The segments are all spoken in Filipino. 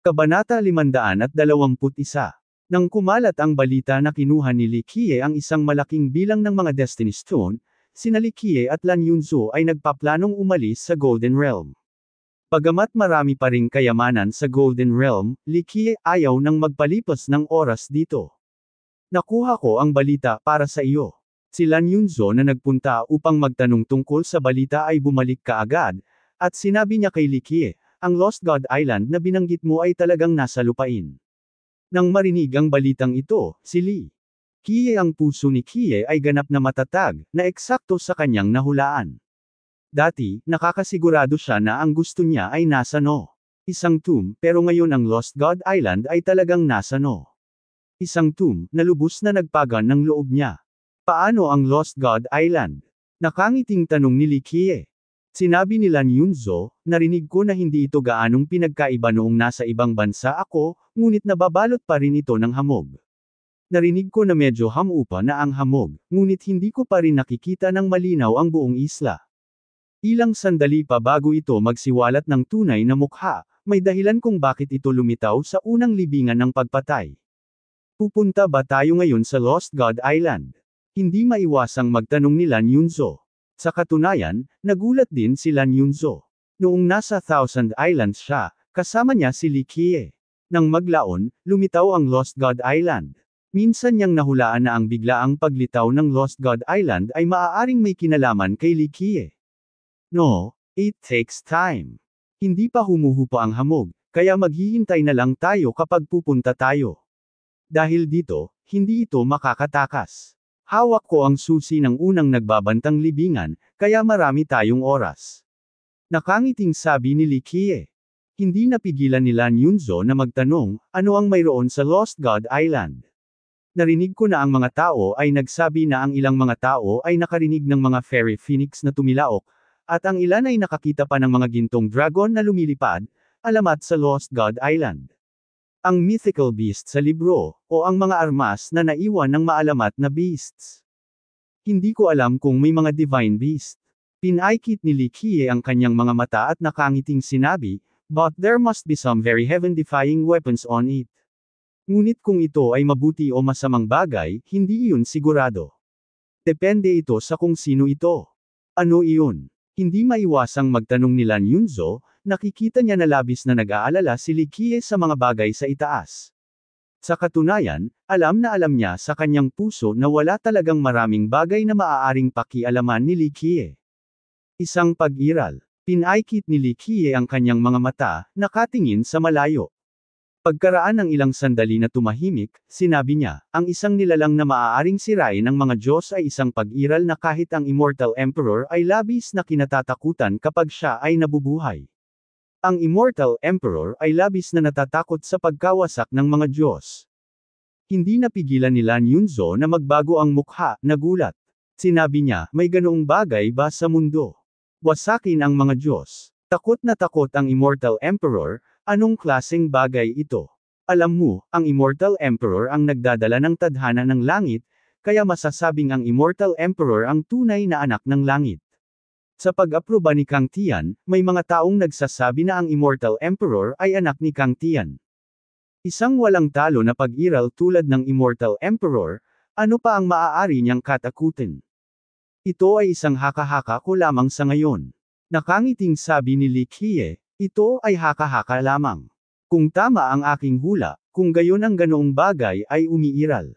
Kabanata 521. Nang kumalat ang balita na kinuha ni Likie ang isang malaking bilang ng mga Destiny Stone, sina Likie at Lan Yunzo ay nagpaplanong umalis sa Golden Realm. Bagamat marami pa ring kayamanan sa Golden Realm, Likie ayaw nang magpalipas ng oras dito. Nakuha ko ang balita para sa iyo. Si Lan Yunzo na nagpunta upang magtanong tungkol sa balita ay bumalik kaagad, at sinabi niya kay Likie, ang Lost God Island na binanggit mo ay talagang nasa lupain. Nang marinig ang balitang ito, si Lee. Kie ang puso ni Kie ay ganap na matatag, na eksakto sa kanyang nahulaan. Dati, nakakasigurado siya na ang gusto niya ay nasa no. Isang tomb, pero ngayon ang Lost God Island ay talagang nasa no. Isang tomb, na lubos na nagpagan ng loob niya. Paano ang Lost God Island? Nakangiting tanong ni Likie. Sinabi ni Lan Yunzo, narinig ko na hindi ito gaanong pinagkaiba noong nasa ibang bansa ako, ngunit nababalot pa rin ito ng hamog. Narinig ko na medyo hamupa na ang hamog, ngunit hindi ko pa rin nakikita ng malinaw ang buong isla. Ilang sandali pa bago ito magsiwalat ng tunay na mukha, may dahilan kung bakit ito lumitaw sa unang libingan ng pagpatay. Pupunta ba tayo ngayon sa Lost God Island? Hindi maiwasang magtanong ni Lan Yunzo. Sa katunayan, nagulat din si Lan Yunzo. Noong nasa Thousand Islands siya, kasama niya si Li Kie. Nang maglaon, lumitaw ang Lost God Island. Minsan niyang nahulaan na ang biglaang paglitaw ng Lost God Island ay maaaring may kinalaman kay Li Kie. No, it takes time. Hindi pa humuhupa ang hamog, kaya maghihintay na lang tayo kapag pupunta tayo. Dahil dito, hindi ito makakatakas. Hawak ko ang susi ng unang nagbabantang libingan, kaya marami tayong oras. Nakangiting sabi ni Likie. Hindi napigilan ni Lan Yunzo na magtanong, ano ang mayroon sa Lost God Island. Narinig ko na ang mga tao ay nagsabi na ang ilang mga tao ay nakarinig ng mga fairy phoenix na tumilaok, at ang ilan ay nakakita pa ng mga gintong dragon na lumilipad, alamat sa Lost God Island. Ang mythical beast sa libro, o ang mga armas na naiwan ng maalamat na beasts. Hindi ko alam kung may mga divine beast. Pinaikit ni Likie ang kanyang mga mata at nakangiting sinabi, But there must be some very heaven-defying weapons on it. Ngunit kung ito ay mabuti o masamang bagay, hindi iyon sigurado. Depende ito sa kung sino ito. Ano iyon? Hindi maiwasang magtanong ni Lan Yunzo, nakikita niya na labis na nag-aalala si Likie sa mga bagay sa itaas. Sa katunayan, alam na alam niya sa kanyang puso na wala talagang maraming bagay na maaaring pakialaman ni Likie. Isang pag-iral, pinaikit ni Likie ang kanyang mga mata, nakatingin sa malayo. Pagkaraan ng ilang sandali na tumahimik, sinabi niya, ang isang nilalang na maaaring sirain ng mga Diyos ay isang pag-iral na kahit ang Immortal Emperor ay labis na kinatatakutan kapag siya ay nabubuhay. Ang Immortal Emperor ay labis na natatakot sa pagkawasak ng mga Diyos. Hindi napigilan ni Lan Yunzo na magbago ang mukha, nagulat. Sinabi niya, may ganoong bagay ba sa mundo? Wasakin ang mga Diyos. Takot na takot ang Immortal Emperor, anong klaseng bagay ito? Alam mo, ang Immortal Emperor ang nagdadala ng tadhana ng langit, kaya masasabing ang Immortal Emperor ang tunay na anak ng langit. Sa pag-aproba ni Kang Tian, may mga taong nagsasabi na ang Immortal Emperor ay anak ni Kang Tian. Isang walang talo na pag-iral tulad ng Immortal Emperor, ano pa ang maaari niyang katakutin? Ito ay isang haka-haka ko lamang sa ngayon. Nakangiting sabi ni Li Kie, ito ay haka-haka lamang. Kung tama ang aking hula, kung gayon ang ganoong bagay ay umiiral.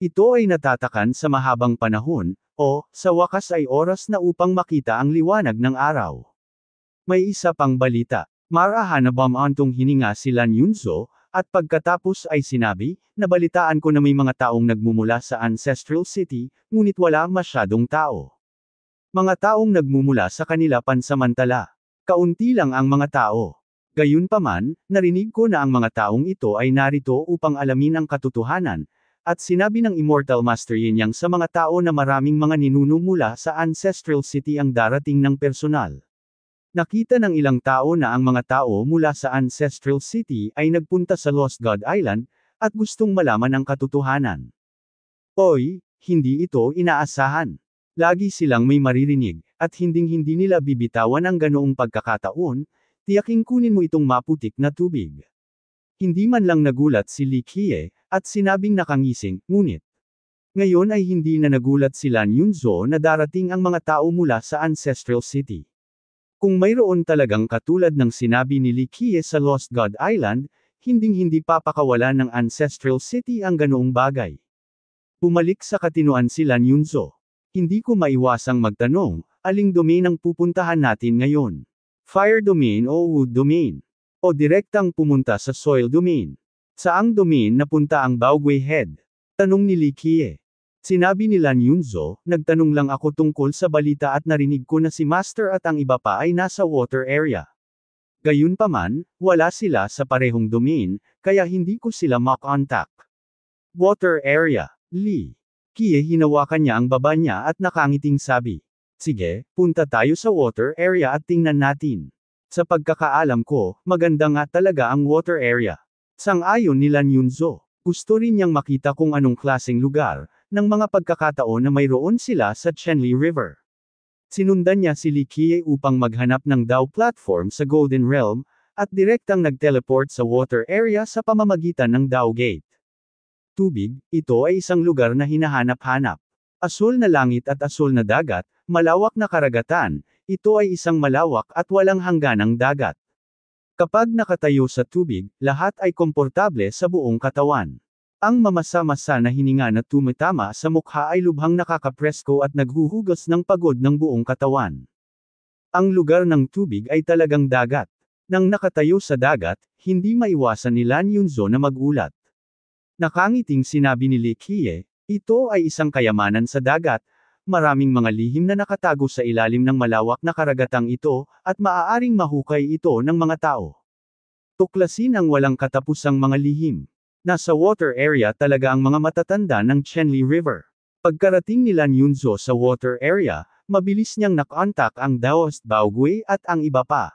Ito ay natatakan sa mahabang panahon, o, sa wakas ay oras na upang makita ang liwanag ng araw. May isa pang balita. Mara Hanabamantung hininga si Lan Yunzo, at pagkatapos ay sinabi, nabalitaan ko na may mga taong nagmumula sa Ancestral City, ngunit wala masyadong tao. Mga taong nagmumula sa kanila pansamantala. Kaunti lang ang mga tao. Gayunpaman, narinig ko na ang mga taong ito ay narito upang alamin ang katotohanan, at sinabi ng Immortal Master Yin Yang sa mga tao na maraming mga ninuno mula sa Ancestral City ang darating ng personal. Nakita ng ilang tao na ang mga tao mula sa Ancestral City ay nagpunta sa Lost God Island, at gustong malaman ang katotohanan. Oy, hindi ito inaasahan. Lagi silang may maririnig, at hinding-hindi nila bibitawan ang ganoong pagkakataon, tiyaking kunin mo itong maputik na tubig. Hindi man lang nagulat si Li Likie, at sinabing nakangising, ngunit. Ngayon ay hindi na nagulat si Lan Yunzo na darating ang mga tao mula sa Ancestral City. Kung mayroon talagang katulad ng sinabi ni Li Likie sa Lost God Island, hinding-hindi papakawala ng Ancestral City ang ganoong bagay. Pumalik sa katinuan si Lan Yunzo. Hindi ko maiwasang magtanong, aling domain ang pupuntahan natin ngayon? Fire domain o wood domain? O direktang pumunta sa soil domain? Saang dumi napunta ang Baogui Head? Tanong ni Li Kie. Sinabi ni Lan Yunzo, nagtanong lang ako tungkol sa balita at narinig ko na si Master at ang iba pa ay nasa water area. Gayunpaman, wala sila sa parehong domain, kaya hindi ko sila makontak. Water area, Li. Kie hinawakan niya ang baba niya at nakangiting sabi. Sige, punta tayo sa water area at tingnan natin. Sa pagkakaalam ko, maganda nga talaga ang water area. Sangayon ni Lan Yunzo, gusto rin niyang makita kung anong klaseng lugar, ng mga pagkakataon na mayroon sila sa Chenli River. Sinundan niya si Li Kie upang maghanap ng Dao platform sa Golden Realm, at direktang nagteleport sa water area sa pamamagitan ng Dao Gate. Tubig, ito ay isang lugar na hinahanap-hanap. Asul na langit at asul na dagat, malawak na karagatan, ito ay isang malawak at walang hangganang dagat. Kapag nakatayo sa tubig, lahat ay komportable sa buong katawan. Ang mamasa-masa na hininga na tumitama sa mukha ay lubhang nakakapresko at naghuhugas ng pagod ng buong katawan. Ang lugar ng tubig ay talagang dagat. Nang nakatayo sa dagat, hindi maiwasan ni Lan Yunzo na magulat. Nakangiting sinabi ni Likie, ito ay isang kayamanan sa dagat, maraming mga lihim na nakatago sa ilalim ng malawak na karagatang ito, at maaaring mahukay ito ng mga tao. Tuklasin ang walang katapusang mga lihim. Nasa water area talaga ang mga matatanda ng Chenli River. Pagkarating nila Yunzo sa water area, mabilis niyang nakontak ang Daoist Baogui at ang iba pa.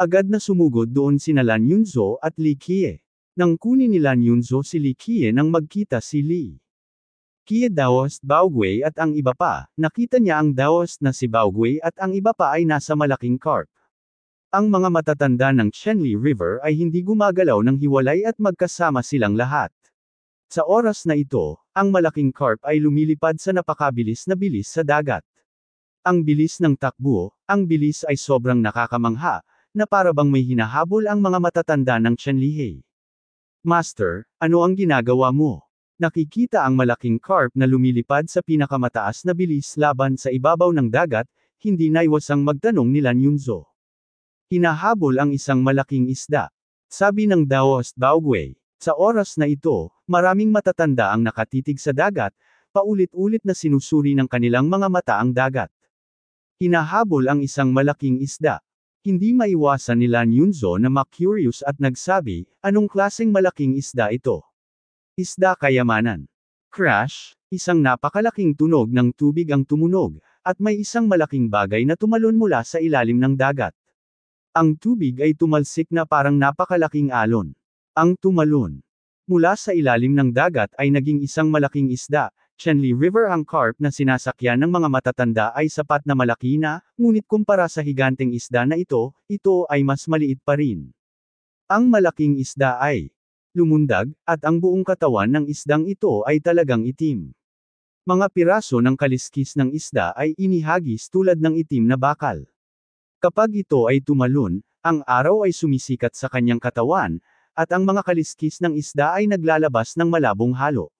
Agad na sumugod doon sina Lan Yunzo at Li Kie. Nang kunin ni Lan Yunzo si Li Kie nang magkita si Li. Kia Daos, Baugway at ang iba pa, nakita niya ang Daos na si Baugway at ang iba pa ay nasa malaking carp. Ang mga matatanda ng Chenli River ay hindi gumagalaw ng hiwalay at magkasama silang lahat. Sa oras na ito, ang malaking carp ay lumilipad sa napakabilis na bilis sa dagat. Ang bilis ng takbo, ang bilis ay sobrang nakakamangha, na parabang may hinahabol ang mga matatanda ng Chenlihei. Master, ano ang ginagawa mo? Nakikita ang malaking carp na lumilipad sa pinakamataas na bilis laban sa ibabaw ng dagat, hindi naiwasang magtanong ni Lan Yunzo. Hinahabol ang isang malaking isda. Sabi ng Daoist Baogwei, sa oras na ito, maraming matatanda ang nakatitig sa dagat, paulit-ulit na sinusuri ng kanilang mga mata ang dagat. Hinahabol ang isang malaking isda. Hindi maiwasan ni Lan Yunzo na ma-curious at nagsabi, anong klaseng malaking isda ito? Isda kayamanan. Crash, isang napakalaking tunog ng tubig ang tumunog, at may isang malaking bagay na tumalon mula sa ilalim ng dagat. Ang tubig ay tumalsik na parang napakalaking alon. Ang tumalon. Mula sa ilalim ng dagat ay naging isang malaking isda, Chenli River ang carp na sinasakyan ng mga matatanda ay sapat na malaki na, ngunit kumpara sa higanteng isda na ito, ito ay mas maliit pa rin. Ang malaking isda ay lumundag, at ang buong katawan ng isdang ito ay talagang itim. Mga piraso ng kaliskis ng isda ay inihagis tulad ng itim na bakal. Kapag ito ay tumalon, ang araw ay sumisikat sa kanyang katawan, at ang mga kaliskis ng isda ay naglalabas ng malabong halo.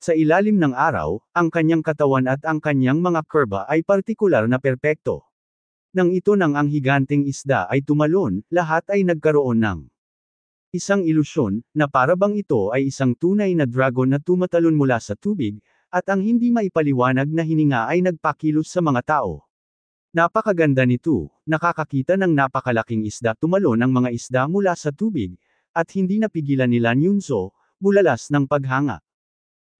Sa ilalim ng araw, ang kanyang katawan at ang kanyang mga kurba ay partikular na perpekto. Nang ito nang ang higanteng isda ay tumalon, lahat ay nagkaroon ng Isang ilusyon, na parabang ito ay isang tunay na dragon na tumatalon mula sa tubig, at ang hindi maipaliwanag na hininga ay nagpakilos sa mga tao. Napakaganda nito, nakakakita ng napakalaking isda tumalo ng mga isda mula sa tubig, at hindi napigilan nila Yunso, bulalas ng paghanga.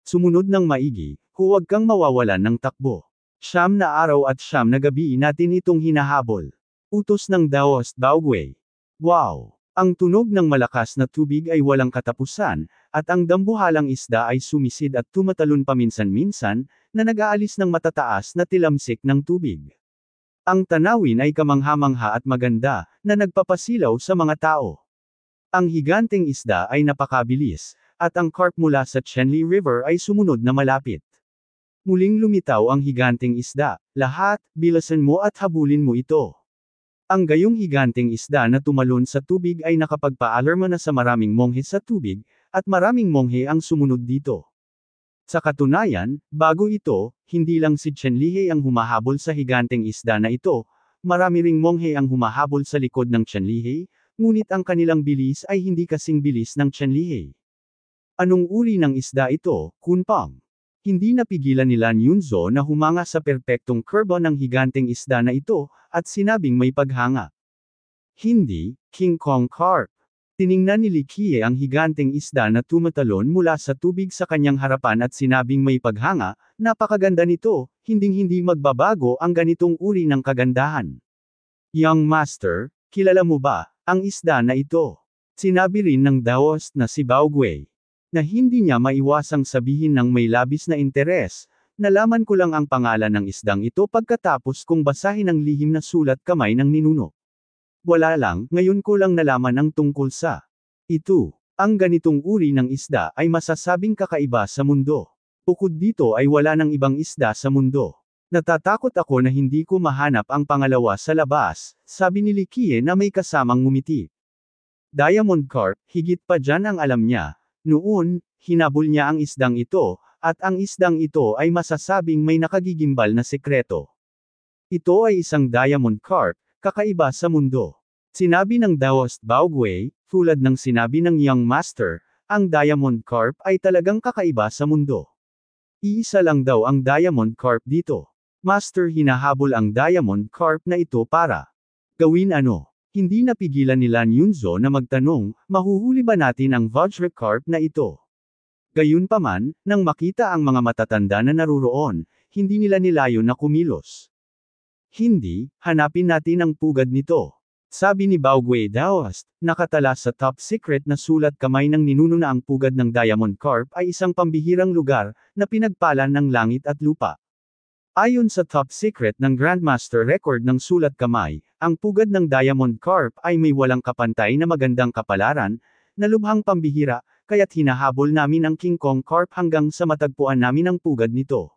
Sumunod ng maigi, huwag kang mawawalan ng takbo. Siyam na araw at siyam na gabi natin itong hinahabol. Utos ng Daoist Baogwei. Wow! Ang tunog ng malakas na tubig ay walang katapusan, at ang dambuhalang isda ay sumisid at tumatalon paminsan-minsan, na nag-aalis ng matataas na tilamsik ng tubig. Ang tanawin ay kamangha-mangha at maganda, na nagpapasilaw sa mga tao. Ang higanteng isda ay napakabilis, at ang carp mula sa Chenli River ay sumunod na malapit. Muling lumitaw ang higanteng isda, lahat, bilasan mo at habulin mo ito. Ang gayong higanting isda na tumalon sa tubig ay nakapagpa nakapagpaalarma na sa maraming monghe sa tubig, at maraming monghe ang sumunod dito. Sa katunayan, bago ito, hindi lang si Chen Lihe ang humahabol sa higanting isda na ito, marami ring monghe ang humahabol sa likod ng Chen Lihe, ngunit ang kanilang bilis ay hindi kasing bilis ng Chen Lihe. Anong uri ng isda ito, Kunpang? Hindi napigilan nila Yunzo na humanga sa perpektong kurbo ng higanteng isda na ito, at sinabing may paghanga. Hindi, King Kong Carp. Tiningnan ni Li Likie ang higanteng isda na tumatalon mula sa tubig sa kanyang harapan at sinabing may paghanga, napakaganda nito, hinding-hindi magbabago ang ganitong uri ng kagandahan. Young Master, kilala mo ba, ang isda na ito? Sinabi rin ng Daoist na si Bao Gui na hindi niya maiwasang sabihin ng may labis na interes, nalaman ko lang ang pangalan ng isdang ito pagkatapos kong basahin ang lihim na sulat kamay ng ninuno. Wala lang, ngayon ko lang nalaman ang tungkol sa ito. Ang ganitong uri ng isda ay masasabing kakaiba sa mundo. Bukod dito ay wala ng ibang isda sa mundo. Natatakot ako na hindi ko mahanap ang pangalawa sa labas, sabi ni Likie na may kasamang ngumiti. Diamond Carp, higit pa dyan ang alam niya, noon, hinabol niya ang isdang ito, at ang isdang ito ay masasabing may nakagigimbal na sekreto. Ito ay isang diamond carp, kakaiba sa mundo. Sinabi ng Daoist Baogwei, tulad ng sinabi ng Young Master, ang diamond carp ay talagang kakaiba sa mundo. Iisa lang daw ang diamond carp dito. Master hinahabol ang diamond carp na ito para gawin ano? Hindi napigilan nila Lan Yunzo na magtanong, mahuhuli ba natin ang Carp na ito? Gayunpaman, nang makita ang mga matatanda na naruroon, hindi nila nilayo na kumilos. Hindi, hanapin natin ang pugad nito. Sabi ni Bao Gui Daoast, nakatala sa top secret na sulat kamay ng ninuno na ang pugad ng Diamond Carp ay isang pambihirang lugar na pinagpala ng langit at lupa. Ayon sa top secret ng Grandmaster Record ng Sulat Kamay, ang pugad ng Diamond Carp ay may walang kapantay na magandang kapalaran, na lubhang pambihira, kaya't hinahabol namin ang King Kong Carp hanggang sa matagpuan namin ang pugad nito.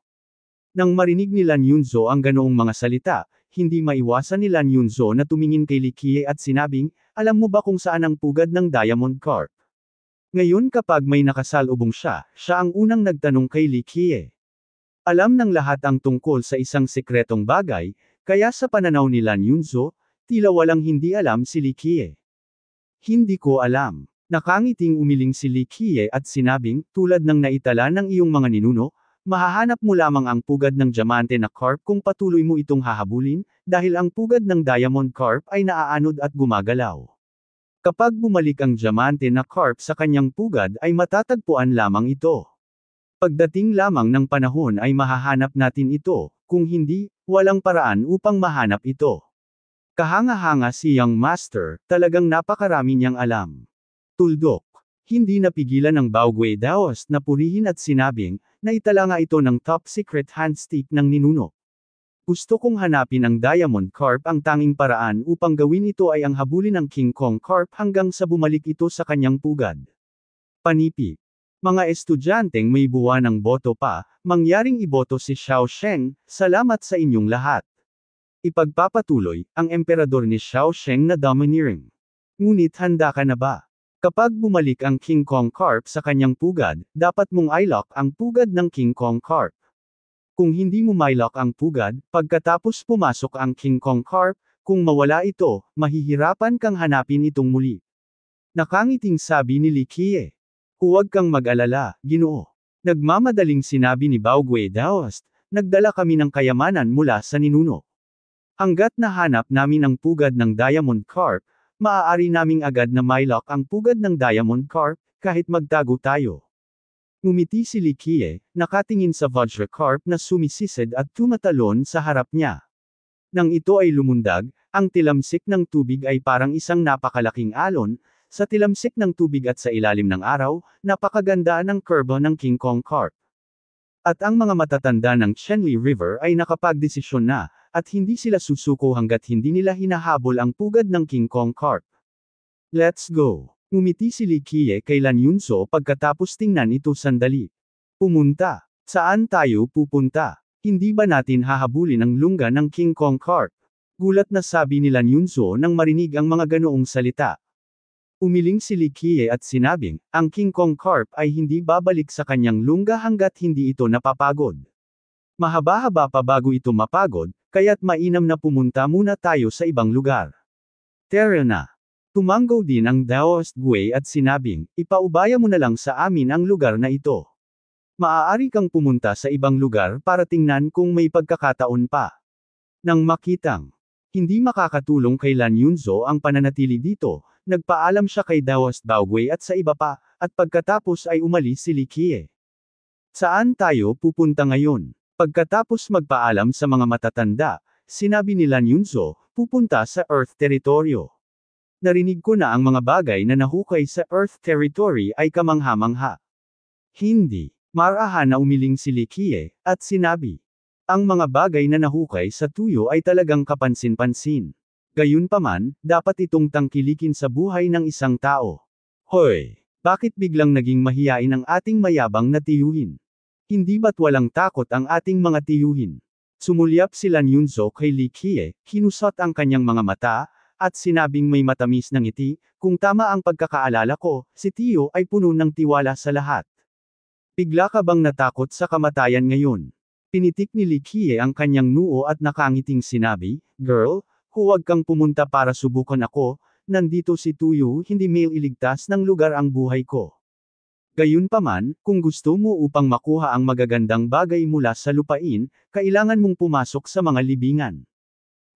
Nang marinig ni Lan Yunzo ang ganoong mga salita, hindi maiwasan ni Lan Yunzo na tumingin kay Likie at sinabing, alam mo ba kung saan ang pugad ng Diamond Carp? Ngayon kapag may nakasalubong siya, siya ang unang nagtanong kay Likie. Alam ng lahat ang tungkol sa isang sikretong bagay, kaya sa pananaw ni Lan Yunzo, tila walang hindi alam si Likie. Hindi ko alam. Nakangiting umiling si Likie at sinabing, tulad ng naitala ng iyong mga ninuno, mahahanap mo lamang ang pugad ng diamante na carp kung patuloy mo itong hahabulin, dahil ang pugad ng diamond carp ay naaanod at gumagalaw. Kapag bumalik ang diamante na carp sa kanyang pugad ay matatagpuan lamang ito. Pagdating lamang ng panahon ay mahahanap natin ito, kung hindi, walang paraan upang mahanap ito. Kahanga-hanga si Young Master, talagang napakarami niyang alam. Tuldok. Hindi napigilan ng Baogui Daos na purihin at sinabing, na itala nga ito ng top secret handstick ng ninuno. Gusto kong hanapin ang Diamond Carp ang tanging paraan upang gawin ito ay ang habulin ng King Kong Carp hanggang sa bumalik ito sa kanyang pugad. Panipi. Mga estudyanteng may buwan ng boto pa, mangyaring iboto si Xiao Sheng, salamat sa inyong lahat. Ipagpapatuloy, ang emperador ni Xiao Sheng na domineering. Ngunit handa ka na ba? Kapag bumalik ang King Kong Carp sa kanyang pugad, dapat mong ilock ang pugad ng King Kong Carp. Kung hindi mo mylock ang pugad, pagkatapos pumasok ang King Kong Carp, kung mawala ito, mahihirapan kang hanapin itong muli. Nakangiting sabi ni Li Likie. Huwag kang mag-alala, ginoo. Nagmamadaling sinabi ni Baugwe Daost, nagdala kami ng kayamanan mula sa ninuno. Hanggat nahanap namin ang pugad ng Diamond Carp, maaari naming agad na mylock ang pugad ng Diamond Carp, kahit magtago tayo. Ngumiti si Likie, nakatingin sa Vajra Carp na sumisisid at tumatalon sa harap niya. Nang ito ay lumundag, ang tilamsik ng tubig ay parang isang napakalaking alon, sa tilamsik ng tubig at sa ilalim ng araw, napakaganda ng kerbo ng King Kong Carp. At ang mga matatanda ng Chenli River ay nakapagdesisyon na, at hindi sila susuko hanggat hindi nila hinahabol ang pugad ng King Kong Carp. Let's go! Umiti si Li Likie kay Lan Yunso pagkatapos tingnan ito sandali. Pumunta! Saan tayo pupunta? Hindi ba natin hahabulin ang lungga ng King Kong Carp? Gulat na sabi ni Lan Yunso nang marinig ang mga ganoong salita. Umiling si Likie at sinabing, ang King Kong Carp ay hindi babalik sa kanyang lungga hanggat hindi ito napapagod. Mahaba-haba pa bago ito mapagod, kaya't mainam na pumunta muna tayo sa ibang lugar. Tara na. Tumanggo din ang Daoist Gui at sinabing, ipaubaya mo na lang sa amin ang lugar na ito. Maaari kang pumunta sa ibang lugar para tingnan kung may pagkakataon pa. Nang makitang, hindi makakatulong kay Lan Yunzo ang pananatili dito, Nagpaalam siya kay Dawas Dawgway at sa iba pa, at pagkatapos ay umalis si Likie. Saan tayo pupunta ngayon? Pagkatapos magpaalam sa mga matatanda, sinabi ni Lan Yunzo, pupunta sa Earth Territoryo. Narinig ko na ang mga bagay na nahukay sa Earth Territory ay kamanghamangha. Hindi. marahan na umiling si Likie, at sinabi. Ang mga bagay na nahukay sa tuyo ay talagang kapansin-pansin. Gayunpaman, dapat itong tangkilikin sa buhay ng isang tao. Hoy! Bakit biglang naging mahiyain ang ating mayabang na tiyuhin? Hindi ba't walang takot ang ating mga tiyuhin? Sumulyap sila Yunzo kay Li Kie, kinusot ang kanyang mga mata, at sinabing may matamis ng ngiti, kung tama ang pagkakaalala ko, si Tio ay puno ng tiwala sa lahat. Bigla ka bang natakot sa kamatayan ngayon? Pinitik ni Li Kie ang kanyang noo at nakangiting sinabi, Girl, Huwag kang pumunta para subukan ako, nandito si Tuyo hindi mail iligtas ng lugar ang buhay ko. Gayunpaman, kung gusto mo upang makuha ang magagandang bagay mula sa lupain, kailangan mong pumasok sa mga libingan.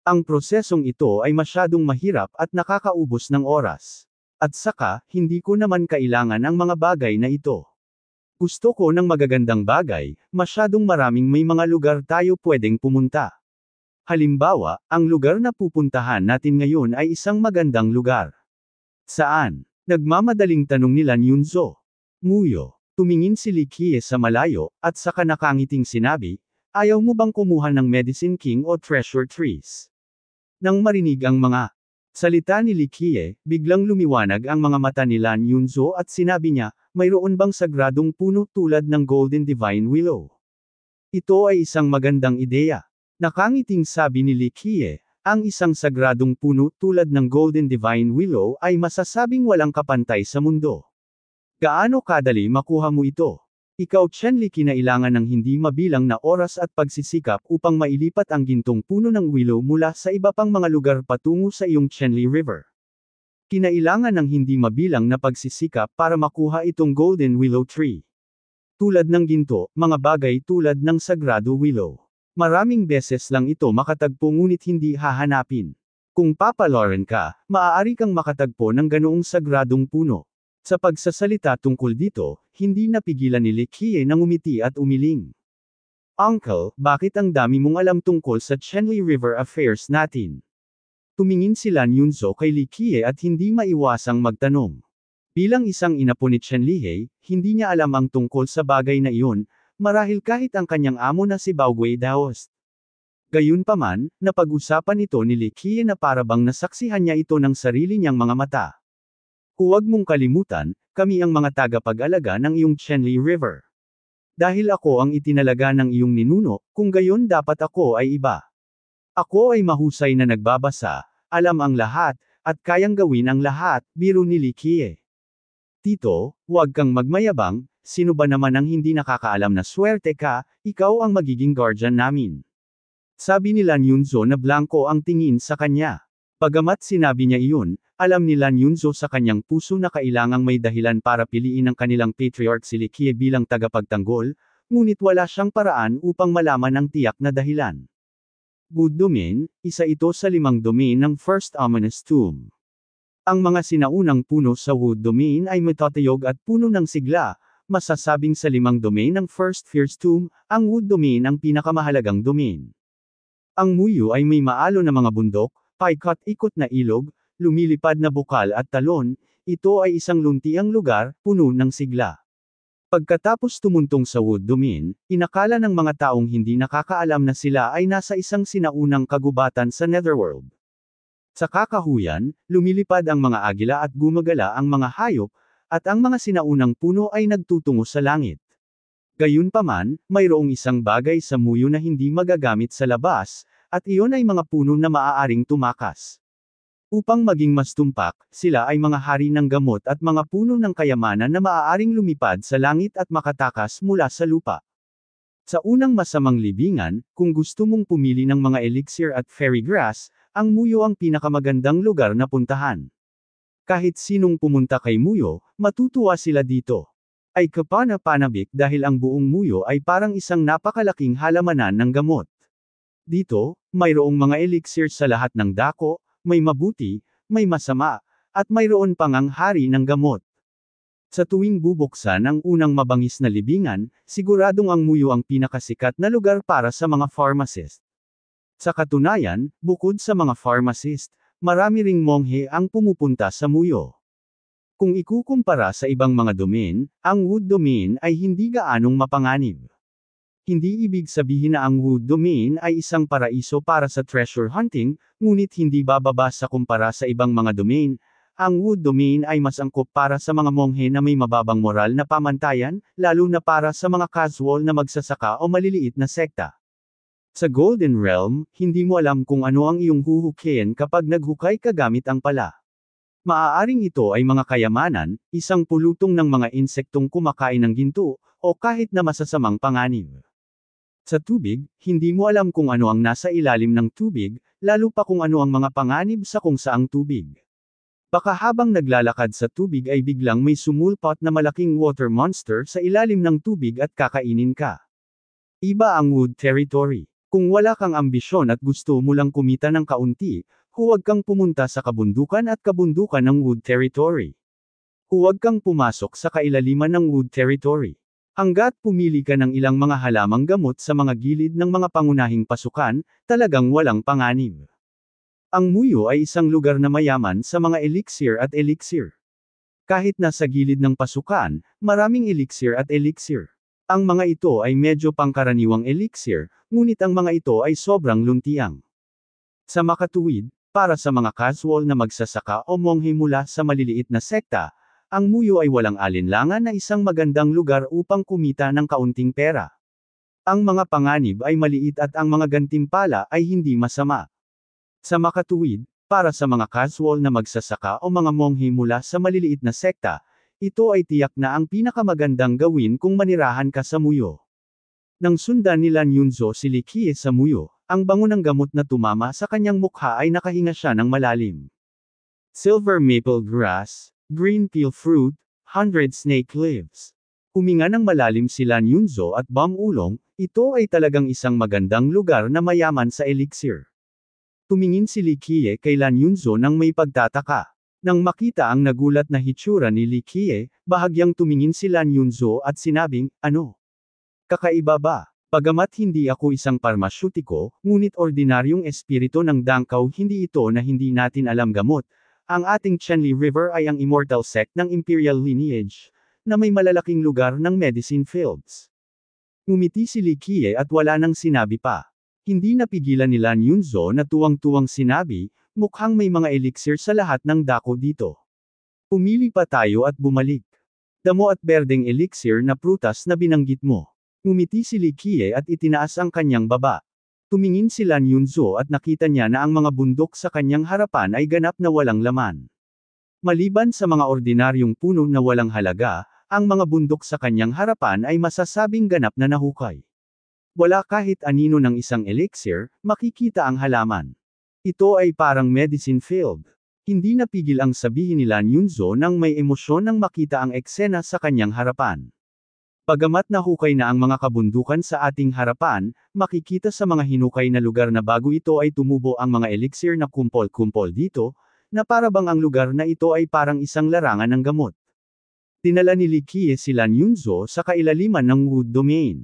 Ang prosesong ito ay masyadong mahirap at nakakaubos ng oras. At saka, hindi ko naman kailangan ang mga bagay na ito. Gusto ko ng magagandang bagay, masyadong maraming may mga lugar tayo pwedeng pumunta. Halimbawa, ang lugar na pupuntahan natin ngayon ay isang magandang lugar. Saan? Nagmamadaling tanong nila Yunzo. Muyo, tumingin si Likie sa malayo, at sa kanakangiting sinabi, ayaw mo bang kumuha ng Medicine King o Treasure Trees? Nang marinig ang mga salita ni Likie, biglang lumiwanag ang mga mata ni Lan Yunzo at sinabi niya, mayroon bang sagradong puno tulad ng Golden Divine Willow? Ito ay isang magandang ideya. Nakangiting sabi ni Likie, ang isang sagradong puno tulad ng Golden Divine Willow ay masasabing walang kapantay sa mundo. Gaano kadali makuha mo ito? Ikaw Chen Li kinailangan ng hindi mabilang na oras at pagsisikap upang mailipat ang gintong puno ng willow mula sa iba pang mga lugar patungo sa iyong Chenli River. Kinailangan ng hindi mabilang na pagsisikap para makuha itong golden willow tree. Tulad ng ginto, mga bagay tulad ng sagrado willow. Maraming beses lang ito makatagpo ngunit hindi hahanapin. Kung Papa Lauren ka, maaari kang makatagpo ng ganoong sagradong puno. Sa pagsasalita tungkol dito, hindi napigilan ni Likie nang umiti at umiling. Uncle, bakit ang dami mong alam tungkol sa Chenli River affairs natin? Tumingin sila Yunzo kay Likie at hindi maiwasang magtanong. Bilang isang ina po ni Chenlihei, hindi niya alam ang tungkol sa bagay na iyon, marahil kahit ang kanyang amo na si Baogui Daost. Gayunpaman, napag-usapan ito ni Likie na para bang nasaksihan niya ito ng sarili niyang mga mata. Huwag mong kalimutan, kami ang mga tagapag-alaga ng iyong Chenli River. Dahil ako ang itinalaga ng iyong ninuno, kung gayon dapat ako ay iba. Ako ay mahusay na nagbabasa, alam ang lahat, at kayang gawin ang lahat, biro ni Likie. Tito, huwag kang magmayabang, sino ba naman ang hindi nakakaalam na swerte ka, ikaw ang magiging guardian namin. Sabi ni Lan Yunzo na blanco ang tingin sa kanya. Pagamat sinabi niya iyon, alam ni Lan Yunzo sa kanyang puso na kailangang may dahilan para piliin ang kanilang patriarch si Likie bilang tagapagtanggol, ngunit wala siyang paraan upang malaman ang tiyak na dahilan. Good Domain, isa ito sa limang domain ng First Ominous Tomb. Ang mga sinaunang puno sa Wood Domain ay matatayog at puno ng sigla, masasabing sa limang domain ng First Fears Tomb, ang Wood Domain ang pinakamahalagang domain. Ang Muyu ay may maalo na mga bundok, paikot-ikot na ilog, lumilipad na bukal at talon, ito ay isang luntiang lugar, puno ng sigla. Pagkatapos tumuntong sa Wood Domain, inakala ng mga taong hindi nakakaalam na sila ay nasa isang sinaunang kagubatan sa Netherworld. Sa kakahuyan, lumilipad ang mga agila at gumagala ang mga hayop, at ang mga sinaunang puno ay nagtutungo sa langit. Gayunpaman, mayroong isang bagay sa muyo na hindi magagamit sa labas, at iyon ay mga puno na maaaring tumakas. Upang maging mas tumpak, sila ay mga hari ng gamot at mga puno ng kayamanan na maaaring lumipad sa langit at makatakas mula sa lupa. Sa unang masamang libingan, kung gusto mong pumili ng mga elixir at fairy grass, ang muyo ang pinakamagandang lugar na puntahan. Kahit sinong pumunta kay Muyo, matutuwa sila dito. Ay kapana-panabik dahil ang buong Muyo ay parang isang napakalaking halamanan ng gamot. Dito, mayroong mga elixir sa lahat ng dako, may mabuti, may masama, at mayroon pang ang hari ng gamot. Sa tuwing bubuksan ang unang mabangis na libingan, siguradong ang Muyo ang pinakasikat na lugar para sa mga pharmacist. Sa katunayan, bukod sa mga pharmacist, Marami ring monghe ang pumupunta sa Muyo. Kung ikukumpara sa ibang mga domain, ang wood domain ay hindi gaanong mapanganib. Hindi ibig sabihin na ang wood domain ay isang paraiso para sa treasure hunting, ngunit hindi bababa sa kumpara sa ibang mga domain, ang wood domain ay mas angkop para sa mga monghe na may mababang moral na pamantayan, lalo na para sa mga casual na magsasaka o maliliit na sekta. Sa Golden Realm, hindi mo alam kung ano ang iyong huhukayin kapag naghukay ka gamit ang pala. Maaaring ito ay mga kayamanan, isang pulutong ng mga insektong kumakain ng ginto, o kahit na masasamang panganib. Sa tubig, hindi mo alam kung ano ang nasa ilalim ng tubig, lalo pa kung ano ang mga panganib sa kung saang tubig. Baka habang naglalakad sa tubig ay biglang may sumulpot na malaking water monster sa ilalim ng tubig at kakainin ka. Iba ang wood territory. Kung wala kang ambisyon at gusto mo lang kumita ng kaunti, huwag kang pumunta sa kabundukan at kabundukan ng Wood Territory. Huwag kang pumasok sa kailaliman ng Wood Territory. Hanggat pumili ka ng ilang mga halamang gamot sa mga gilid ng mga pangunahing pasukan, talagang walang panganib. Ang Muyo ay isang lugar na mayaman sa mga elixir at elixir. Kahit nasa gilid ng pasukan, maraming elixir at elixir. Ang mga ito ay medyo pangkaraniwang elixir, ngunit ang mga ito ay sobrang luntiang. Sa makatuwid, para sa mga casual na magsasaka o monghe mula sa maliliit na sekta, ang muyo ay walang alinlangan na isang magandang lugar upang kumita ng kaunting pera. Ang mga panganib ay maliit at ang mga gantimpala ay hindi masama. Sa makatuwid, para sa mga casual na magsasaka o mga monghe mula sa maliliit na sekta, ito ay tiyak na ang pinakamagandang gawin kung manirahan ka sa Muyo. Nang sundan nila Nyunzo si Likie sa Muyo, ang bango gamot na tumama sa kanyang mukha ay nakahinga siya ng malalim. Silver maple grass, green peel fruit, hundred snake leaves. Huminga ng malalim sila Nyunzo at Bam Ulong, ito ay talagang isang magandang lugar na mayaman sa elixir. Tumingin si Likie kay Lan Yunzo nang may pagtataka. Nang makita ang nagulat na hitsura ni Li Kie, bahagyang tumingin si Lan Yunzo at sinabing, ano? Kakaiba ba? Pagamat hindi ako isang parmasyutiko, ngunit ordinaryong espirito ng Dangkaw hindi ito na hindi natin alam gamot. Ang ating Chenli River ay ang immortal sect ng imperial lineage, na may malalaking lugar ng medicine fields. Umiti si Li Kie at wala nang sinabi pa. Hindi napigilan ni Lan Yunzo na tuwang-tuwang sinabi, Mukhang may mga elixir sa lahat ng dako dito. Pumili pa tayo at bumalik. Damo at berdeng elixir na prutas na binanggit mo. Umiti si Likie at itinaas ang kanyang baba. Tumingin si Lan Yunzo at nakita niya na ang mga bundok sa kanyang harapan ay ganap na walang laman. Maliban sa mga ordinaryong puno na walang halaga, ang mga bundok sa kanyang harapan ay masasabing ganap na nahukay. Wala kahit anino ng isang elixir, makikita ang halaman. Ito ay parang medicine field. Hindi napigil ang sabihin nila Yunzo nang may emosyon nang makita ang eksena sa kanyang harapan. Pagamat nahukay na ang mga kabundukan sa ating harapan, makikita sa mga hinukay na lugar na bago ito ay tumubo ang mga elixir na kumpol-kumpol dito, na parabang ang lugar na ito ay parang isang larangan ng gamot. Tinala ni Li Likie sila Yunzo sa kailaliman ng Wood Domain.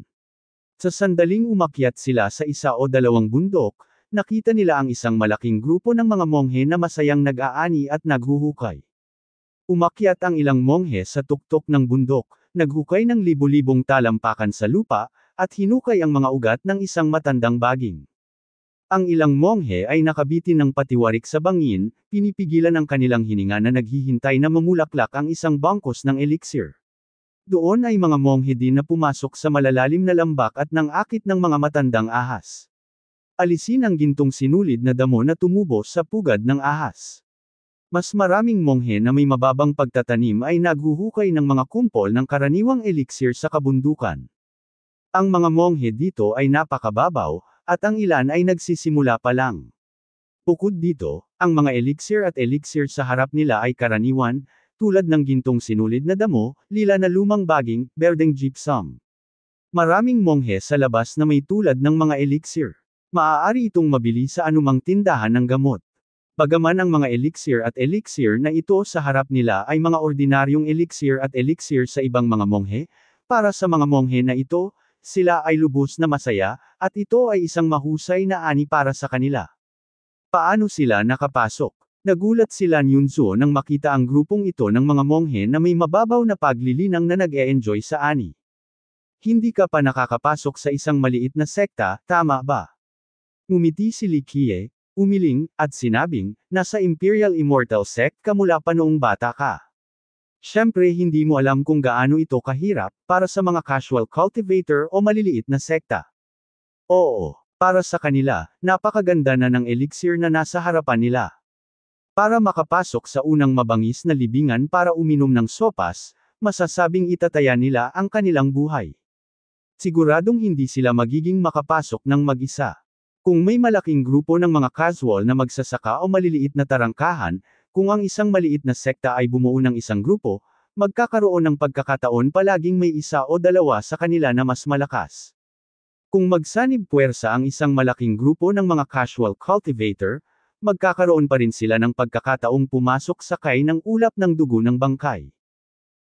Sa sandaling umakyat sila sa isa o dalawang bundok, nakita nila ang isang malaking grupo ng mga monghe na masayang nag-aani at naghuhukay. Umakyat ang ilang monghe sa tuktok ng bundok, naghukay ng libu-libong talampakan sa lupa, at hinukay ang mga ugat ng isang matandang baging. Ang ilang monghe ay nakabitin ng patiwarik sa bangin, pinipigilan ang kanilang hininga na naghihintay na mamulaklak ang isang bangkos ng eliksir. Doon ay mga monghe din na pumasok sa malalalim na lambak at nang akit ng mga matandang ahas. Alisin ang gintong sinulid na damo na tumubo sa pugad ng ahas. Mas maraming monghe na may mababang pagtatanim ay naghuhukay ng mga kumpol ng karaniwang eliksir sa kabundukan. Ang mga monghe dito ay napakababaw, at ang ilan ay nagsisimula pa lang. Bukod dito, ang mga elixir at elixir sa harap nila ay karaniwan, tulad ng gintong sinulid na damo, lila na lumang baging, berdeng gypsum. Maraming monghe sa labas na may tulad ng mga elixir. Maaari itong mabili sa anumang tindahan ng gamot. Bagaman ang mga elixir at elixir na ito sa harap nila ay mga ordinaryong elixir at elixir sa ibang mga monghe, para sa mga monghe na ito, sila ay lubos na masaya, at ito ay isang mahusay na ani para sa kanila. Paano sila nakapasok? Nagulat sila ni Nyunzo nang makita ang grupong ito ng mga monghe na may mababaw na paglilinang na nag-e-enjoy sa ani. Hindi ka pa nakakapasok sa isang maliit na sekta, tama ba? Umiti si Likie, umiling, at sinabing, nasa Imperial Immortal Sect ka mula pa noong bata ka. Siyempre hindi mo alam kung gaano ito kahirap, para sa mga casual cultivator o maliliit na sekta. Oo, para sa kanila, napakaganda na ng elixir na nasa harapan nila. Para makapasok sa unang mabangis na libingan para uminom ng sopas, masasabing itataya nila ang kanilang buhay. Siguradong hindi sila magiging makapasok ng mag-isa. Kung may malaking grupo ng mga casual na magsasaka o maliliit na tarangkahan, kung ang isang maliit na sekta ay bumuo ng isang grupo, magkakaroon ng pagkakataon palaging may isa o dalawa sa kanila na mas malakas. Kung magsanib puwersa ang isang malaking grupo ng mga casual cultivator, magkakaroon pa rin sila ng pagkakataong pumasok sakay ng ulap ng dugo ng bangkay.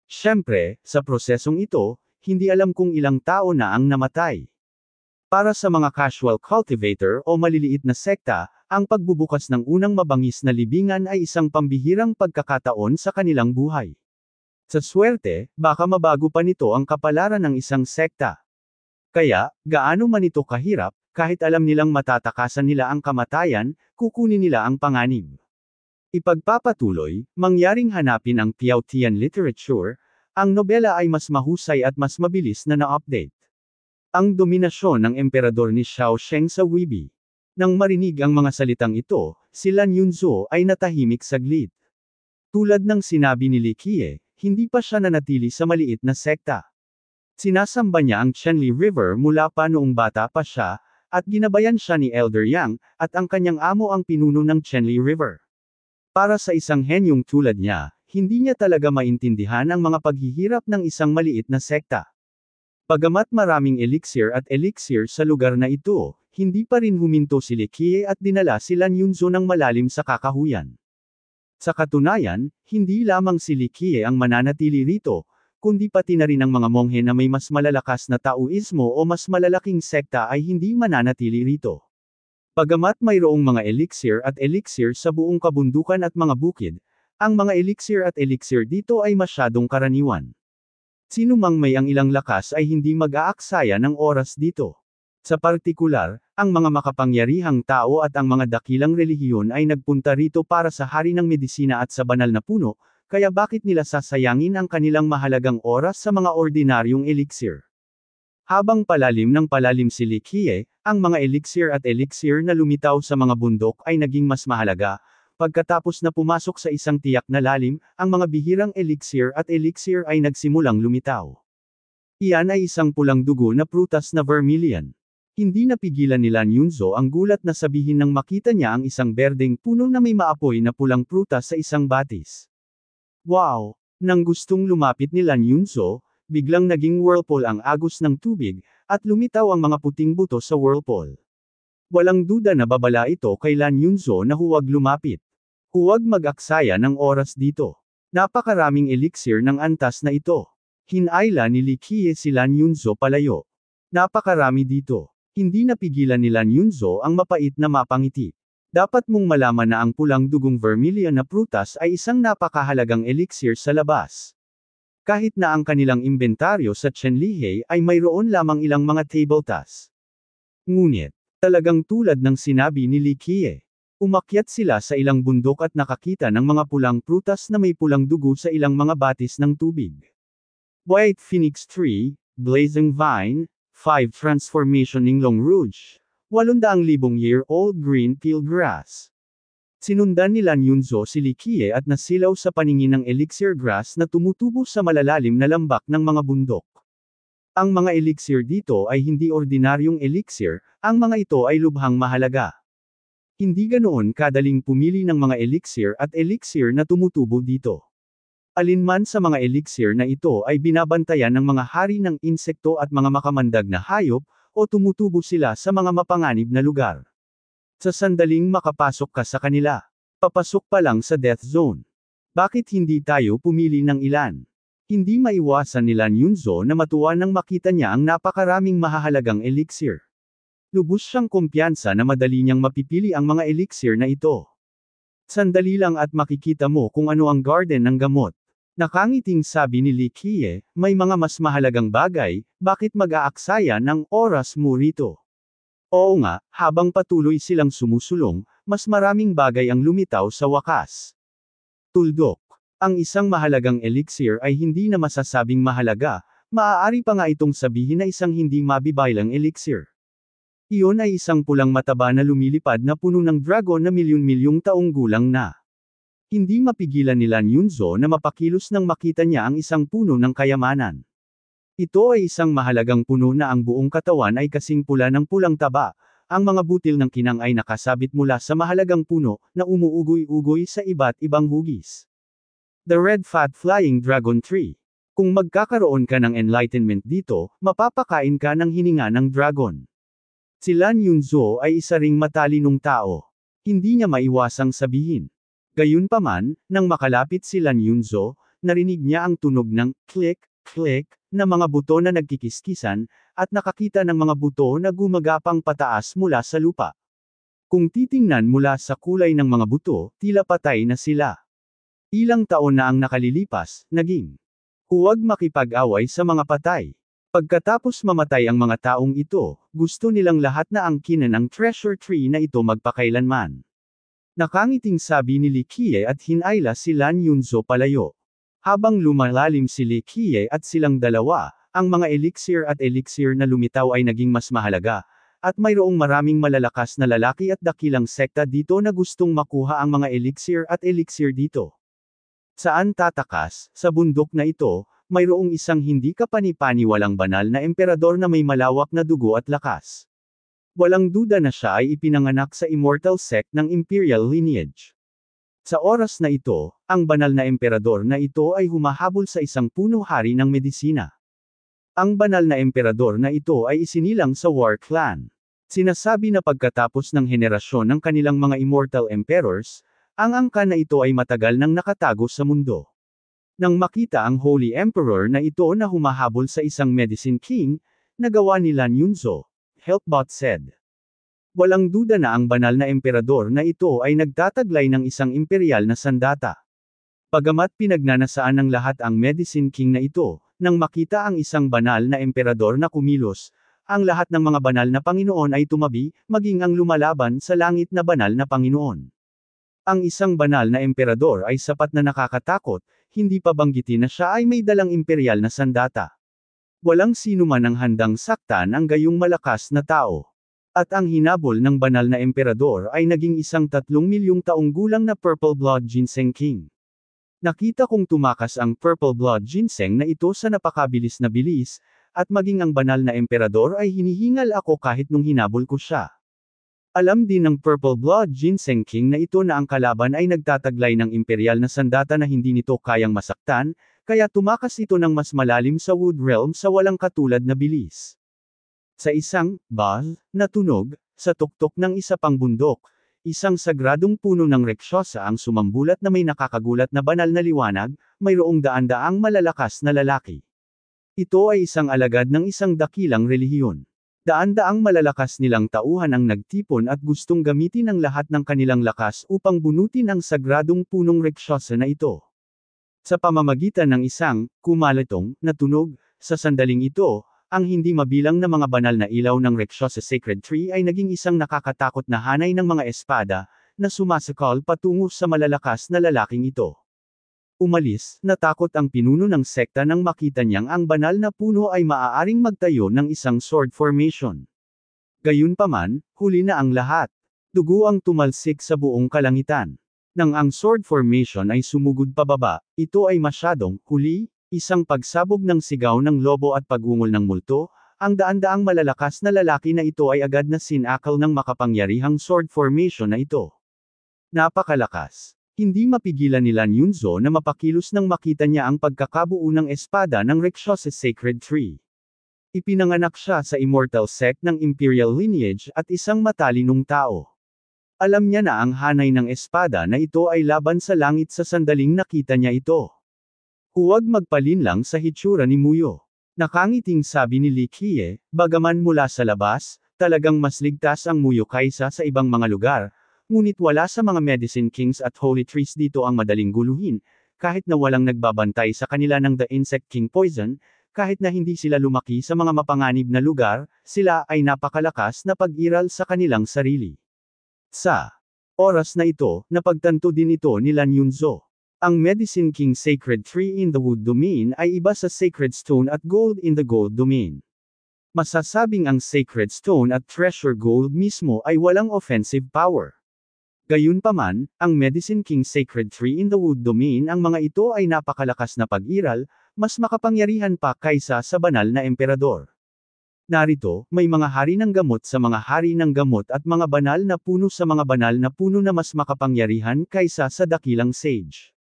Siyempre, sa prosesong ito, hindi alam kung ilang tao na ang namatay. Para sa mga casual cultivator o maliliit na sekta, ang pagbubukas ng unang mabangis na libingan ay isang pambihirang pagkakataon sa kanilang buhay. Sa swerte, baka mabago pa nito ang kapalaran ng isang sekta. Kaya, gaano man ito kahirap, kahit alam nilang matatakasan nila ang kamatayan, kukunin nila ang panganib. Ipagpapatuloy, mangyaring hanapin ang Piautian literature, ang nobela ay mas mahusay at mas mabilis na na-update. Ang dominasyon ng emperador ni Xiao Sheng sa Weibi. Nang marinig ang mga salitang ito, si Lan Yunzo ay natahimik saglit. Tulad ng sinabi ni Li Qiye, hindi pa siya nanatili sa maliit na sekta. Sinasamba niya ang Chenli River mula pa noong bata pa siya, at ginabayan siya ni Elder Yang, at ang kanyang amo ang pinuno ng Chenli River. Para sa isang henyong tulad niya, hindi niya talaga maintindihan ang mga paghihirap ng isang maliit na sekta. Pagamat maraming elixir at elixir sa lugar na ito, hindi pa rin huminto si Lekie at dinala si Lan Yunzo ng malalim sa kakahuyan. Sa katunayan, hindi lamang si Likie ang mananatili rito, kundi pati na rin ang mga monghe na may mas malalakas na taoismo o mas malalaking sekta ay hindi mananatili rito. Pagamat mayroong mga elixir at elixir sa buong kabundukan at mga bukid, ang mga elixir at elixir dito ay masyadong karaniwan. Sino mang may ang ilang lakas ay hindi mag-aaksaya ng oras dito. Sa partikular, ang mga makapangyarihang tao at ang mga dakilang relihiyon ay nagpunta rito para sa hari ng medisina at sa banal na puno, kaya bakit nila sasayangin ang kanilang mahalagang oras sa mga ordinaryong elixir? Habang palalim ng palalim si Likie, ang mga elixir at elixir na lumitaw sa mga bundok ay naging mas mahalaga, Pagkatapos na pumasok sa isang tiyak na lalim, ang mga bihirang elixir at elixir ay nagsimulang lumitaw. Iyan ay isang pulang dugo na prutas na vermilion. Hindi napigilan nila Nyunzo ang gulat na sabihin nang makita niya ang isang berdeng puno na may maapoy na pulang prutas sa isang batis. Wow! Nang gustong lumapit nila Nyunzo, biglang naging whirlpool ang agos ng tubig, at lumitaw ang mga puting buto sa whirlpool. Walang duda na babala ito kay Lan Yunzo na huwag lumapit. Huwag mag-aksaya ng oras dito. Napakaraming elixir ng antas na ito. Hinayla ni Likie si Lan Yunzo palayo. Napakarami dito. Hindi napigilan ni Lan Yunzo ang mapait na mapangiti. Dapat mong malaman na ang pulang dugong vermilion na prutas ay isang napakahalagang elixir sa labas. Kahit na ang kanilang inventaryo sa Chenlihe ay mayroon lamang ilang mga table tas. Ngunit, talagang tulad ng sinabi ni Likie. Umakyat sila sa ilang bundok at nakakita ng mga pulang prutas na may pulang dugo sa ilang mga batis ng tubig. White Phoenix Tree, Blazing Vine, 5 Transformation ng Long Rouge, 800,000 year old green peel grass. Sinundan nila Yunzo si Likie at nasilaw sa paningin ng elixir grass na tumutubo sa malalalim na lambak ng mga bundok. Ang mga elixir dito ay hindi ordinaryong elixir, ang mga ito ay lubhang mahalaga. Hindi ganoon kadaling pumili ng mga elixir at elixir na tumutubo dito. Alinman sa mga elixir na ito ay binabantayan ng mga hari ng insekto at mga makamandag na hayop, o tumutubo sila sa mga mapanganib na lugar. Sa sandaling makapasok ka sa kanila, papasok pa lang sa death zone. Bakit hindi tayo pumili ng ilan? Hindi maiwasan nila Nyunzo na matuwa nang makita niya ang napakaraming mahahalagang elixir. Lubos siyang kumpiyansa na madali niyang mapipili ang mga elixir na ito. Sandali lang at makikita mo kung ano ang garden ng gamot. Nakangiting sabi ni Likie, may mga mas mahalagang bagay, bakit mag-aaksaya ng oras mo rito? Oo nga, habang patuloy silang sumusulong, mas maraming bagay ang lumitaw sa wakas. Tuldok. Ang isang mahalagang elixir ay hindi na masasabing mahalaga, maaari pa nga itong sabihin na isang hindi mabibaylang elixir. Iyon ay isang pulang mataba na lumilipad na puno ng dragon na milyon-milyong taong gulang na. Hindi mapigilan nila Yunzo na mapakilos nang makita niya ang isang puno ng kayamanan. Ito ay isang mahalagang puno na ang buong katawan ay kasing pula ng pulang taba, ang mga butil ng kinang ay nakasabit mula sa mahalagang puno na umuugoy-ugoy sa iba't ibang hugis. The Red Fat Flying Dragon Tree. Kung magkakaroon ka ng enlightenment dito, mapapakain ka ng hininga ng dragon. Si Lan Yunzo ay isa ring matalinong tao. Hindi niya maiwasang sabihin. Gayunpaman, nang makalapit si Lan Yunzo, narinig niya ang tunog ng click, click, na mga buto na nagkikiskisan, at nakakita ng mga buto na gumagapang pataas mula sa lupa. Kung titingnan mula sa kulay ng mga buto, tila patay na sila. Ilang taon na ang nakalilipas, naging. Huwag makipag-away sa mga patay. Pagkatapos mamatay ang mga taong ito, gusto nilang lahat na angkinan ang treasure tree na ito magpakailanman. Nakangiting sabi ni Likie at hinayla si Lan Yunzo palayo. Habang lumalalim si Likie at silang dalawa, ang mga elixir at elixir na lumitaw ay naging mas mahalaga, at mayroong maraming malalakas na lalaki at dakilang sekta dito na gustong makuha ang mga elixir at elixir dito. Saan tatakas, sa bundok na ito, mayroong isang hindi kapanipani kapanipaniwalang banal na emperador na may malawak na dugo at lakas. Walang duda na siya ay ipinanganak sa immortal sect ng imperial lineage. Sa oras na ito, ang banal na emperador na ito ay humahabol sa isang puno hari ng medisina. Ang banal na emperador na ito ay isinilang sa War Clan. Sinasabi na pagkatapos ng henerasyon ng kanilang mga immortal emperors, ang angka na ito ay matagal nang nakatago sa mundo. Nang makita ang Holy Emperor na ito na humahabol sa isang medicine king, nagawa ni Lan Yunzo, Helpbot said. Walang duda na ang banal na emperador na ito ay nagtataglay ng isang imperial na sandata. Pagamat pinagnanasaan ng lahat ang medicine king na ito, nang makita ang isang banal na emperador na kumilos, ang lahat ng mga banal na Panginoon ay tumabi, maging ang lumalaban sa langit na banal na Panginoon. Ang isang banal na emperador ay sapat na nakakatakot, hindi pa banggitin na siya ay may dalang imperial na sandata. Walang sino man ang handang saktan ang gayong malakas na tao. At ang hinabol ng banal na emperador ay naging isang tatlong milyong taong gulang na Purple Blood Ginseng King. Nakita kong tumakas ang Purple Blood Ginseng na ito sa napakabilis na bilis, at maging ang banal na emperador ay hinihingal ako kahit nung hinabol ko siya. Alam din ng Purple Blood Ginseng King na ito na ang kalaban ay nagtataglay ng imperial na sandata na hindi nito kayang masaktan, kaya tumakas ito ng mas malalim sa Wood Realm sa walang katulad na bilis. Sa isang, bal, na tunog, sa tuktok ng isa pang bundok, isang sagradong puno ng reksyosa ang sumambulat na may nakakagulat na banal na liwanag, mayroong daan-daang malalakas na lalaki. Ito ay isang alagad ng isang dakilang relihiyon. Daan-daang malalakas nilang tauhan ang nagtipon at gustong gamitin ang lahat ng kanilang lakas upang bunutin ang sagradong punong reksyasa na ito. Sa pamamagitan ng isang, kumalatong, natunog, sa sandaling ito, ang hindi mabilang na mga banal na ilaw ng reksyasa sacred tree ay naging isang nakakatakot na hanay ng mga espada, na sumasakal patungo sa malalakas na lalaking ito. Umalis, natakot ang pinuno ng sekta nang makita niyang ang banal na puno ay maaaring magtayo ng isang sword formation. Gayunpaman, huli na ang lahat. Dugo ang tumalsik sa buong kalangitan. Nang ang sword formation ay sumugod pababa, ito ay masyadong, huli, isang pagsabog ng sigaw ng lobo at pagungol ng multo, ang daan-daang malalakas na lalaki na ito ay agad na sinakal ng makapangyarihang sword formation na ito. Napakalakas. Hindi mapigilan nila Yunzo na mapakilos nang makita niya ang pagkakabuo ng espada ng Rikshos's Sacred Tree. Ipinanganak siya sa immortal sect ng imperial lineage at isang matalinong tao. Alam niya na ang hanay ng espada na ito ay laban sa langit sa sandaling nakita niya ito. Huwag magpalinlang sa hitsura ni Muyo. Nakangiting sabi ni Li Likie, bagaman mula sa labas, talagang mas ligtas ang Muyo kaysa sa ibang mga lugar, Ngunit wala sa mga Medicine Kings at Holy Trees dito ang madaling guluhin, kahit na walang nagbabantay sa kanila ng The Insect King Poison, kahit na hindi sila lumaki sa mga mapanganib na lugar, sila ay napakalakas na pag-iral sa kanilang sarili. Sa oras na ito, napagtanto din ito ni Lan Yunzo. Ang Medicine King Sacred Tree in the Wood Domain ay iba sa Sacred Stone at Gold in the Gold Domain. Masasabing ang Sacred Stone at Treasure Gold mismo ay walang offensive power. Gayunpaman, ang Medicine King Sacred Tree in the Wood Domain ang mga ito ay napakalakas na pag-iral, mas makapangyarihan pa kaysa sa banal na emperador. Narito, may mga hari ng gamot sa mga hari ng gamot at mga banal na puno sa mga banal na puno na mas makapangyarihan kaysa sa dakilang sage.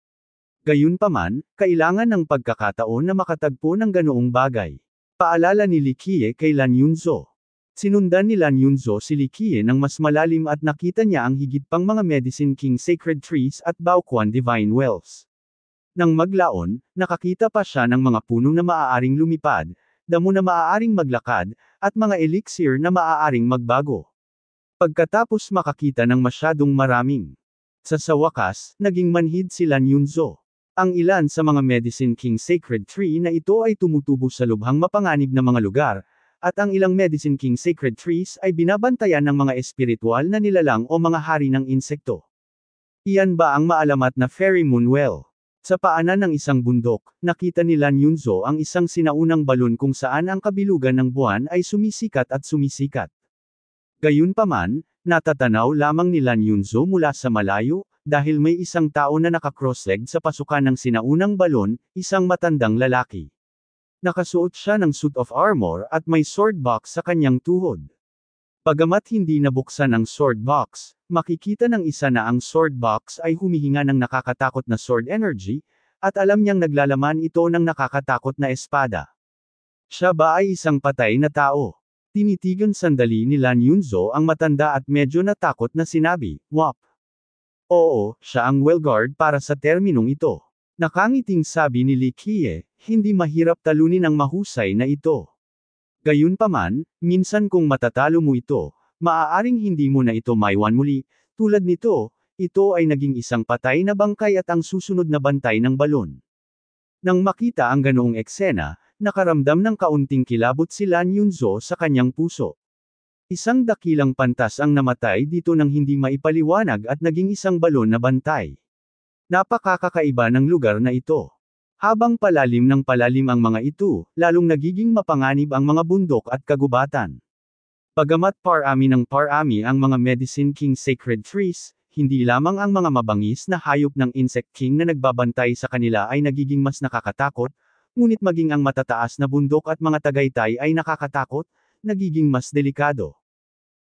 Gayunpaman, kailangan ng pagkakataon na makatagpo ng ganoong bagay. Paalala ni Likie kay Lan Yunzo. Sinundan nila Nyunzo si Likie ng mas malalim at nakita niya ang higit pang mga Medicine King Sacred Trees at Baoquan Divine Wells. Nang maglaon, nakakita pa siya ng mga puno na maaaring lumipad, damo na maaaring maglakad, at mga elixir na maaaring magbago. Pagkatapos makakita ng masyadong maraming. Sa sawakas, naging manhid sila Nyunzo. Ang ilan sa mga Medicine King Sacred Tree na ito ay tumutubo sa lubhang mapanganib na mga lugar, at ang ilang Medicine King sacred trees ay binabantayan ng mga espiritual na nilalang o mga hari ng insekto. Iyan ba ang maalamat na Fairy Moon Well? Sa paanan ng isang bundok, nakita nila Nyunzo ang isang sinaunang balon kung saan ang kabilugan ng buwan ay sumisikat at sumisikat. Gayunpaman, natatanaw lamang nila Nyunzo mula sa malayo, dahil may isang tao na nakakrosslegged sa pasukan ng sinaunang balon, isang matandang lalaki. Nakasuot siya ng suit of armor at may sword box sa kanyang tuhod. Pagamat hindi nabuksan ang sword box, makikita ng isa na ang sword box ay humihinga ng nakakatakot na sword energy, at alam niyang naglalaman ito ng nakakatakot na espada. Siya ba ay isang patay na tao? Tinitigan sandali ni Lan Yunzo ang matanda at medyo natakot na sinabi, Wap. Oo, siya ang well guard para sa terminong ito. Nakangiting sabi ni Likie, hindi mahirap talunin ang mahusay na ito. Gayunpaman, minsan kung matatalo mo ito, maaaring hindi mo na ito maiwan muli, tulad nito, ito ay naging isang patay na bangkay at ang susunod na bantay ng balon. Nang makita ang ganoong eksena, nakaramdam ng kaunting kilabot si Lan Yunzo sa kanyang puso. Isang dakilang pantas ang namatay dito nang hindi maipaliwanag at naging isang balon na bantay. Napakakakaiba ng lugar na ito. Habang palalim ng palalim ang mga ito, lalong nagiging mapanganib ang mga bundok at kagubatan. Pagamat parami ng parami ang mga Medicine King Sacred Trees, hindi lamang ang mga mabangis na hayop ng Insect King na nagbabantay sa kanila ay nagiging mas nakakatakot, ngunit maging ang matataas na bundok at mga tagaytay ay nakakatakot, nagiging mas delikado.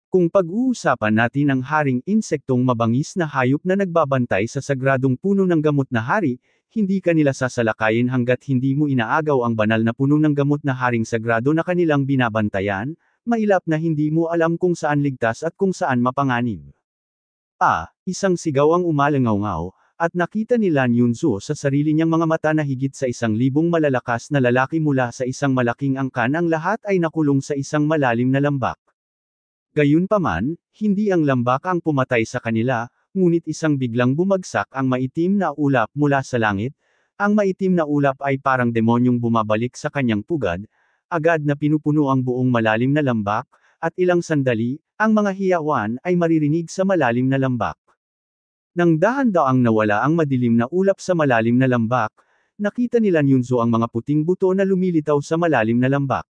Kung pag-uusapan natin ang haring insektong mabangis na hayop na nagbabantay sa sagradong puno ng gamot na hari, hindi kanila sasalakayin hanggat hindi mo inaagaw ang banal na puno ng gamot na haring sagrado na kanilang binabantayan, mailap na hindi mo alam kung saan ligtas at kung saan mapanganib. Ah, isang sigaw ang umalangaw-ngaw, at nakita ni Lan Yunzu sa sarili niyang mga mata na higit sa isang libong malalakas na lalaki mula sa isang malaking angkan ang lahat ay nakulong sa isang malalim na lambak. Gayunpaman, hindi ang lambak ang pumatay sa kanila, ngunit isang biglang bumagsak ang maitim na ulap mula sa langit, ang maitim na ulap ay parang demonyong bumabalik sa kanyang pugad, agad na pinupuno ang buong malalim na lambak, at ilang sandali, ang mga hiyawan ay maririnig sa malalim na lambak. Nang dahan-daang nawala ang madilim na ulap sa malalim na lambak, nakita nila Nyunzo ang mga puting buto na lumilitaw sa malalim na lambak.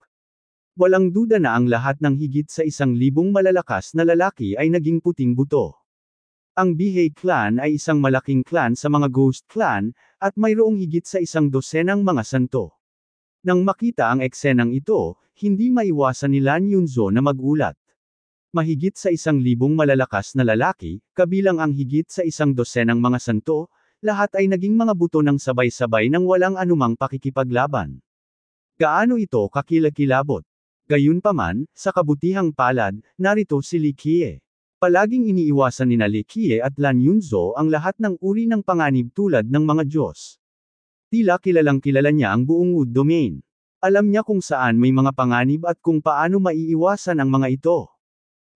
Walang duda na ang lahat ng higit sa isang libong malalakas na lalaki ay naging puting buto. Ang Bihei clan ay isang malaking clan sa mga ghost clan, at mayroong higit sa isang dosenang mga santo. Nang makita ang eksenang ito, hindi maiwasan ni Lan Yunzo na magulat. Mahigit sa isang libong malalakas na lalaki, kabilang ang higit sa isang dosenang mga santo, lahat ay naging mga buto ng sabay-sabay ng walang anumang pakikipaglaban. Gaano ito kakilakilabot? Gayunpaman, sa kabutihang palad, narito si Likie. Palaging iniiwasan ni Likie at Lan Yunzo ang lahat ng uri ng panganib tulad ng mga Diyos. Tila kilalang kilala niya ang buong Wood Domain. Alam niya kung saan may mga panganib at kung paano maiiwasan ang mga ito.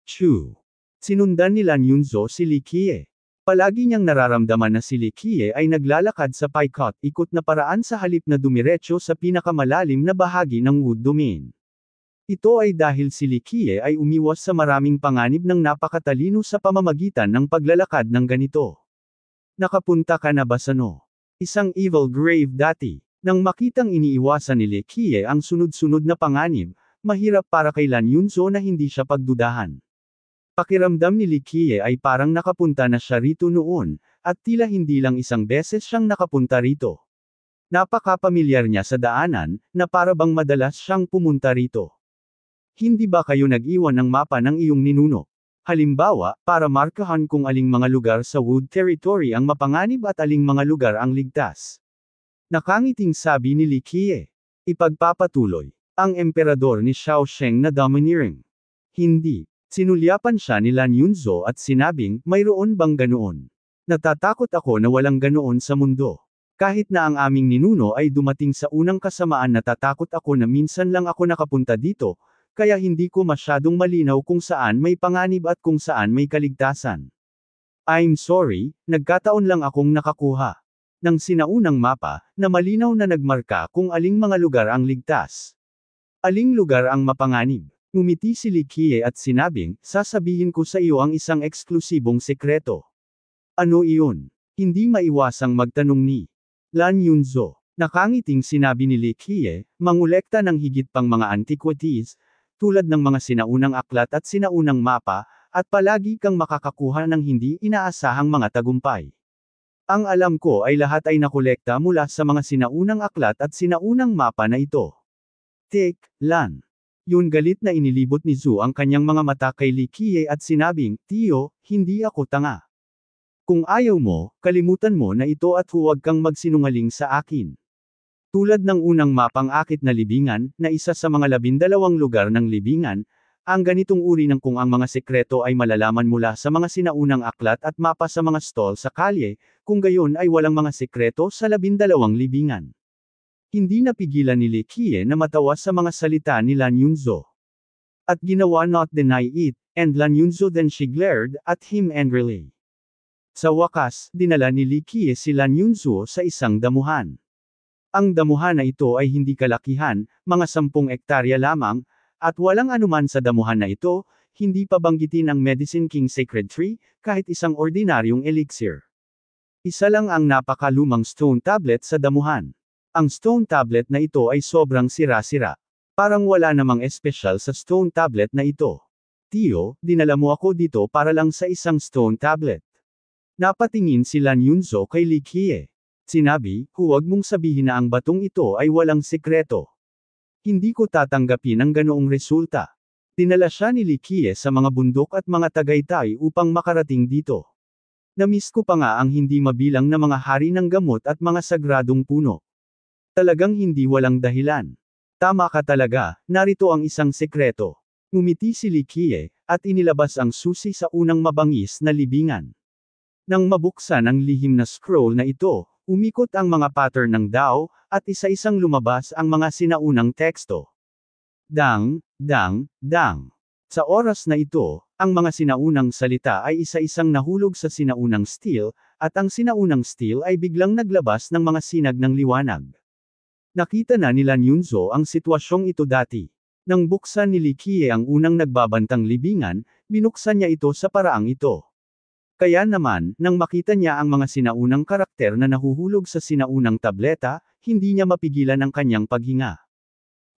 Chu. Sinundan ni Lan Yunzo si Likie. Palagi niyang nararamdaman na si Likie ay naglalakad sa paikot-ikot na paraan sa halip na dumiretso sa pinakamalalim na bahagi ng Wood Domain. Ito ay dahil si Likie ay umiwas sa maraming panganib ng napakatalino sa pamamagitan ng paglalakad ng ganito. Nakapunta ka na ba sa no? Isang evil grave dati. Nang makitang iniiwasan ni Likie ang sunod-sunod na panganib, mahirap para kay Lan Yunso na hindi siya pagdudahan. Pakiramdam ni Likie ay parang nakapunta na siya rito noon, at tila hindi lang isang beses siyang nakapunta rito. Napakapamilyar niya sa daanan, na parabang madalas siyang pumunta rito. Hindi ba kayo nag-iwan ng mapa ng iyong ninuno? Halimbawa, para markahan kung aling mga lugar sa Wood Territory ang mapanganib at aling mga lugar ang ligtas. Nakangiting sabi ni Li Qiye. Ipagpapatuloy. Ang emperador ni Xiao Sheng na domineering. Hindi. Sinulyapan siya ni Lan Yunzo at sinabing, mayroon bang ganoon? Natatakot ako na walang ganoon sa mundo. Kahit na ang aming ninuno ay dumating sa unang kasamaan natatakot ako na minsan lang ako nakapunta dito, kaya hindi ko masyadong malinaw kung saan may panganib at kung saan may kaligtasan. I'm sorry, nagkataon lang akong nakakuha ng sinaunang mapa na malinaw na nagmarka kung aling mga lugar ang ligtas. Aling lugar ang mapanganib. Ngumiti si Likie at sinabing, sasabihin ko sa iyo ang isang eksklusibong sekreto. Ano iyon? Hindi maiwasang magtanong ni Lan Yunzo. Nakangiting sinabi ni Likie, mangulekta ng higit pang mga antiquities, tulad ng mga sinaunang aklat at sinaunang mapa, at palagi kang makakakuha ng hindi inaasahang mga tagumpay. Ang alam ko ay lahat ay nakolekta mula sa mga sinaunang aklat at sinaunang mapa na ito. Tik, Lan. Yun galit na inilibot ni Zhu ang kanyang mga mata kay Li Qiye at sinabing, Tio, hindi ako tanga. Kung ayaw mo, kalimutan mo na ito at huwag kang magsinungaling sa akin. Tulad ng unang mapang akit na libingan, na isa sa mga labindalawang lugar ng libingan, ang ganitong uri ng kung ang mga sekreto ay malalaman mula sa mga sinaunang aklat at mapa sa mga stall sa kalye, kung gayon ay walang mga sekreto sa labindalawang libingan. Hindi napigilan ni Lekie na matawa sa mga salita ni Lan Yunzo. At ginawa not deny it, and Lan Yunzo then she glared at him angrily. Sa wakas, dinala ni Likie si Lan Yunzo sa isang damuhan. Ang damuhan na ito ay hindi kalakihan, mga sampung ektarya lamang, at walang anuman sa damuhan na ito, hindi pabanggitin ang Medicine King Sacred Tree, kahit isang ordinaryong elixir. Isa lang ang napakalumang stone tablet sa damuhan. Ang stone tablet na ito ay sobrang sira-sira. Parang wala namang espesyal sa stone tablet na ito. Tio, dinala mo ako dito para lang sa isang stone tablet. Napatingin si Lan Yunzo kay Likie. Sinabi, huwag mong sabihin na ang batong ito ay walang sekreto. Hindi ko tatanggapin ang ganoong resulta. Tinala siya ni Likie sa mga bundok at mga tagaytay upang makarating dito. Namiss ko pa nga ang hindi mabilang na mga hari ng gamot at mga sagradong puno. Talagang hindi walang dahilan. Tama ka talaga, narito ang isang sekreto. Ngumiti si Likie, at inilabas ang susi sa unang mabangis na libingan. Nang mabuksan ang lihim na scroll na ito, Umikot ang mga pattern ng Dao, at isa-isang lumabas ang mga sinaunang teksto. Dang, dang, dang. Sa oras na ito, ang mga sinaunang salita ay isa-isang nahulog sa sinaunang steel, at ang sinaunang steel ay biglang naglabas ng mga sinag ng liwanag. Nakita na nila Nyunzo ang sitwasyong ito dati. Nang buksan ni Likie ang unang nagbabantang libingan, binuksan niya ito sa paraang ito. Kaya naman, nang makita niya ang mga sinaunang karakter na nahuhulog sa sinaunang tableta, hindi niya mapigilan ang kanyang paghinga.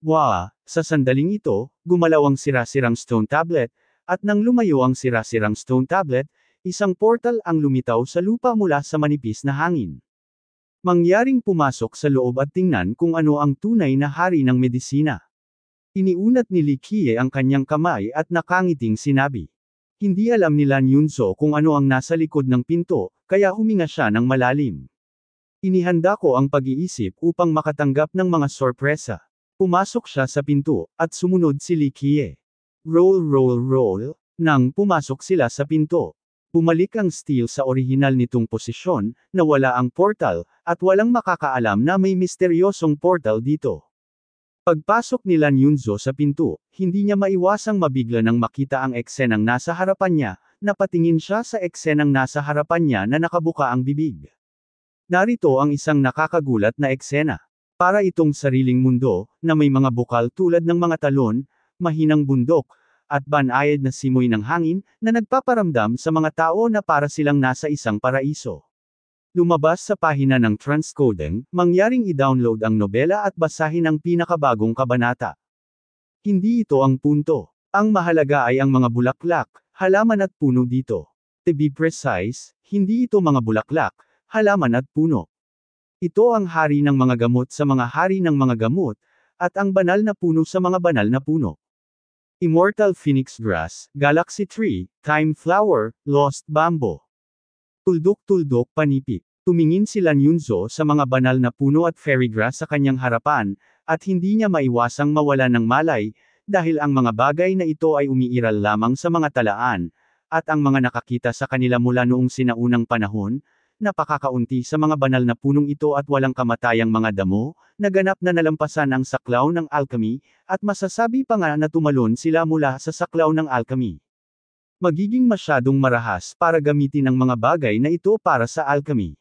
Waa, wow, sa sandaling ito, gumalaw ang sirasirang stone tablet, at nang lumayo ang sirasirang stone tablet, isang portal ang lumitaw sa lupa mula sa manipis na hangin. Mangyaring pumasok sa loob at tingnan kung ano ang tunay na hari ng medisina. Iniunat ni Likie ang kanyang kamay at nakangiting sinabi. Hindi alam nila Yunso kung ano ang nasa likod ng pinto, kaya huminga siya ng malalim. Inihanda ko ang pag-iisip upang makatanggap ng mga sorpresa. Pumasok siya sa pinto, at sumunod si Likie. Roll roll roll, nang pumasok sila sa pinto. Bumalik ang steel sa orihinal nitong posisyon, nawala ang portal, at walang makakaalam na may misteryosong portal dito. Pagpasok ni Lan Yunzo sa pinto, hindi niya maiwasang mabigla nang makita ang eksenang nasa harapan niya, napatingin siya sa eksenang nasa harapan niya na nakabuka ang bibig. Narito ang isang nakakagulat na eksena. Para itong sariling mundo, na may mga bukal tulad ng mga talon, mahinang bundok, at banayad na simoy ng hangin, na nagpaparamdam sa mga tao na para silang nasa isang paraiso. Lumabas sa pahina ng transcoding, mangyaring i-download ang nobela at basahin ang pinakabagong kabanata. Hindi ito ang punto. Ang mahalaga ay ang mga bulaklak, halaman at puno dito. To be precise, hindi ito mga bulaklak, halaman at puno. Ito ang hari ng mga gamot sa mga hari ng mga gamot, at ang banal na puno sa mga banal na puno. Immortal Phoenix Grass, Galaxy Tree, Time Flower, Lost Bamboo tuldok-tuldok panipik. Tumingin si Lan Yunzo sa mga banal na puno at fairy grass sa kanyang harapan, at hindi niya maiwasang mawala ng malay, dahil ang mga bagay na ito ay umiiral lamang sa mga talaan, at ang mga nakakita sa kanila mula noong sinaunang panahon, napakakaunti sa mga banal na punong ito at walang kamatayang mga damo, naganap na nalampasan ang saklaw ng alchemy, at masasabi pa nga na tumalon sila mula sa saklaw ng alchemy magiging masyadong marahas para gamitin ang mga bagay na ito para sa alchemy.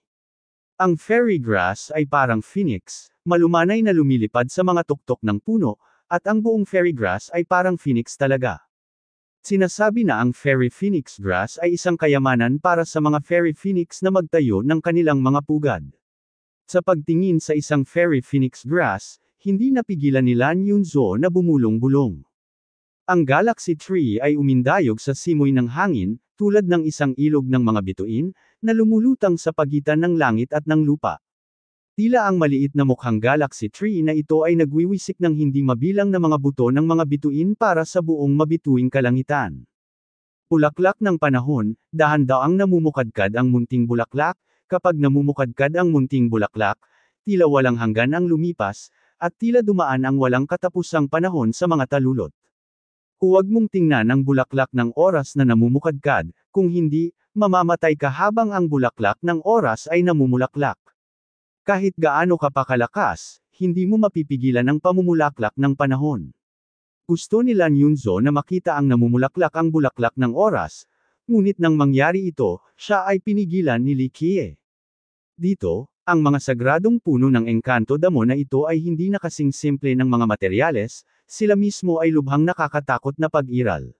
Ang fairy grass ay parang phoenix, malumanay na lumilipad sa mga tuktok ng puno, at ang buong fairy grass ay parang phoenix talaga. Sinasabi na ang fairy phoenix grass ay isang kayamanan para sa mga fairy phoenix na magtayo ng kanilang mga pugad. Sa pagtingin sa isang fairy phoenix grass, hindi napigilan nila Nyunzo na bumulong-bulong. Ang Galaxy 3 ay umindayog sa simoy ng hangin, tulad ng isang ilog ng mga bituin, na lumulutang sa pagitan ng langit at ng lupa. Tila ang maliit na mukhang Galaxy 3 na ito ay nagwiwisik ng hindi mabilang na mga buto ng mga bituin para sa buong mabituing kalangitan. Ulaklak ng panahon, dahan-daang namumukadkad ang munting bulaklak, kapag namumukadkad ang munting bulaklak, tila walang hanggan ang lumipas, at tila dumaan ang walang katapusang panahon sa mga talulot. Huwag mong tingnan ang bulaklak ng oras na namumukadkad, kung hindi, mamamatay ka habang ang bulaklak ng oras ay namumulaklak. Kahit gaano ka pa kalakas, hindi mo mapipigilan ang pamumulaklak ng panahon. Gusto ni Lan Yunzo na makita ang namumulaklak ang bulaklak ng oras, ngunit nang mangyari ito, siya ay pinigilan ni Li Likie. Dito, ang mga sagradong puno ng Encanto damo na ito ay hindi na kasing simple ng mga materyales, sila mismo ay lubhang nakakatakot na pag-iral.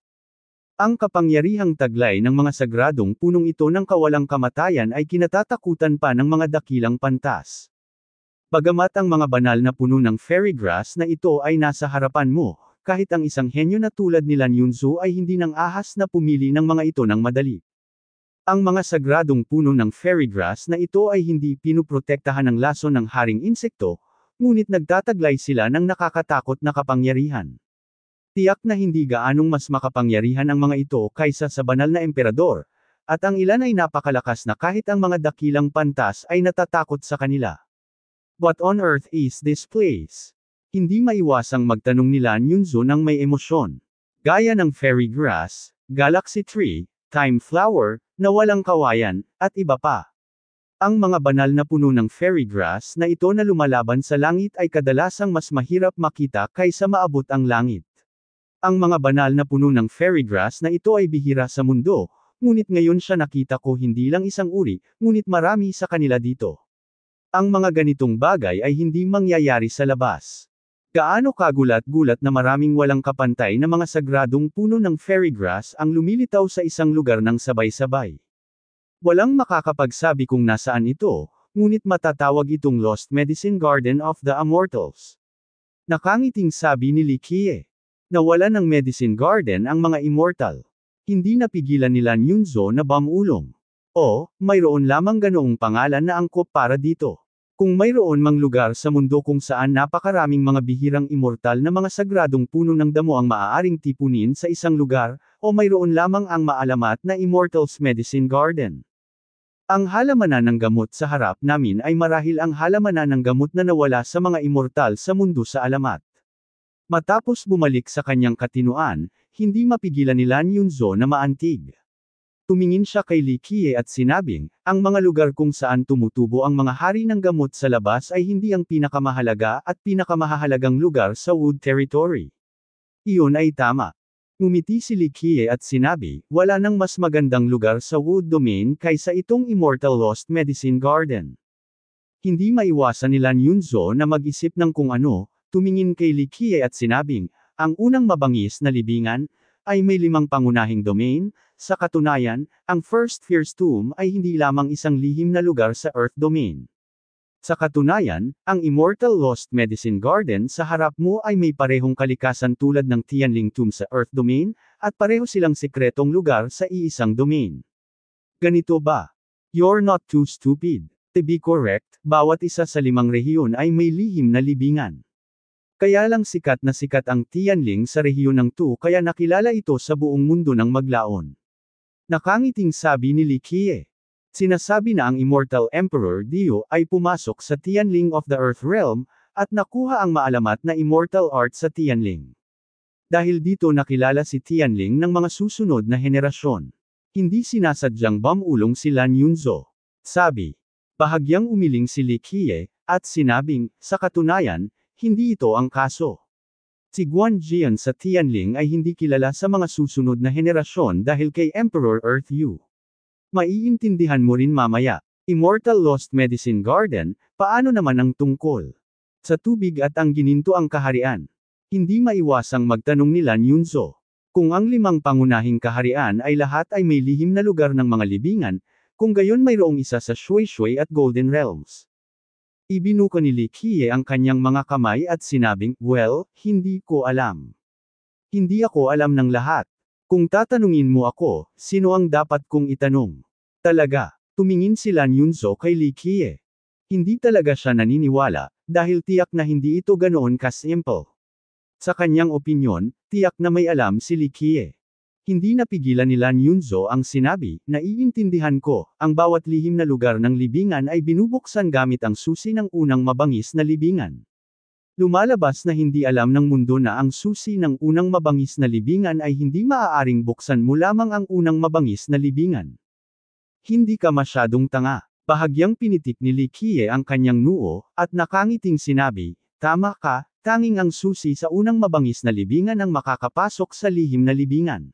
Ang kapangyarihang taglay ng mga sagradong punong ito ng kawalang kamatayan ay kinatatakutan pa ng mga dakilang pantas. Bagamat ang mga banal na puno ng fairy grass na ito ay nasa harapan mo, kahit ang isang henyo na tulad ni Lan Yunzu ay hindi nang ahas na pumili ng mga ito ng madali. Ang mga sagradong puno ng fairy grass na ito ay hindi pinuprotektahan ng laso ng haring insekto, Ngunit nagtataglay sila ng nakakatakot na kapangyarihan. Tiyak na hindi gaanong mas makapangyarihan ang mga ito kaysa sa banal na emperador, at ang ilan ay napakalakas na kahit ang mga dakilang pantas ay natatakot sa kanila. What on earth is this place? Hindi maiwasang magtanong nila Yunzo ng may emosyon. Gaya ng fairy grass, galaxy tree, time flower, na walang kawayan, at iba pa. Ang mga banal na puno ng fairy grass na ito na lumalaban sa langit ay kadalasang mas mahirap makita kaysa maabot ang langit. Ang mga banal na puno ng fairy grass na ito ay bihira sa mundo, ngunit ngayon siya nakita ko hindi lang isang uri, ngunit marami sa kanila dito. Ang mga ganitong bagay ay hindi mangyayari sa labas. Gaano kagulat-gulat na maraming walang kapantay na mga sagradong puno ng fairy grass ang lumilitaw sa isang lugar ng sabay-sabay. Walang makakapagsabi kung nasaan ito, ngunit matatawag itong Lost Medicine Garden of the Immortals. Nakangiting sabi ni Likie. Nawala ng Medicine Garden ang mga immortal. Hindi napigilan nila Nyunzo na bamulong. O, mayroon lamang ganoong pangalan na angkop para dito. Kung mayroon mang lugar sa mundo kung saan napakaraming mga bihirang immortal na mga sagradong puno ng damo ang maaaring tipunin sa isang lugar, o mayroon lamang ang maalamat na Immortals Medicine Garden. Ang halamanan ng gamot sa harap namin ay marahil ang halamanan ng gamot na nawala sa mga immortal sa mundo sa alamat. Matapos bumalik sa kanyang katinuan, hindi mapigilan ni Lan Yunzo na maantig. Tumingin siya kay Li Kie at sinabing, ang mga lugar kung saan tumutubo ang mga hari ng gamot sa labas ay hindi ang pinakamahalaga at pinakamahalagang lugar sa Wood Territory. Iyon ay tama. Umiti si Likie at sinabi, wala nang mas magandang lugar sa Wood Domain kaysa itong Immortal Lost Medicine Garden. Hindi maiwasan nila Yunzo na mag-isip ng kung ano, tumingin kay Likie at sinabing, ang unang mabangis na libingan, ay may limang pangunahing domain, sa katunayan, ang First Fierce Tomb ay hindi lamang isang lihim na lugar sa Earth Domain. Sa katunayan, ang Immortal Lost Medicine Garden sa harap mo ay may parehong kalikasan tulad ng Tianling Tomb sa Earth Domain, at pareho silang sikretong lugar sa iisang domain. Ganito ba? You're not too stupid. To be correct, bawat isa sa limang rehiyon ay may lihim na libingan. Kaya lang sikat na sikat ang Tianling sa rehiyon ng Tu kaya nakilala ito sa buong mundo ng maglaon. Nakangiting sabi ni Li Likie. Sinasabi na ang Immortal Emperor Dio ay pumasok sa Tianling of the Earth Realm, at nakuha ang maalamat na Immortal Art sa Tianling. Dahil dito nakilala si Tianling ng mga susunod na henerasyon. Hindi sinasadyang bamulong si Lan Yunzo. Sabi, bahagyang umiling si Li Qiye, at sinabing, sa katunayan, hindi ito ang kaso. Si Guan Jian sa Tianling ay hindi kilala sa mga susunod na henerasyon dahil kay Emperor Earth Yu. Maiintindihan mo rin mamaya, Immortal Lost Medicine Garden, paano naman ang tungkol? Sa tubig at ang gininto ang kaharian. Hindi maiwasang magtanong ni Lan Yunzo. Kung ang limang pangunahing kaharian ay lahat ay may lihim na lugar ng mga libingan, kung gayon mayroong isa sa Shui Shui at Golden Realms. Ibinuko ni Li Likie ang kanyang mga kamay at sinabing, well, hindi ko alam. Hindi ako alam ng lahat. Kung tatanungin mo ako, sino ang dapat kong itanong? Talaga, tumingin si Lan Yunzo kay Li Kie. Hindi talaga siya naniniwala, dahil tiyak na hindi ito ganoon kasimple. Sa kanyang opinyon, tiyak na may alam si Li Kie. Hindi napigilan ni Lan Yunzo ang sinabi, naiintindihan ko, ang bawat lihim na lugar ng libingan ay binubuksan gamit ang susi ng unang mabangis na libingan. Lumalabas na hindi alam ng mundo na ang susi ng unang mabangis na libingan ay hindi maaaring buksan mo lamang ang unang mabangis na libingan. Hindi ka masyadong tanga. Bahagyang pinitik ni Likie ang kanyang nuo, at nakangiting sinabi, Tama ka, tanging ang susi sa unang mabangis na libingan ang makakapasok sa lihim na libingan.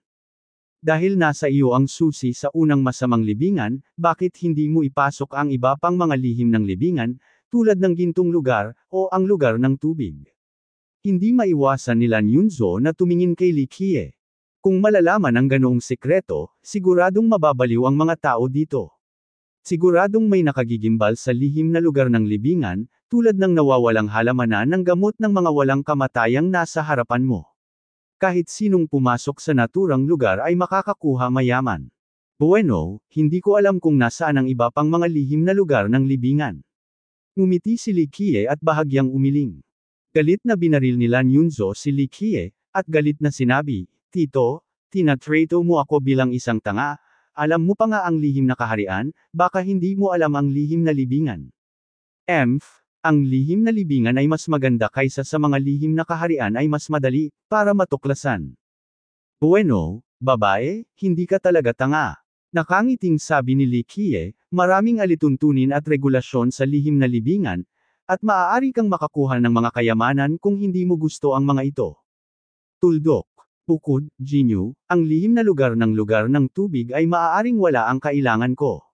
Dahil nasa iyo ang susi sa unang masamang libingan, bakit hindi mo ipasok ang iba pang mga lihim ng libingan, tulad ng gintong lugar, o ang lugar ng tubig. Hindi maiwasan nila Yunzo na tumingin kay Likie. Kung malalaman ang ganoong sekreto, siguradong mababaliw ang mga tao dito. Siguradong may nakagigimbal sa lihim na lugar ng libingan, tulad ng nawawalang halamanan ng gamot ng mga walang kamatayang nasa harapan mo. Kahit sinong pumasok sa naturang lugar ay makakakuha mayaman. Bueno, hindi ko alam kung nasaan ang iba pang mga lihim na lugar ng libingan. Umiti si Likie at bahagyang umiling. Galit na binaril nila Yunzo si Likie, at galit na sinabi, Tito, tinatrato mo ako bilang isang tanga, alam mo pa nga ang lihim na kaharian, baka hindi mo alam ang lihim na libingan. Emf, ang lihim na libingan ay mas maganda kaysa sa mga lihim na kaharian ay mas madali, para matuklasan. Bueno, babae, hindi ka talaga tanga. Nakangiting sabi ni Likie, maraming alituntunin at regulasyon sa lihim na libingan, at maaari kang makakuha ng mga kayamanan kung hindi mo gusto ang mga ito. Tuldok, Pukod, ginyu, ang lihim na lugar ng lugar ng tubig ay maaaring wala ang kailangan ko.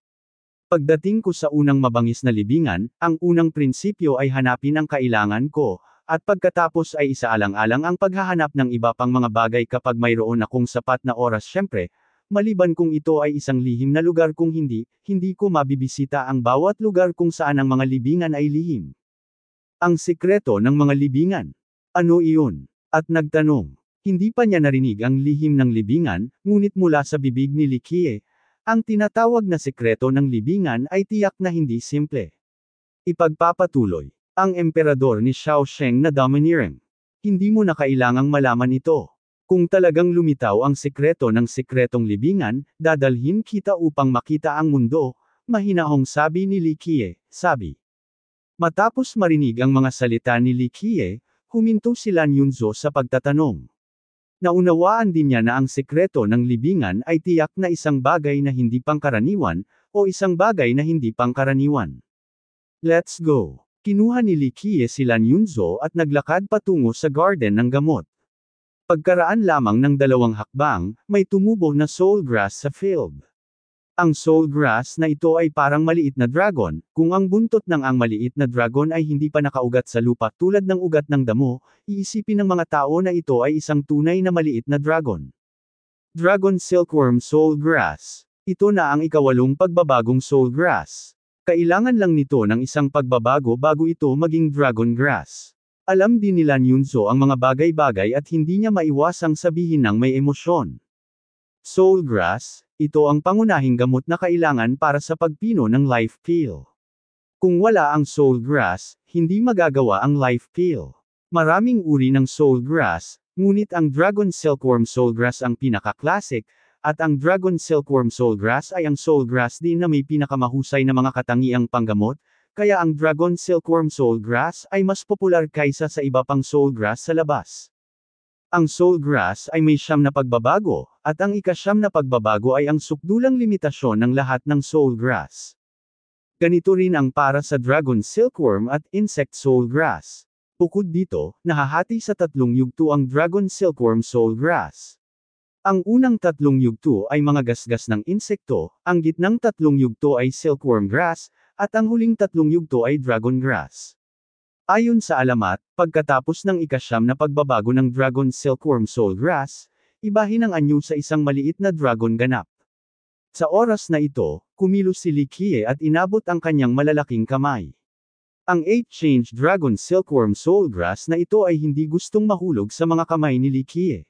Pagdating ko sa unang mabangis na libingan, ang unang prinsipyo ay hanapin ang kailangan ko, at pagkatapos ay isaalang-alang ang paghahanap ng iba pang mga bagay kapag mayroon akong sapat na oras Siyempre, Maliban kung ito ay isang lihim na lugar kung hindi, hindi ko mabibisita ang bawat lugar kung saan ang mga libingan ay lihim. Ang sikreto ng mga libingan. Ano iyon? At nagtanong. Hindi pa niya narinig ang lihim ng libingan, ngunit mula sa bibig ni Likie, ang tinatawag na sikreto ng libingan ay tiyak na hindi simple. Ipagpapatuloy. Ang emperador ni Xiao Sheng na domineering. Hindi mo na kailangang malaman ito. Kung talagang lumitaw ang sikreto ng sikretong libingan, dadalhin kita upang makita ang mundo, mahinahong sabi ni Likie, sabi. Matapos marinig ang mga salita ni Likie, huminto sila Nyunzo sa pagtatanong. Naunawaan din niya na ang sikreto ng libingan ay tiyak na isang bagay na hindi pangkaraniwan, o isang bagay na hindi pangkaraniwan. Let's go! Kinuha ni Likie sila Nyunzo at naglakad patungo sa garden ng gamot. Pagkaraan lamang ng dalawang hakbang, may tumubo na soul grass sa field. Ang soul grass na ito ay parang maliit na dragon, kung ang buntot ng ang maliit na dragon ay hindi pa nakaugat sa lupa tulad ng ugat ng damo, iisipin ng mga tao na ito ay isang tunay na maliit na dragon. Dragon Silkworm Grass Ito na ang ikawalong pagbabagong soul grass. Kailangan lang nito ng isang pagbabago bago ito maging dragon grass. Alam din nila Nyunso ang mga bagay-bagay at hindi niya maiwasang sabihin ng may emosyon. Soulgrass, ito ang pangunahing gamot na kailangan para sa pagpino ng life peel. Kung wala ang soulgrass, hindi magagawa ang life peel. Maraming uri ng soulgrass, ngunit ang dragon silkworm soulgrass ang pinaka-classic, at ang dragon silkworm soulgrass ay ang soulgrass din na may pinakamahusay na mga katangiang panggamot, kaya ang dragon silkworm soulgrass ay mas popular kaysa sa iba pang soulgrass sa labas. Ang soulgrass ay may siyam na pagbabago, at ang ikasyam na pagbabago ay ang sukdulang limitasyon ng lahat ng soulgrass. Ganito rin ang para sa dragon silkworm at insect soulgrass. Bukod dito, nahahati sa tatlong yugto ang dragon silkworm soulgrass. Ang unang tatlong yugto ay mga gasgas ng insekto, ang gitnang tatlong yugto ay silkworm grass, at ang huling tatlong yugto ay dragon grass. Ayon sa alamat, pagkatapos ng ikasyam na pagbabago ng dragon silkworm soul grass, ibahin ang anyo sa isang maliit na dragon ganap. Sa oras na ito, kumilos si Likie at inabot ang kanyang malalaking kamay. Ang 8-change dragon silkworm Soul Grass na ito ay hindi gustong mahulog sa mga kamay ni Likie.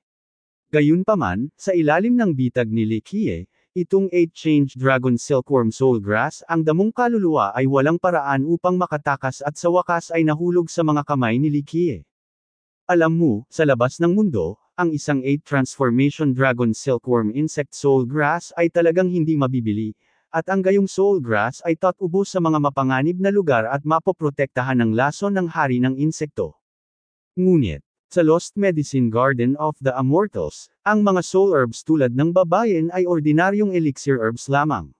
Gayunpaman, sa ilalim ng bitag ni Likie, Itong 8-change dragon silkworm Soul Grass, ang damong kaluluwa ay walang paraan upang makatakas at sa wakas ay nahulog sa mga kamay ni Likie. Alam mo, sa labas ng mundo, ang isang 8-transformation dragon silkworm insect Soul Grass ay talagang hindi mabibili, at ang gayong soul grass ay tatubo sa mga mapanganib na lugar at mapoprotektahan ng laso ng hari ng insekto. Ngunit, sa Lost Medicine Garden of the Immortals, ang mga soul herbs tulad ng babayen ay ordinaryong elixir herbs lamang.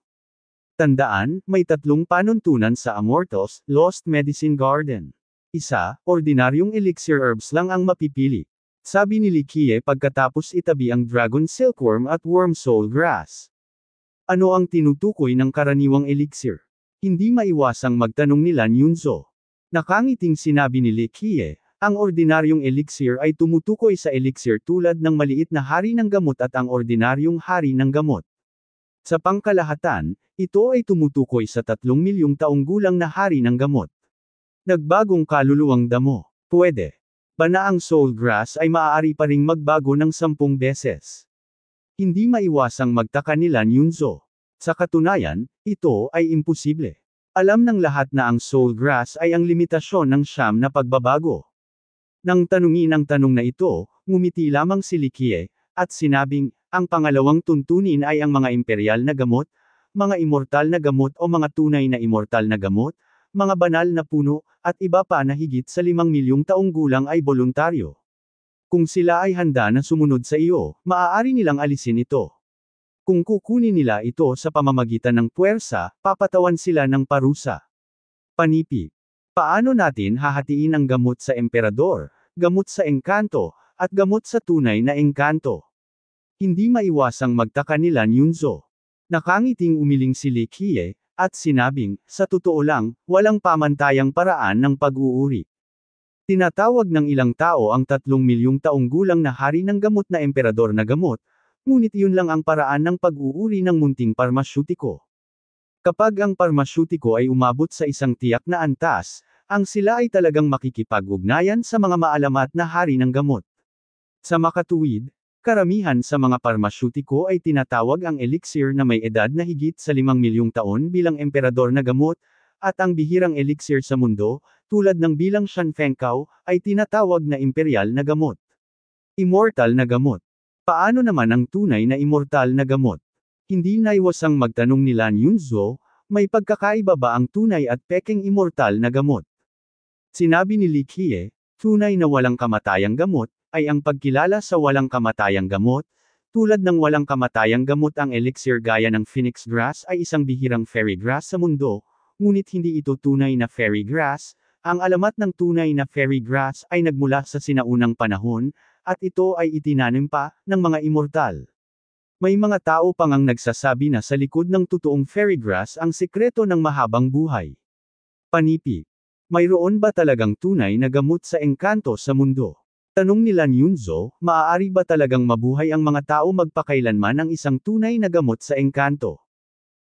Tandaan, may tatlong panuntunan sa Immortals, Lost Medicine Garden. Isa, ordinaryong elixir herbs lang ang mapipili. Sabi ni Likie pagkatapos itabi ang dragon silkworm at worm soul grass. Ano ang tinutukoy ng karaniwang elixir? Hindi maiwasang magtanong ni Lan Yunzo. Nakangiting sinabi ni Likie, ang ordinaryong elixir ay tumutukoy sa elixir tulad ng maliit na hari ng gamot at ang ordinaryong hari ng gamot. Sa pangkalahatan, ito ay tumutukoy sa tatlong milyong taong gulang na hari ng gamot. Nagbagong kaluluwang damo. Pwede. soul grass ay maaari pa ring magbago ng sampung beses. Hindi maiwasang magtaka nila Yunzo. Sa katunayan, ito ay imposible. Alam ng lahat na ang soul grass ay ang limitasyon ng siyam na pagbabago. Nang tanungin ang tanong na ito, ngumiti lamang si Likie, at sinabing, ang pangalawang tuntunin ay ang mga imperial na gamot, mga immortal na gamot o mga tunay na immortal na gamot, mga banal na puno, at iba pa na higit sa limang milyong taong gulang ay voluntaryo. Kung sila ay handa na sumunod sa iyo, maaari nilang alisin ito. Kung kukunin nila ito sa pamamagitan ng puwersa, papatawan sila ng parusa. Panipi Paano natin hahatiin ang gamot sa emperador, gamot sa engkanto, at gamot sa tunay na engkanto? Hindi maiwasang magtaka nila Yunzo. Nakangiting umiling si Likie, at sinabing, sa totoo lang, walang pamantayang paraan ng pag-uuri. Tinatawag ng ilang tao ang tatlong milyong taong gulang na hari ng gamot na emperador na gamot, ngunit iyon lang ang paraan ng pag-uuri ng munting parmasyutiko. Kapag ang parmasyutiko ay umabot sa isang tiyak na antas, ang sila ay talagang makikipag-ugnayan sa mga maalamat na hari ng gamot. Sa makatuwid, karamihan sa mga parmasyutiko ay tinatawag ang elixir na may edad na higit sa 5 milyong taon bilang emperador na gamot, at ang bihirang elixir sa mundo, tulad ng bilang Shanfengkao, ay tinatawag na imperial na gamot. Immortal na gamot. Paano naman ang tunay na immortal na gamot? Hindi naiwasang magtanong ni Lan Yunzo, may pagkakaiba ba ang tunay at peking immortal na gamot? Sinabi ni Li Kie, tunay na walang kamatayang gamot, ay ang pagkilala sa walang kamatayang gamot, tulad ng walang kamatayang gamot ang elixir gaya ng phoenix grass ay isang bihirang fairy grass sa mundo, ngunit hindi ito tunay na fairy grass, ang alamat ng tunay na fairy grass ay nagmula sa sinaunang panahon, at ito ay itinanim pa ng mga immortal. May mga tao pang ang nagsasabi na sa likod ng totoong fairy grass ang sikreto ng mahabang buhay. Panipi. Mayroon ba talagang tunay na gamot sa engkanto sa mundo? Tanong nila Nyunzo, maaari ba talagang mabuhay ang mga tao magpakailanman ang isang tunay na gamot sa engkanto?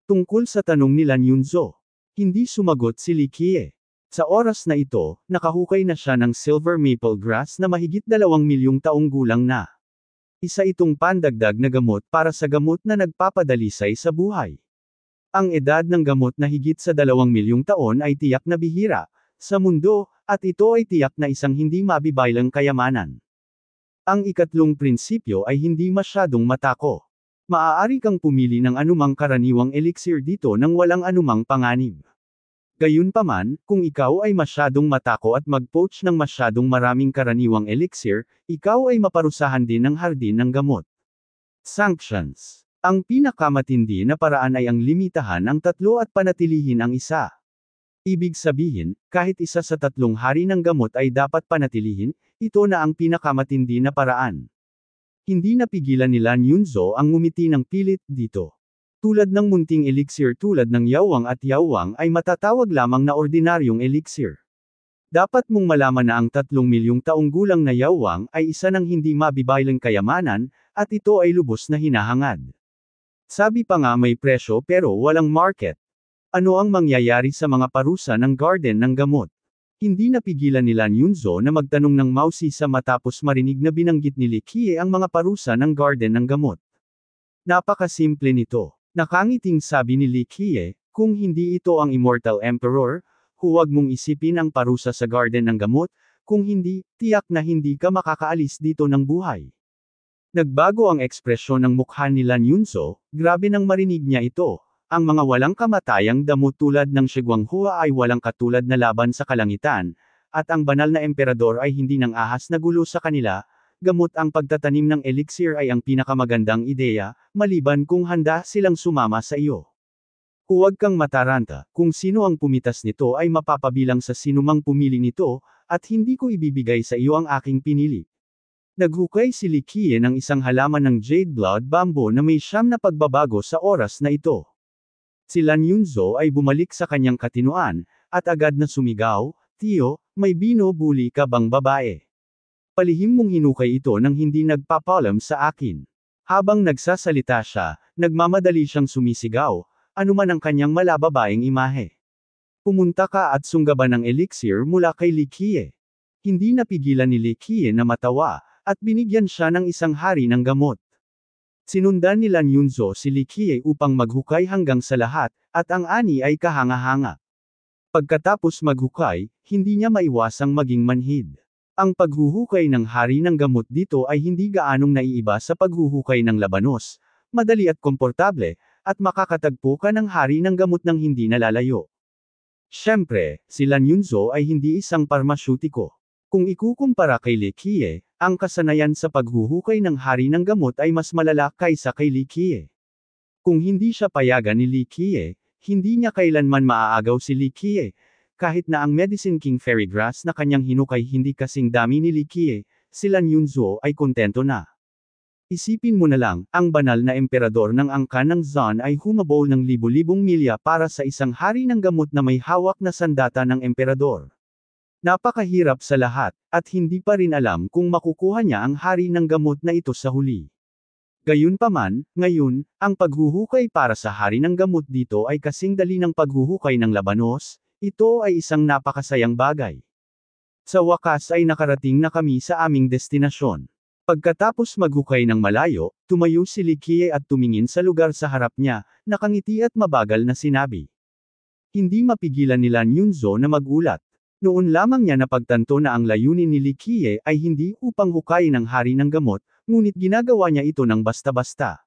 Tungkol sa tanong nila Nyunzo, hindi sumagot si Likie. Sa oras na ito, nakahukay na siya ng silver maple grass na mahigit dalawang milyong taong gulang na. Isa itong pandagdag na gamot para sa gamot na nagpapadalisay sa buhay. Ang edad ng gamot na higit sa dalawang milyong taon ay tiyak na bihira, sa mundo, at ito ay tiyak na isang hindi mabibaylang kayamanan. Ang ikatlong prinsipyo ay hindi masyadong matako. Maaari kang pumili ng anumang karaniwang elixir dito nang walang anumang panganib. Gayunpaman, kung ikaw ay masyadong matako at mag-poach ng masyadong maraming karaniwang elixir, ikaw ay maparusahan din ng hardin ng gamot. Sanctions. Ang pinakamatindi na paraan ay ang limitahan ang tatlo at panatilihin ang isa. Ibig sabihin, kahit isa sa tatlong hari ng gamot ay dapat panatilihin, ito na ang pinakamatindi na paraan. Hindi napigilan nila Nyunzo ang ngumiti ng pilit dito. Tulad ng munting elixir tulad ng yawang at yawang ay matatawag lamang na ordinaryong elixir. Dapat mong malaman na ang tatlong milyong taong gulang na yawang ay isa ng hindi mabibaylang kayamanan, at ito ay lubos na hinahangad. Sabi pa nga may presyo pero walang market. Ano ang mangyayari sa mga parusa ng garden ng gamot? Hindi napigilan ni Lan Yunzo na magtanong ng Mausi sa matapos marinig na binanggit ni Likie ang mga parusa ng garden ng gamot. Napakasimple nito. Nakangiting sabi ni Li Qiye, kung hindi ito ang Immortal Emperor, huwag mong isipin ang parusa sa Garden ng Gamot, kung hindi, tiyak na hindi ka makakaalis dito ng buhay. Nagbago ang ekspresyon ng mukha ni Lan Yunso, grabe nang marinig niya ito. Ang mga walang kamatayang damo tulad ng Shiguanghua ay walang katulad na laban sa kalangitan, at ang banal na emperador ay hindi nang ahas na gulo sa kanila, gamot ang pagtatanim ng elixir ay ang pinakamagandang ideya, maliban kung handa silang sumama sa iyo. Huwag kang mataranta, kung sino ang pumitas nito ay mapapabilang sa sinumang pumili nito, at hindi ko ibibigay sa iyo ang aking pinili. Naghukay si Likie ng isang halaman ng jade blood bamboo na may siyam na pagbabago sa oras na ito. Si Lan Yunzo ay bumalik sa kanyang katinuan, at agad na sumigaw, Tiyo, may binobuli ka bang babae? Palihim mong hinukay ito nang hindi nagpapalam sa akin. Habang nagsasalita siya, nagmamadali siyang sumisigaw, anuman ang kanyang malababaeng imahe. Pumunta ka at sunggaban ng elixir mula kay Likie. Hindi napigilan ni Likie na matawa, at binigyan siya ng isang hari ng gamot. Sinundan nila Nyunzo si Likie upang maghukay hanggang sa lahat, at ang ani ay kahanga-hanga. Pagkatapos maghukay, hindi niya maiwasang maging manhid. Ang paghuhukay ng hari ng gamot dito ay hindi gaanong naiiba sa paghuhukay ng labanos. Madali at komportable, at makakatagpo ka ng hari ng gamot ng hindi nalalayo. Siyempre, si Lan Yunzo ay hindi isang parmasyutiko. Kung ikukumpara kay Likie, ang kasanayan sa paghuhukay ng hari ng gamot ay mas malala kaysa kay Likie. Kung hindi siya payagan ni Likie, hindi niya kailanman maaagaw si Likie, kahit na ang Medicine King Fairy Grass na kanyang hinukay hindi kasing dami ni si Lan Nyunzuo ay kontento na. Isipin mo na lang, ang banal na emperador ng angkan ng Zon ay humabol ng libu-libong milya para sa isang hari ng gamot na may hawak na sandata ng emperador. Napakahirap sa lahat, at hindi pa rin alam kung makukuha niya ang hari ng gamot na ito sa huli. Gayunpaman, ngayon, ang paghuhukay para sa hari ng gamot dito ay kasing dali ng paghuhukay ng labanos, ito ay isang napakasayang bagay. Sa wakas ay nakarating na kami sa aming destinasyon. Pagkatapos maghukay ng malayo, tumayo si Likie at tumingin sa lugar sa harap niya, nakangiti at mabagal na sinabi. Hindi mapigilan nila Nyunzo na magulat. Noon lamang niya napagtanto na ang layunin ni Likie ay hindi upang hukayin ng hari ng gamot, ngunit ginagawa niya ito ng basta-basta.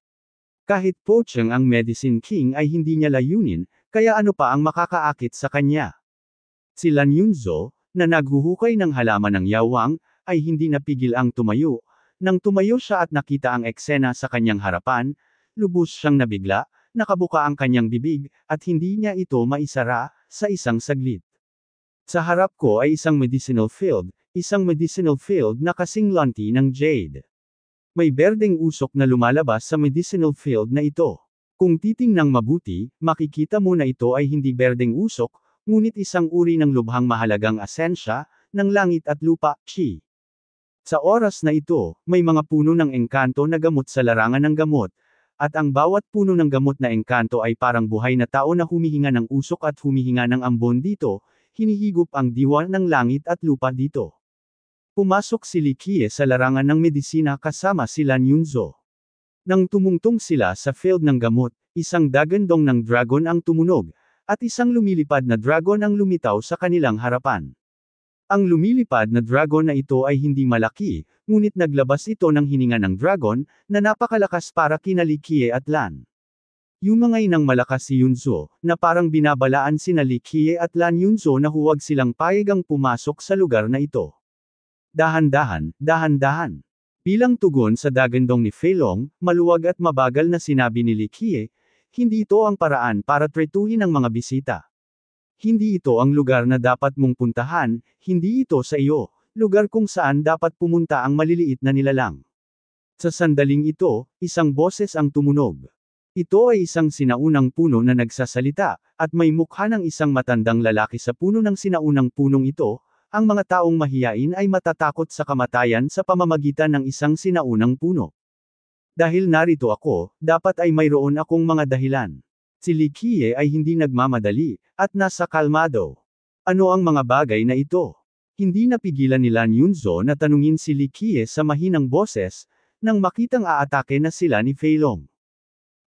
Kahit Pocheng ang Medicine King ay hindi niya layunin, kaya ano pa ang makakaakit sa kanya? Si Lan Yunzo, na naghuhukay ng halaman ng yawang, ay hindi napigil ang tumayo. Nang tumayo siya at nakita ang eksena sa kanyang harapan, lubos siyang nabigla, nakabuka ang kanyang bibig, at hindi niya ito maisara, sa isang saglit. Sa harap ko ay isang medicinal field, isang medicinal field na kasing lanti ng jade. May berdeng usok na lumalabas sa medicinal field na ito. Kung titingnang mabuti, makikita mo na ito ay hindi berdeng usok, ngunit isang uri ng lubhang mahalagang asensya, ng langit at lupa, chi. Sa oras na ito, may mga puno ng engkanto na gamot sa larangan ng gamot, at ang bawat puno ng gamot na engkanto ay parang buhay na tao na humihinga ng usok at humihinga ng ambon dito, hinihigop ang diwa ng langit at lupa dito. Pumasok si Likie sa larangan ng medisina kasama si Lan Yunzo. Nang tumungtong sila sa field ng gamot, isang dagandong ng dragon ang tumunog, at isang lumilipad na dragon ang lumitaw sa kanilang harapan. Ang lumilipad na dragon na ito ay hindi malaki, ngunit naglabas ito ng hininga ng dragon, na napakalakas para kinalikie at Lan. Yumangay ng malakas si Yunzo, na parang binabalaan si Nalikie at Lan Yunzo na huwag silang payagang pumasok sa lugar na ito. Dahan-dahan, dahan-dahan. Bilang tugon sa dagandong ni Feilong, maluwag at mabagal na sinabi ni Likie, hindi ito ang paraan para tretuhin ang mga bisita. Hindi ito ang lugar na dapat mong puntahan, hindi ito sa iyo, lugar kung saan dapat pumunta ang maliliit na nilalang. Sa sandaling ito, isang boses ang tumunog. Ito ay isang sinaunang puno na nagsasalita, at may mukha ng isang matandang lalaki sa puno ng sinaunang punong ito, ang mga taong mahiyain ay matatakot sa kamatayan sa pamamagitan ng isang sinaunang puno. Dahil narito ako, dapat ay mayroon akong mga dahilan. Si Likie ay hindi nagmamadali, at nasa kalmado. Ano ang mga bagay na ito? Hindi napigilan ni Lan Yunzo na tanungin si Likie sa mahinang boses, nang makitang aatake na sila ni Feilong.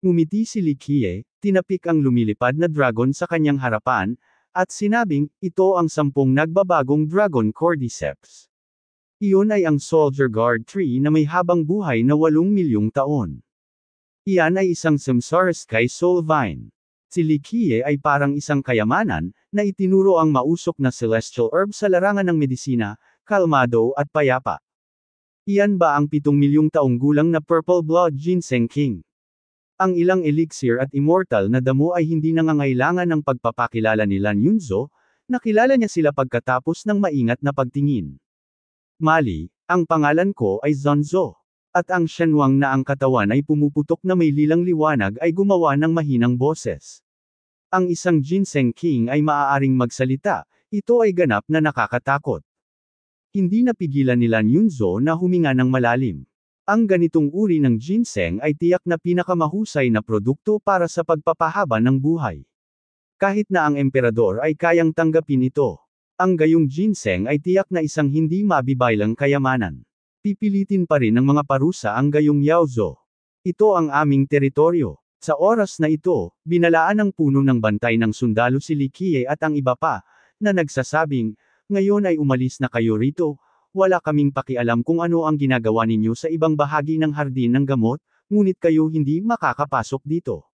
Ngumiti si Likie, tinapik ang lumilipad na dragon sa kanyang harapan, at sinabing, ito ang sampung nagbabagong Dragon Cordyceps. Iyon ay ang Soldier Guard tree na may habang buhay na 8 milyong taon. Iyan ay isang Samsara Sky Soul Vine. Si Likie ay parang isang kayamanan, na itinuro ang mausok na celestial herb sa larangan ng medisina, kalmado at payapa. Iyan ba ang 7 milyong taong gulang na Purple Blood Ginseng King? Ang ilang elixir at immortal na damo ay hindi nangangailangan ng pagpapakilala ni Lan Yunzo, nakilala niya sila pagkatapos ng maingat na pagtingin. Mali, ang pangalan ko ay Zonzo. At ang Shenwang na ang katawan ay pumuputok na may lilang liwanag ay gumawa ng mahinang boses. Ang isang ginseng king ay maaaring magsalita, ito ay ganap na nakakatakot. Hindi napigilan nila Yunzo na huminga ng malalim. Ang ganitong uri ng ginseng ay tiyak na pinakamahusay na produkto para sa pagpapahaba ng buhay. Kahit na ang emperador ay kayang tanggapin ito. Ang gayong ginseng ay tiyak na isang hindi mabibaylang kayamanan. Pipilitin pa rin ng mga parusa ang gayong yaozo. Ito ang aming teritoryo. Sa oras na ito, binalaan ang puno ng bantay ng sundalo si Likie at ang iba pa, na nagsasabing, ngayon ay umalis na kayo rito, wala kaming pakialam kung ano ang ginagawa ninyo sa ibang bahagi ng hardin ng gamot, ngunit kayo hindi makakapasok dito.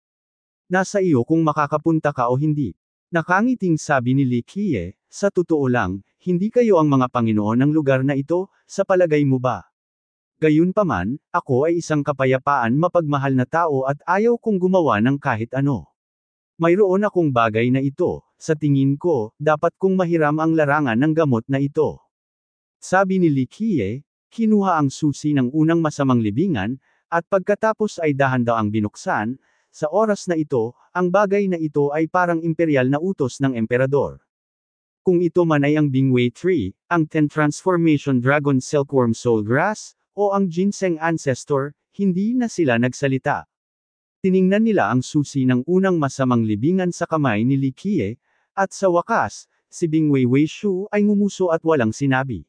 Nasa iyo kung makakapunta ka o hindi. Nakangiting sabi ni Li Kie, sa totoo lang, hindi kayo ang mga Panginoon ng lugar na ito, sa palagay mo ba? Gayunpaman, ako ay isang kapayapaan mapagmahal na tao at ayaw kong gumawa ng kahit ano. Mayroon akong bagay na ito, sa tingin ko, dapat kong mahiram ang larangan ng gamot na ito. Sabi ni Li Likie, kinuha ang susi ng unang masamang libingan, at pagkatapos ay dahan ang binuksan, sa oras na ito, ang bagay na ito ay parang imperial na utos ng emperador. Kung ito man ay ang Bingwei 3, ang Ten Transformation Dragon Silkworm Soul Grass, o ang Ginseng Ancestor, hindi na sila nagsalita. Tiningnan nila ang susi ng unang masamang libingan sa kamay ni Li Likie, at sa wakas, si Bingwei Shu ay ngumuso at walang sinabi.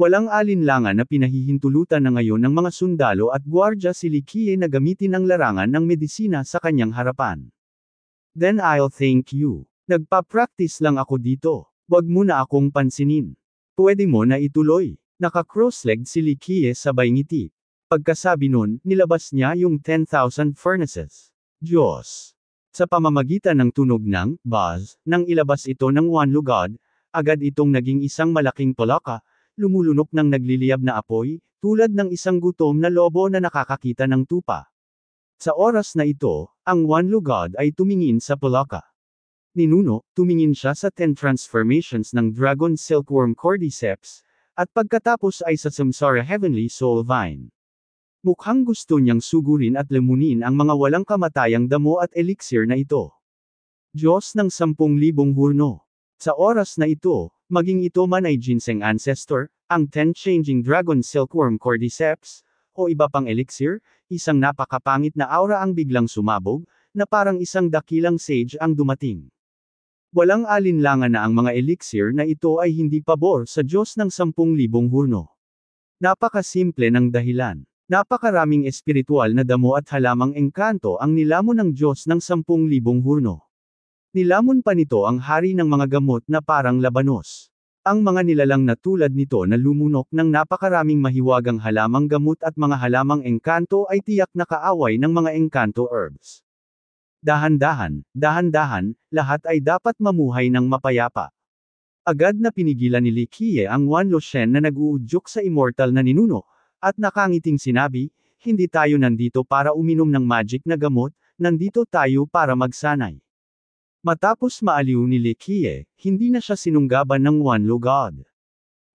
Walang alinlangan na pinahihintulutan na ngayon ng mga sundalo at gwardya si Likie na gamitin ang larangan ng medisina sa kanyang harapan. Then I'll thank you. Nagpa-practice lang ako dito. Huwag mo na akong pansinin. Pwede mo na ituloy. Naka-cross-legged si Likie sabay ngiti. Pagkasabi nun, nilabas niya yung 10,000 furnaces. Diyos! Sa pamamagitan ng tunog ng, buzz, nang ilabas ito ng One Lugod, agad itong naging isang malaking palaka, lumulunok ng nagliliyab na apoy, tulad ng isang gutom na lobo na nakakakita ng tupa. Sa oras na ito, ang One Lugod ay tumingin sa Palaka. Ninuno, tumingin siya sa 10 transformations ng Dragon Silkworm Cordyceps, at pagkatapos ay sa Samsara Heavenly Soul Vine. Mukhang gusto niyang sugurin at lamunin ang mga walang kamatayang damo at elixir na ito. Diyos ng 10,000 hurno. Sa oras na ito, Maging ito man ay ginseng ancestor, ang 10 changing Dragon Silkworm Cordyceps, o iba pang elixir, isang napakapangit na aura ang biglang sumabog, na parang isang dakilang sage ang dumating. Walang alinlangan na ang mga elixir na ito ay hindi pabor sa Diyos ng 10,000 hurno. Napakasimple ng dahilan. Napakaraming espiritual na damo at halamang engkanto ang nilamo ng Diyos ng 10,000 hurno. Nilamon pa nito ang hari ng mga gamot na parang labanos. Ang mga nilalang na tulad nito na lumunok ng napakaraming mahiwagang halamang gamot at mga halamang engkanto ay tiyak na kaaway ng mga engkanto herbs. Dahan-dahan, dahan-dahan, lahat ay dapat mamuhay ng mapayapa. Agad na pinigilan ni Likie ang Wan Loshen na nag-uudyok sa immortal na ninuno, at nakangiting sinabi, hindi tayo nandito para uminom ng magic na gamot, nandito tayo para magsanay. Matapos maaliw ni Likie, hindi na siya sinunggaban ng One God.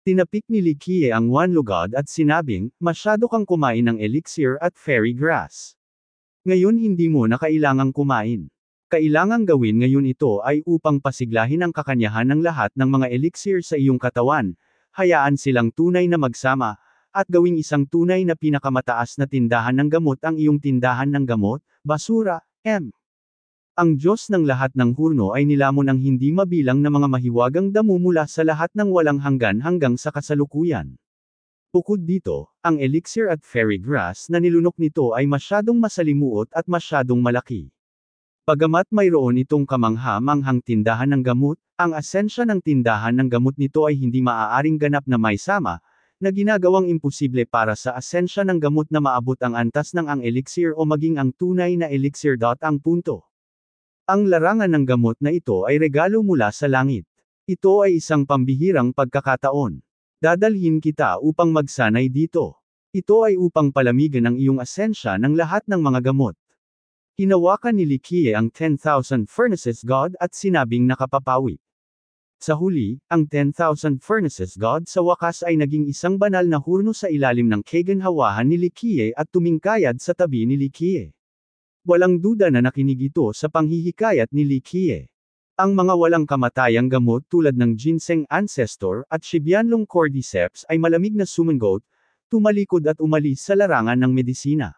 Tinapik ni Likie ang One God at sinabing, masyado kang kumain ng elixir at fairy grass. Ngayon hindi mo na kailangang kumain. Kailangang gawin ngayon ito ay upang pasiglahin ang kakanyahan ng lahat ng mga elixir sa iyong katawan, hayaan silang tunay na magsama, at gawing isang tunay na pinakamataas na tindahan ng gamot ang iyong tindahan ng gamot, basura, M. Ang Diyos ng lahat ng hurno ay nilamon ang hindi mabilang na mga mahiwagang damo mula sa lahat ng walang hanggan hanggang sa kasalukuyan. Bukod dito, ang elixir at fairy grass na nilunok nito ay masyadong masalimuot at masyadong malaki. Pagamat mayroon itong kamangha-manghang tindahan ng gamot, ang asensya ng tindahan ng gamot nito ay hindi maaaring ganap na may sama, na ginagawang imposible para sa asensya ng gamot na maabot ang antas ng ang elixir o maging ang tunay na elixir. Ang punto. Ang larangan ng gamot na ito ay regalo mula sa langit. Ito ay isang pambihirang pagkakataon. Dadalhin kita upang magsanay dito. Ito ay upang palamigan ang iyong asensya ng lahat ng mga gamot. Hinawakan ni Likie ang 10,000 furnaces God at sinabing nakapapawi. Sa huli, ang 10,000 furnaces God sa wakas ay naging isang banal na hurno sa ilalim ng kaganhawahan ni Likie at tumingkayad sa tabi ni Likie. Walang duda na nakinig ito sa panghihikayat ni Li Qiye. Ang mga walang kamatayang gamot tulad ng ginseng ancestor at shibianlong cordyceps ay malamig na sumunggot, tumalikod at umalis sa larangan ng medisina.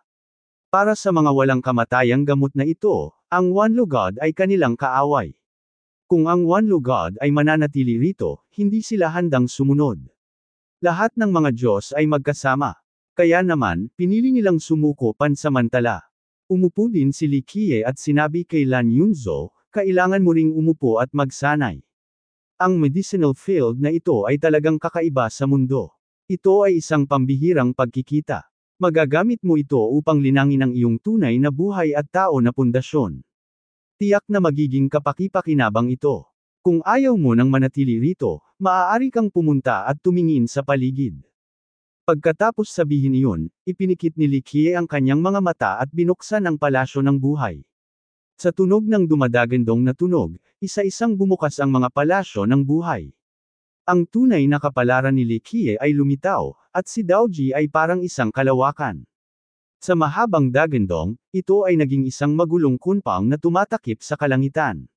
Para sa mga walang kamatayang gamot na ito, ang Wanlu God ay kanilang kaaway. Kung ang Wanlu God ay mananatili rito, hindi sila handang sumunod. Lahat ng mga Diyos ay magkasama. Kaya naman, pinili nilang sumuko pansamantala. Umupo din si Likie at sinabi kay Lan Yunzo, kailangan mo ring umupo at magsanay. Ang medicinal field na ito ay talagang kakaiba sa mundo. Ito ay isang pambihirang pagkikita. Magagamit mo ito upang linangin ang iyong tunay na buhay at tao na pundasyon. Tiyak na magiging kapakipakinabang ito. Kung ayaw mo nang manatili rito, maaari kang pumunta at tumingin sa paligid. Pagkatapos sabihin iyon, ipinikit ni Likie ang kanyang mga mata at binuksan ang palasyo ng buhay. Sa tunog ng dumadagendong na tunog, isa-isang bumukas ang mga palasyo ng buhay. Ang tunay na kapalaran ni Likie ay lumitaw, at si Daoji ay parang isang kalawakan. Sa mahabang dagendong, ito ay naging isang magulong kunpang na tumatakip sa kalangitan.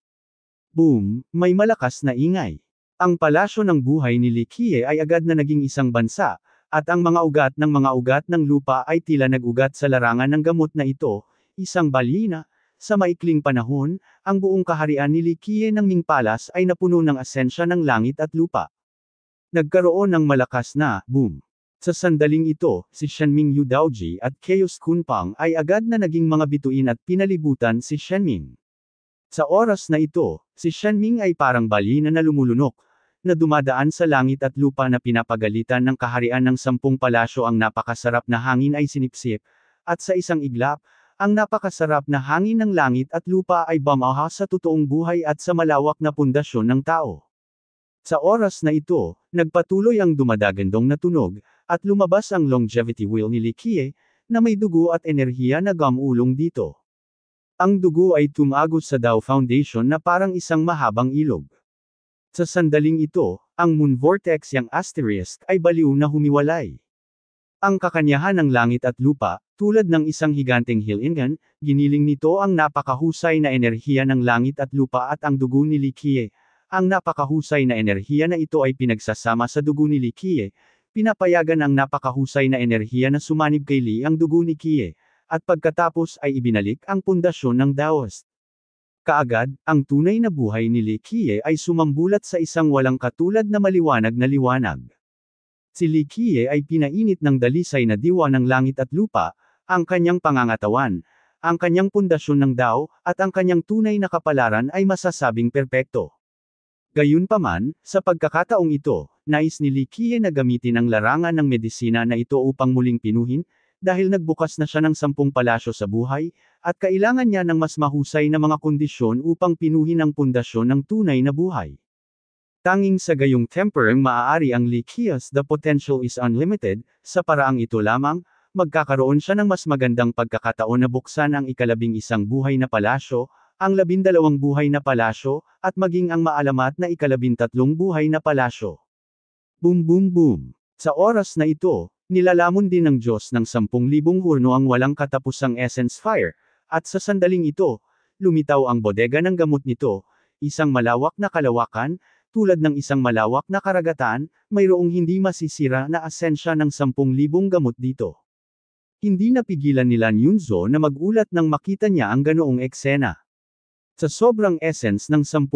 Boom! May malakas na ingay. Ang palasyo ng buhay ni Likie ay agad na naging isang bansa, at ang mga ugat ng mga ugat ng lupa ay tila nagugat sa larangan ng gamot na ito, isang balina, sa maikling panahon, ang buong kaharian ni Likie ng Ming Palace ay napuno ng asensya ng langit at lupa. Nagkaroon ng malakas na boom. Sa sandaling ito, si Shenming Yu Daoji at Chaos Kunpang ay agad na naging mga bituin at pinalibutan si Shenming. Sa oras na ito, si Shenming ay parang balina na lumulunok, na dumadaan sa langit at lupa na pinapagalitan ng kaharian ng sampung palasyo ang napakasarap na hangin ay sinipsip, at sa isang iglap, ang napakasarap na hangin ng langit at lupa ay bamaha sa totoong buhay at sa malawak na pundasyon ng tao. Sa oras na ito, nagpatuloy ang dumadagandong na tunog, at lumabas ang longevity wheel ni Likie, na may dugo at enerhiya na gamulong dito. Ang dugo ay tumagos sa Dow Foundation na parang isang mahabang ilog. Sa sandaling ito, ang moon vortex yang asterisk ay baliw na humiwalay. Ang kakanyahan ng langit at lupa, tulad ng isang higanteng hilingan, giniling nito ang napakahusay na enerhiya ng langit at lupa at ang dugo ni Likie. Ang napakahusay na enerhiya na ito ay pinagsasama sa dugo ni Likie, pinapayagan ang napakahusay na enerhiya na sumanib kay Li ang dugo ni Kie, at pagkatapos ay ibinalik ang pundasyon ng Daoist. Kaagad, ang tunay na buhay ni Likie ay sumambulat sa isang walang katulad na maliwanag na liwanag. Si Likie ay pinainit ng dalisay na diwa ng langit at lupa, ang kanyang pangangatawan, ang kanyang pundasyon ng dao, at ang kanyang tunay na kapalaran ay masasabing perpekto. Gayunpaman, sa pagkakataong ito, nais ni Likie na gamitin ang larangan ng medisina na ito upang muling pinuhin, dahil nagbukas na siya ng sampung palasyo sa buhay, at kailangan niya ng mas mahusay na mga kondisyon upang pinuhin ang pundasyon ng tunay na buhay. Tanging sa gayong temperang maaari ang likias the potential is unlimited, sa paraang ito lamang, magkakaroon siya ng mas magandang pagkakataon na buksan ang ikalabing isang buhay na palasyo, ang labindalawang buhay na palasyo, at maging ang maalamat na ikalabintatlong buhay na palasyo. Boom boom boom! Sa oras na ito, Nilalamon din ng Diyos ng 10,000 hurno ang walang katapusang essence fire, at sa sandaling ito, lumitaw ang bodega ng gamot nito, isang malawak na kalawakan, tulad ng isang malawak na karagatan, mayroong hindi masisira na asensya ng 10,000 gamot dito. Hindi napigilan nila Yunzo na magulat nang makita niya ang ganoong eksena. Sa sobrang essence ng 10,000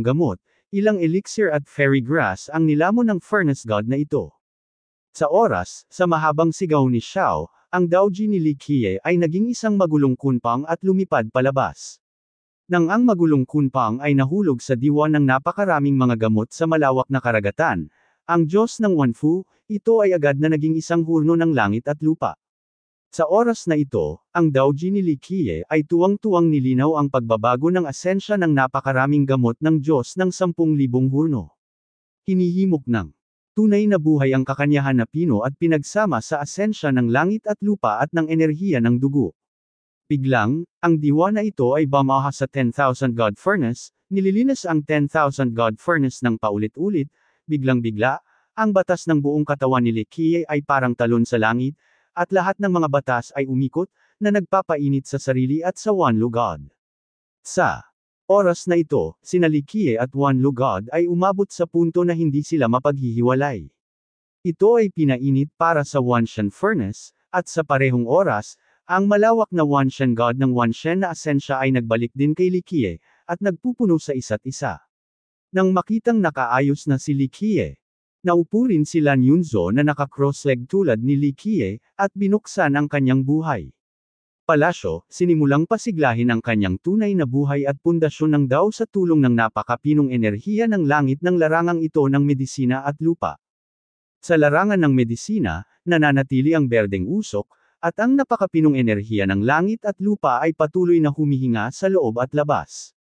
gamot, ilang elixir at fairy grass ang nilamon ng furnace god na ito. Sa oras, sa mahabang sigaw ni Xiao, ang Daoji ni Li Qiye ay naging isang magulong kunpang at lumipad palabas. Nang ang magulong kunpang ay nahulog sa diwa ng napakaraming mga gamot sa malawak na karagatan, ang Diyos ng Wanfu, ito ay agad na naging isang hurno ng langit at lupa. Sa oras na ito, ang Daoji ni Li Qiye ay tuwang-tuwang nilinaw ang pagbabago ng asensya ng napakaraming gamot ng Diyos ng 10,000 hurno. Hinihimok ng tunay na buhay ang kakanyahan na pino at pinagsama sa asensya ng langit at lupa at ng enerhiya ng dugo. Biglang, ang diwa na ito ay bamaha sa 10,000 God Furnace, nililinis ang 10,000 God Furnace ng paulit-ulit, biglang-bigla, ang batas ng buong katawan ni Lekie ay parang talon sa langit, at lahat ng mga batas ay umikot, na nagpapainit sa sarili at sa one God. Sa Oras na ito, sina Likie at Juan Lugod ay umabot sa punto na hindi sila mapaghihiwalay. Ito ay pinainit para sa Wanshan Furnace, at sa parehong oras, ang malawak na Wanshan God ng Wanshan na asensya ay nagbalik din kay Likie, at nagpupuno sa isa't isa. Nang makitang nakaayos na si Likie, naupo rin si Lan Yunzo na naka-cross-leg tulad ni Likie, at binuksan ang kanyang buhay palasyo, sinimulang pasiglahin ang kanyang tunay na buhay at pundasyon ng Dao sa tulong ng napakapinong enerhiya ng langit ng larangang ito ng medisina at lupa. Sa larangan ng medisina, nananatili ang berdeng usok, at ang napakapinong enerhiya ng langit at lupa ay patuloy na humihinga sa loob at labas.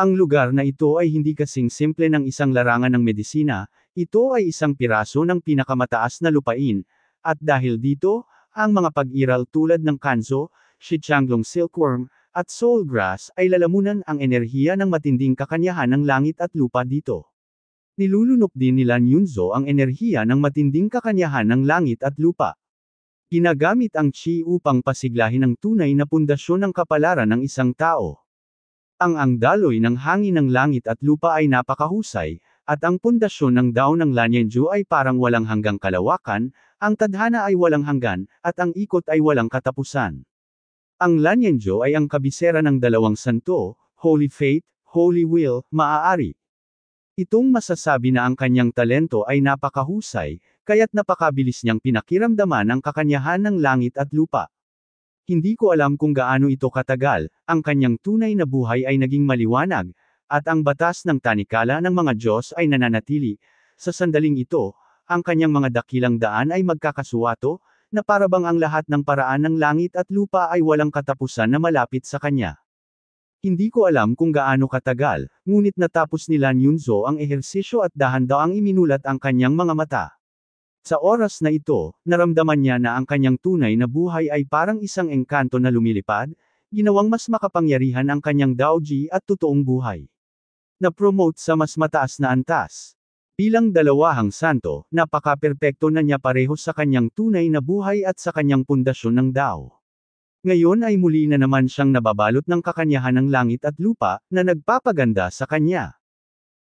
Ang lugar na ito ay hindi kasing simple ng isang larangan ng medisina, ito ay isang piraso ng pinakamataas na lupain, at dahil dito, ang mga pag-iral tulad ng kanso, Changlong Silkworm, at Soulgrass ay lalamunan ang enerhiya ng matinding kakanyahan ng langit at lupa dito. Nilulunok din nila Yunzo ang enerhiya ng matinding kakanyahan ng langit at lupa. Ginagamit ang chi upang pasiglahin ang tunay na pundasyon ng kapalaran ng isang tao. Ang angdaloy ng hangin ng langit at lupa ay napakahusay, at ang pundasyon ng dao ng Lanyenju ay parang walang hanggang kalawakan, ang tadhana ay walang hanggan, at ang ikot ay walang katapusan. Ang Lanyanjo ay ang kabisera ng dalawang santo, Holy Faith, Holy Will, maaari. Itong masasabi na ang kanyang talento ay napakahusay, kaya't napakabilis niyang pinakiramdaman ang kakanyahan ng langit at lupa. Hindi ko alam kung gaano ito katagal, ang kanyang tunay na buhay ay naging maliwanag, at ang batas ng tanikala ng mga Diyos ay nananatili. Sa sandaling ito, ang kanyang mga dakilang daan ay magkakasuwato, na parabang ang lahat ng paraan ng langit at lupa ay walang katapusan na malapit sa kanya. Hindi ko alam kung gaano katagal, ngunit natapos ni Lan Yunzo ang ehersisyo at dahan ang iminulat ang kanyang mga mata. Sa oras na ito, naramdaman niya na ang kanyang tunay na buhay ay parang isang engkanto na lumilipad, ginawang mas makapangyarihan ang kanyang Daoji at totoong buhay. Na-promote sa mas mataas na antas. Bilang dalawahang santo, napaka-perpekto na niya pareho sa kanyang tunay na buhay at sa kanyang pundasyon ng Dao. Ngayon ay muli na naman siyang nababalot ng kakanyahan ng langit at lupa, na nagpapaganda sa kanya.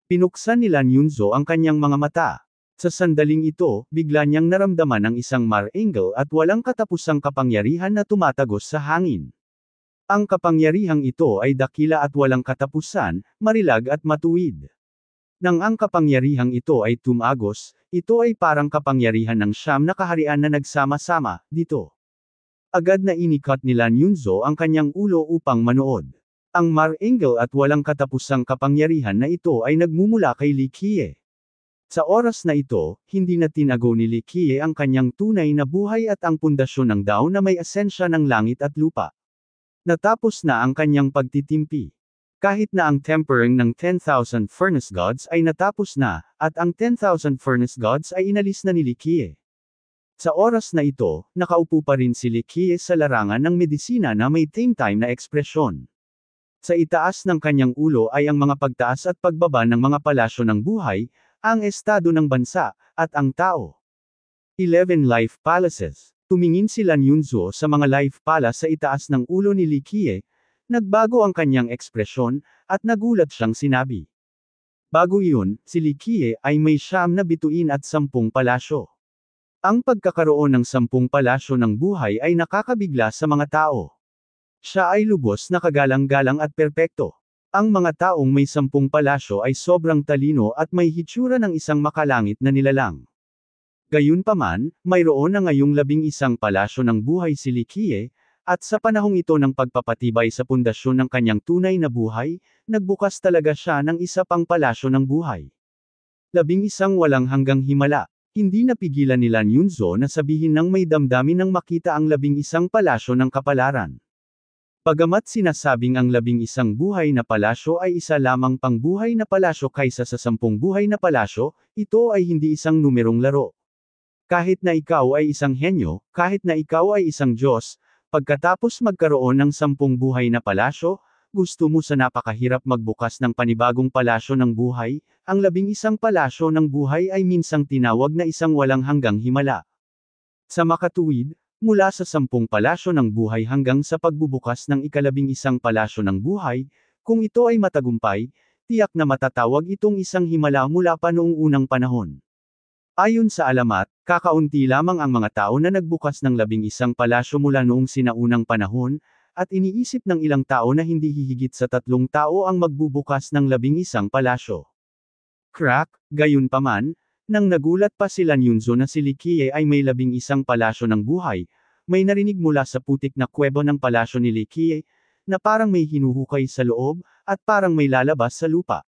Pinuksan nila Yunzo ang kanyang mga mata. Sa sandaling ito, bigla niyang naramdaman ang isang mar angel at walang katapusang kapangyarihan na tumatagos sa hangin. Ang kapangyarihang ito ay dakila at walang katapusan, marilag at matuwid. Nang ang kapangyarihang ito ay tumagos, ito ay parang kapangyarihan ng siyam na kaharian na nagsama-sama, dito. Agad na inikot nila Nyunzo ang kanyang ulo upang manood. Ang Mar Engel at walang katapusang kapangyarihan na ito ay nagmumula kay Likie. Sa oras na ito, hindi na tinago ni Likie ang kanyang tunay na buhay at ang pundasyon ng daw na may asensya ng langit at lupa. Natapos na ang kanyang pagtitimpi. Kahit na ang tempering ng 10,000 furnace gods ay natapos na, at ang 10,000 furnace gods ay inalis na ni Likie. Sa oras na ito, nakaupo pa rin si Likie sa larangan ng medisina na may time-time na ekspresyon. Sa itaas ng kanyang ulo ay ang mga pagtaas at pagbaba ng mga palasyo ng buhay, ang estado ng bansa, at ang tao. 11 Life Palaces Tumingin si Lan Yunzuo sa mga life pala sa itaas ng ulo ni Likie, Nagbago ang kanyang ekspresyon, at nagulat siyang sinabi. Bago iyon, si Likie ay may siyam na bituin at sampung palasyo. Ang pagkakaroon ng sampung palasyo ng buhay ay nakakabigla sa mga tao. Siya ay lubos na kagalang-galang at perpekto. Ang mga taong may sampung palasyo ay sobrang talino at may hitsura ng isang makalangit na nilalang. Gayunpaman, mayroon na ngayong labing isang palasyo ng buhay si Likie, at sa panahong ito ng pagpapatibay sa pundasyon ng kanyang tunay na buhay, nagbukas talaga siya ng isa pang palasyo ng buhay. Labing isang walang hanggang himala. Hindi napigilan nila Yunzo na sabihin ng may damdamin nang makita ang labing isang palasyo ng kapalaran. Pagamat sinasabing ang labing isang buhay na palasyo ay isa lamang pang buhay na palasyo kaysa sa sampung buhay na palasyo, ito ay hindi isang numerong laro. Kahit na ikaw ay isang henyo, kahit na ikaw ay isang Diyos, Pagkatapos magkaroon ng sampung buhay na palasyo, gusto mo sa napakahirap magbukas ng panibagong palasyo ng buhay, ang labing isang palasyo ng buhay ay minsang tinawag na isang walang hanggang himala. Sa makatuwid, mula sa sampung palasyo ng buhay hanggang sa pagbubukas ng ikalabing isang palasyo ng buhay, kung ito ay matagumpay, tiyak na matatawag itong isang himala mula pa noong unang panahon. Ayon sa alamat, kakaunti lamang ang mga tao na nagbukas ng labing isang palasyo mula noong sinaunang panahon, at iniisip ng ilang tao na hindi hihigit sa tatlong tao ang magbubukas ng labing isang palasyo. Crack, gayunpaman, nang nagulat pa sila Yunzo na si Likie ay may labing isang palasyo ng buhay, may narinig mula sa putik na kwebo ng palasyo ni Likie, na parang may hinuhukay sa loob, at parang may lalabas sa lupa.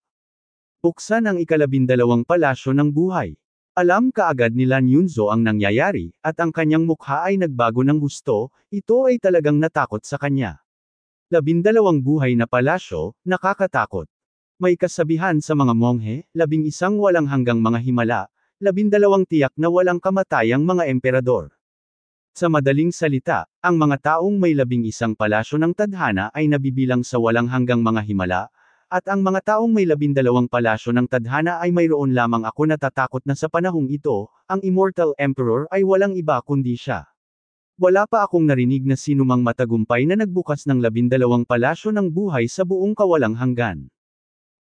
Buksan ang ikalabindalawang palasyo ng buhay. Alam kaagad ni Lan Yunzo ang nangyayari, at ang kanyang mukha ay nagbago ng husto, ito ay talagang natakot sa kanya. Labindalawang buhay na palasyo, nakakatakot. May kasabihan sa mga monghe, labing isang walang hanggang mga himala, labindalawang tiyak na walang kamatayang mga emperador. Sa madaling salita, ang mga taong may labing isang palasyo ng tadhana ay nabibilang sa walang hanggang mga himala, at ang mga taong may labindalawang palasyo ng tadhana ay mayroon lamang ako natatakot na sa panahong ito, ang Immortal Emperor ay walang iba kundi siya. Wala pa akong narinig na sinumang matagumpay na nagbukas ng labindalawang palasyo ng buhay sa buong kawalang hanggan.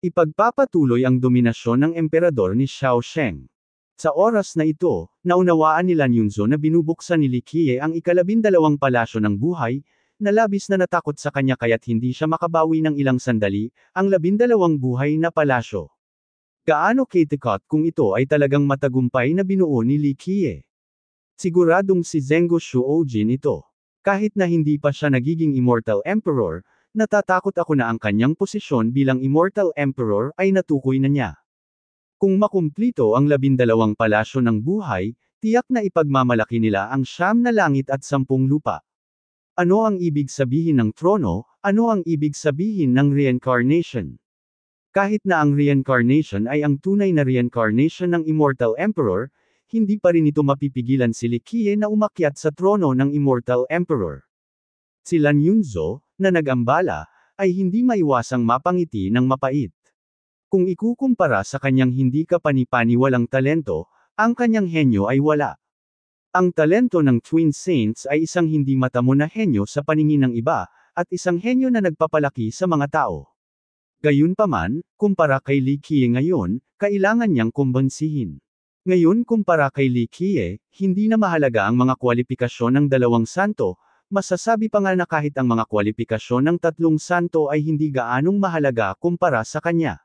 Ipagpapatuloy ang dominasyon ng emperador ni Xiao Sheng. Sa oras na ito, naunawaan ni Lan Yunzo na binubuksan ni Likie ang ikalabindalawang palasyo ng buhay, nalabis na natakot sa kanya kaya't hindi siya makabawi ng ilang sandali, ang labindalawang buhay na palasyo. Gaano Katekot kung ito ay talagang matagumpay na binuo ni Li Qiye? Siguradong si Zengo Shuojin ito. Kahit na hindi pa siya nagiging Immortal Emperor, natatakot ako na ang kanyang posisyon bilang Immortal Emperor ay natukoy na niya. Kung makumplito ang labindalawang palasyo ng buhay, tiyak na ipagmamalaki nila ang siyam na langit at sampung lupa. Ano ang ibig sabihin ng trono? Ano ang ibig sabihin ng reincarnation? Kahit na ang reincarnation ay ang tunay na reincarnation ng Immortal Emperor, hindi pa rin ito mapipigilan si Li Likie na umakyat sa trono ng Immortal Emperor. Si Lan Yunzo, na nagambala, ay hindi maiwasang mapangiti ng mapait. Kung ikukumpara sa kanyang hindi kapanipaniwalang talento, ang kanyang henyo ay wala. Ang talento ng Twin Saints ay isang hindi matamo na henyo sa paningin ng iba, at isang henyo na nagpapalaki sa mga tao. Gayunpaman, kumpara kay Li Kie ngayon, kailangan niyang kumbansihin. Ngayon kumpara kay Li Kie, hindi na mahalaga ang mga kwalipikasyon ng dalawang santo, masasabi pa nga na kahit ang mga kwalipikasyon ng tatlong santo ay hindi gaanong mahalaga kumpara sa kanya.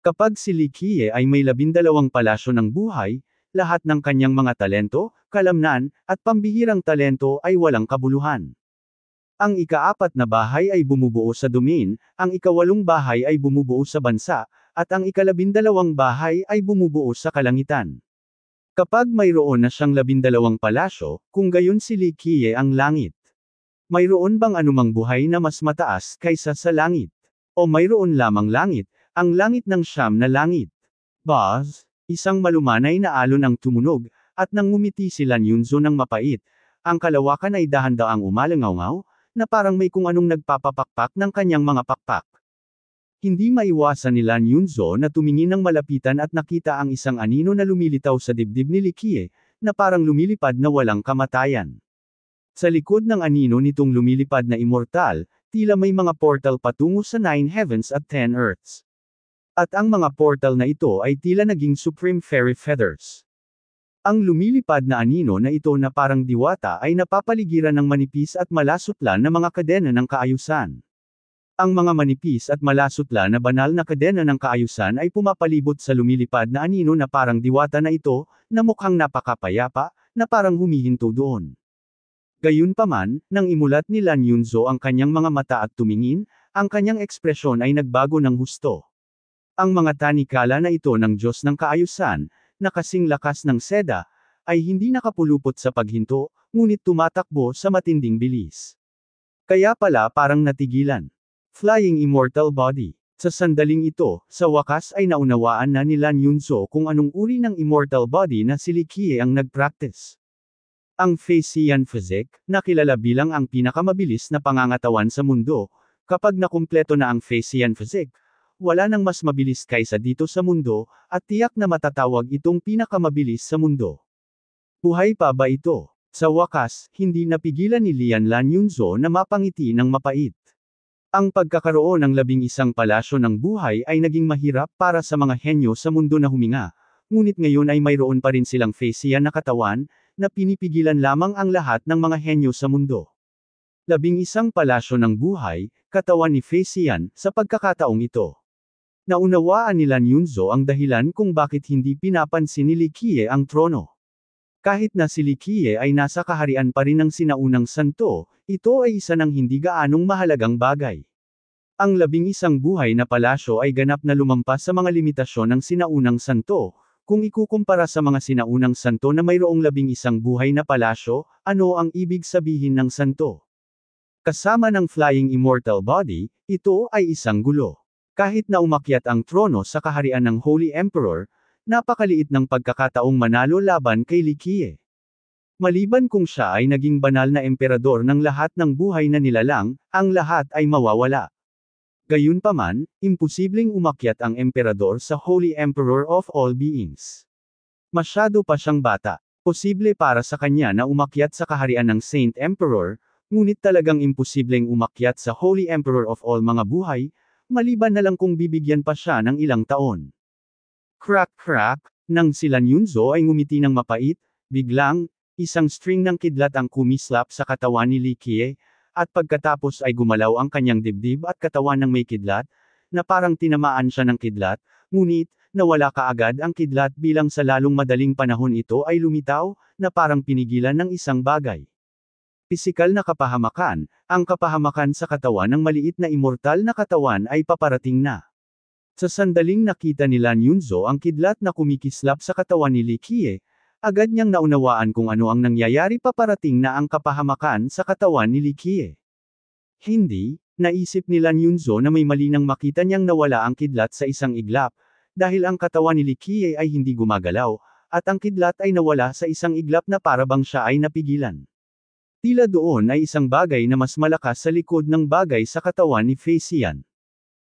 Kapag si Li Kie ay may labindalawang palasyo ng buhay, lahat ng kanyang mga talento, kalamnan, at pambihirang talento ay walang kabuluhan. Ang ikaapat na bahay ay bumubuo sa dumin, ang ikawalong bahay ay bumubuo sa bansa, at ang ikalabindalawang bahay ay bumubuo sa kalangitan. Kapag mayroon na siyang labindalawang palasyo, kung gayon si Likiye ang langit. Mayroon bang anumang buhay na mas mataas kaysa sa langit? O mayroon lamang langit, ang langit ng siyam na langit? Buzz? Isang malumanay na alon ang tumunog, at nang ngumiti si Lan Yunzo ng mapait, ang kalawakan ay dahan-daang umalangaw ngaw na parang may kung anong nagpapapakpak ng kanyang mga pakpak. Hindi maiwasan ni Lan Yunzo na tumingin ng malapitan at nakita ang isang anino na lumilitaw sa dibdib ni Likie, na parang lumilipad na walang kamatayan. Sa likod ng anino nitong lumilipad na immortal, tila may mga portal patungo sa Nine Heavens at 10 Earths. At ang mga portal na ito ay tila naging supreme fairy feathers. Ang lumilipad na anino na ito na parang diwata ay napapaligiran ng manipis at malasutla na mga kadena ng kaayusan. Ang mga manipis at malasutla na banal na kadena ng kaayusan ay pumapalibot sa lumilipad na anino na parang diwata na ito, na mukhang napakapayapa, na parang humihinto doon. Gayunpaman, nang imulat ni Lan Yunzo ang kanyang mga mata at tumingin, ang kanyang ekspresyon ay nagbago ng husto. Ang mga tanikala na ito ng Diyos ng kaayusan, na kasing lakas ng seda, ay hindi nakapulupot sa paghinto, ngunit tumatakbo sa matinding bilis. Kaya pala parang natigilan. Flying Immortal Body. Sa sandaling ito, sa wakas ay naunawaan na ni Lan Yunso kung anong uri ng immortal body na si Likie ang nagpractice. Ang Facian Physique, na kilala bilang ang pinakamabilis na pangangatawan sa mundo, kapag nakumpleto na ang Facian Physique, wala nang mas mabilis kaysa dito sa mundo, at tiyak na matatawag itong pinakamabilis sa mundo. Buhay pa ba ito? Sa wakas, hindi napigilan ni Lian Lan Yunzo na mapangiti ng mapait. Ang pagkakaroon ng labing isang palasyo ng buhay ay naging mahirap para sa mga henyo sa mundo na huminga, ngunit ngayon ay mayroon pa rin silang fascia na katawan, na pinipigilan lamang ang lahat ng mga henyo sa mundo. Labing isang palasyo ng buhay, katawan ni Facian, sa pagkakataong ito. Naunawaan nila Nyunzo ang dahilan kung bakit hindi pinapansin ni Likie ang trono. Kahit na si Likie ay nasa kaharian pa rin ng sinaunang santo, ito ay isa ng hindi gaanong mahalagang bagay. Ang labing isang buhay na palasyo ay ganap na lumampas sa mga limitasyon ng sinaunang santo, kung ikukumpara sa mga sinaunang santo na mayroong labing isang buhay na palasyo, ano ang ibig sabihin ng santo? Kasama ng flying immortal body, ito ay isang gulo. Kahit na umakyat ang trono sa kaharian ng Holy Emperor, napakaliit ng pagkakataong manalo laban kay Likie. Maliban kung siya ay naging banal na emperador ng lahat ng buhay na nilalang, ang lahat ay mawawala. Gayunpaman, imposibleng umakyat ang emperador sa Holy Emperor of all beings. Masyado pa siyang bata. Posible para sa kanya na umakyat sa kaharian ng Saint Emperor, ngunit talagang imposibleng umakyat sa Holy Emperor of all mga buhay, maliban na lang kung bibigyan pa siya ng ilang taon. Crack-crack, nang sila Yunzo ay ngumiti ng mapait, biglang, isang string ng kidlat ang kumislap sa katawan ni Li Likie, at pagkatapos ay gumalaw ang kanyang dibdib at katawan ng may kidlat, na parang tinamaan siya ng kidlat, ngunit, nawala kaagad ang kidlat bilang sa lalong madaling panahon ito ay lumitaw, na parang pinigilan ng isang bagay. Pisikal na kapahamakan, ang kapahamakan sa katawan ng maliit na immortal na katawan ay paparating na. Sa sandaling nakita ni Lan Yunzo ang kidlat na kumikislap sa katawan ni Li Kie, agad niyang naunawaan kung ano ang nangyayari paparating na ang kapahamakan sa katawan ni Li Kie. Hindi, naisip ni Lan Yunzo na may mali nang makita niyang nawala ang kidlat sa isang iglap, dahil ang katawan ni Li Kie ay hindi gumagalaw, at ang kidlat ay nawala sa isang iglap na parabang siya ay napigilan. Tila doon ay isang bagay na mas malakas sa likod ng bagay sa katawan ni Facian.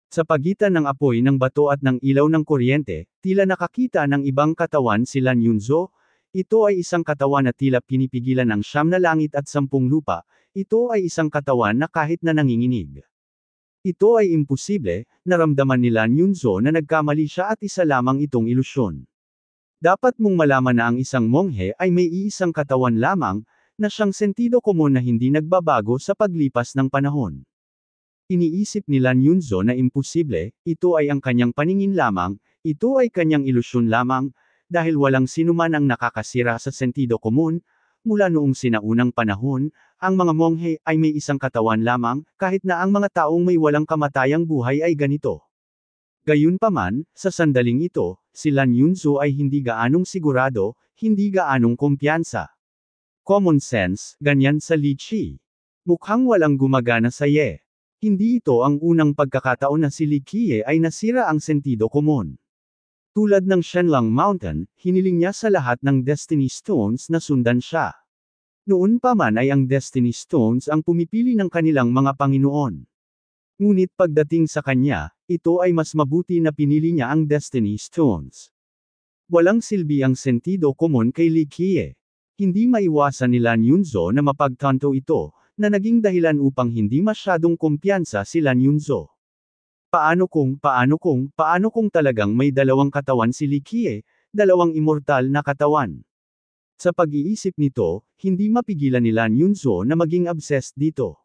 Sa pagitan ng apoy ng bato at ng ilaw ng kuryente, tila nakakita ng ibang katawan si Lan Yunzo, ito ay isang katawan na tila pinipigilan ng siyam na langit at sampung lupa, ito ay isang katawan na kahit na nanginginig. Ito ay imposible, naramdaman ni Lan Yunzo na nagkamali siya at isa lamang itong ilusyon. Dapat mong malaman na ang isang monghe ay may iisang katawan lamang, na siyang sentido komun na hindi nagbabago sa paglipas ng panahon. Iniisip ni Lan Yunzo na imposible, ito ay ang kanyang paningin lamang, ito ay kanyang ilusyon lamang, dahil walang sinuman ang nakakasira sa sentido komun, mula noong sinaunang panahon, ang mga monghe ay may isang katawan lamang, kahit na ang mga taong may walang kamatayang buhay ay ganito. Gayunpaman, sa sandaling ito, si Lan Yunzo ay hindi gaanong sigurado, hindi gaanong kumpiyansa. Common sense, ganyan sa Lichi. Mukhang walang gumagana sa Ye. Hindi ito ang unang pagkakataon na si Likie ay nasira ang sentido komon. Tulad ng Shenlang Mountain, hiniling niya sa lahat ng Destiny Stones na sundan siya. Noon pa man ay ang Destiny Stones ang pumipili ng kanilang mga Panginoon. Ngunit pagdating sa kanya, ito ay mas mabuti na pinili niya ang Destiny Stones. Walang silbi ang sentido komon kay Likie. Hindi maiwasan nila Nyunzo na mapagtanto ito, na naging dahilan upang hindi masyadong kumpiyansa sila Nyunzo. Paano kung, paano kung, paano kung talagang may dalawang katawan si Likie, dalawang immortal na katawan? Sa pag-iisip nito, hindi mapigilan nila Nyunzo na maging obsessed dito.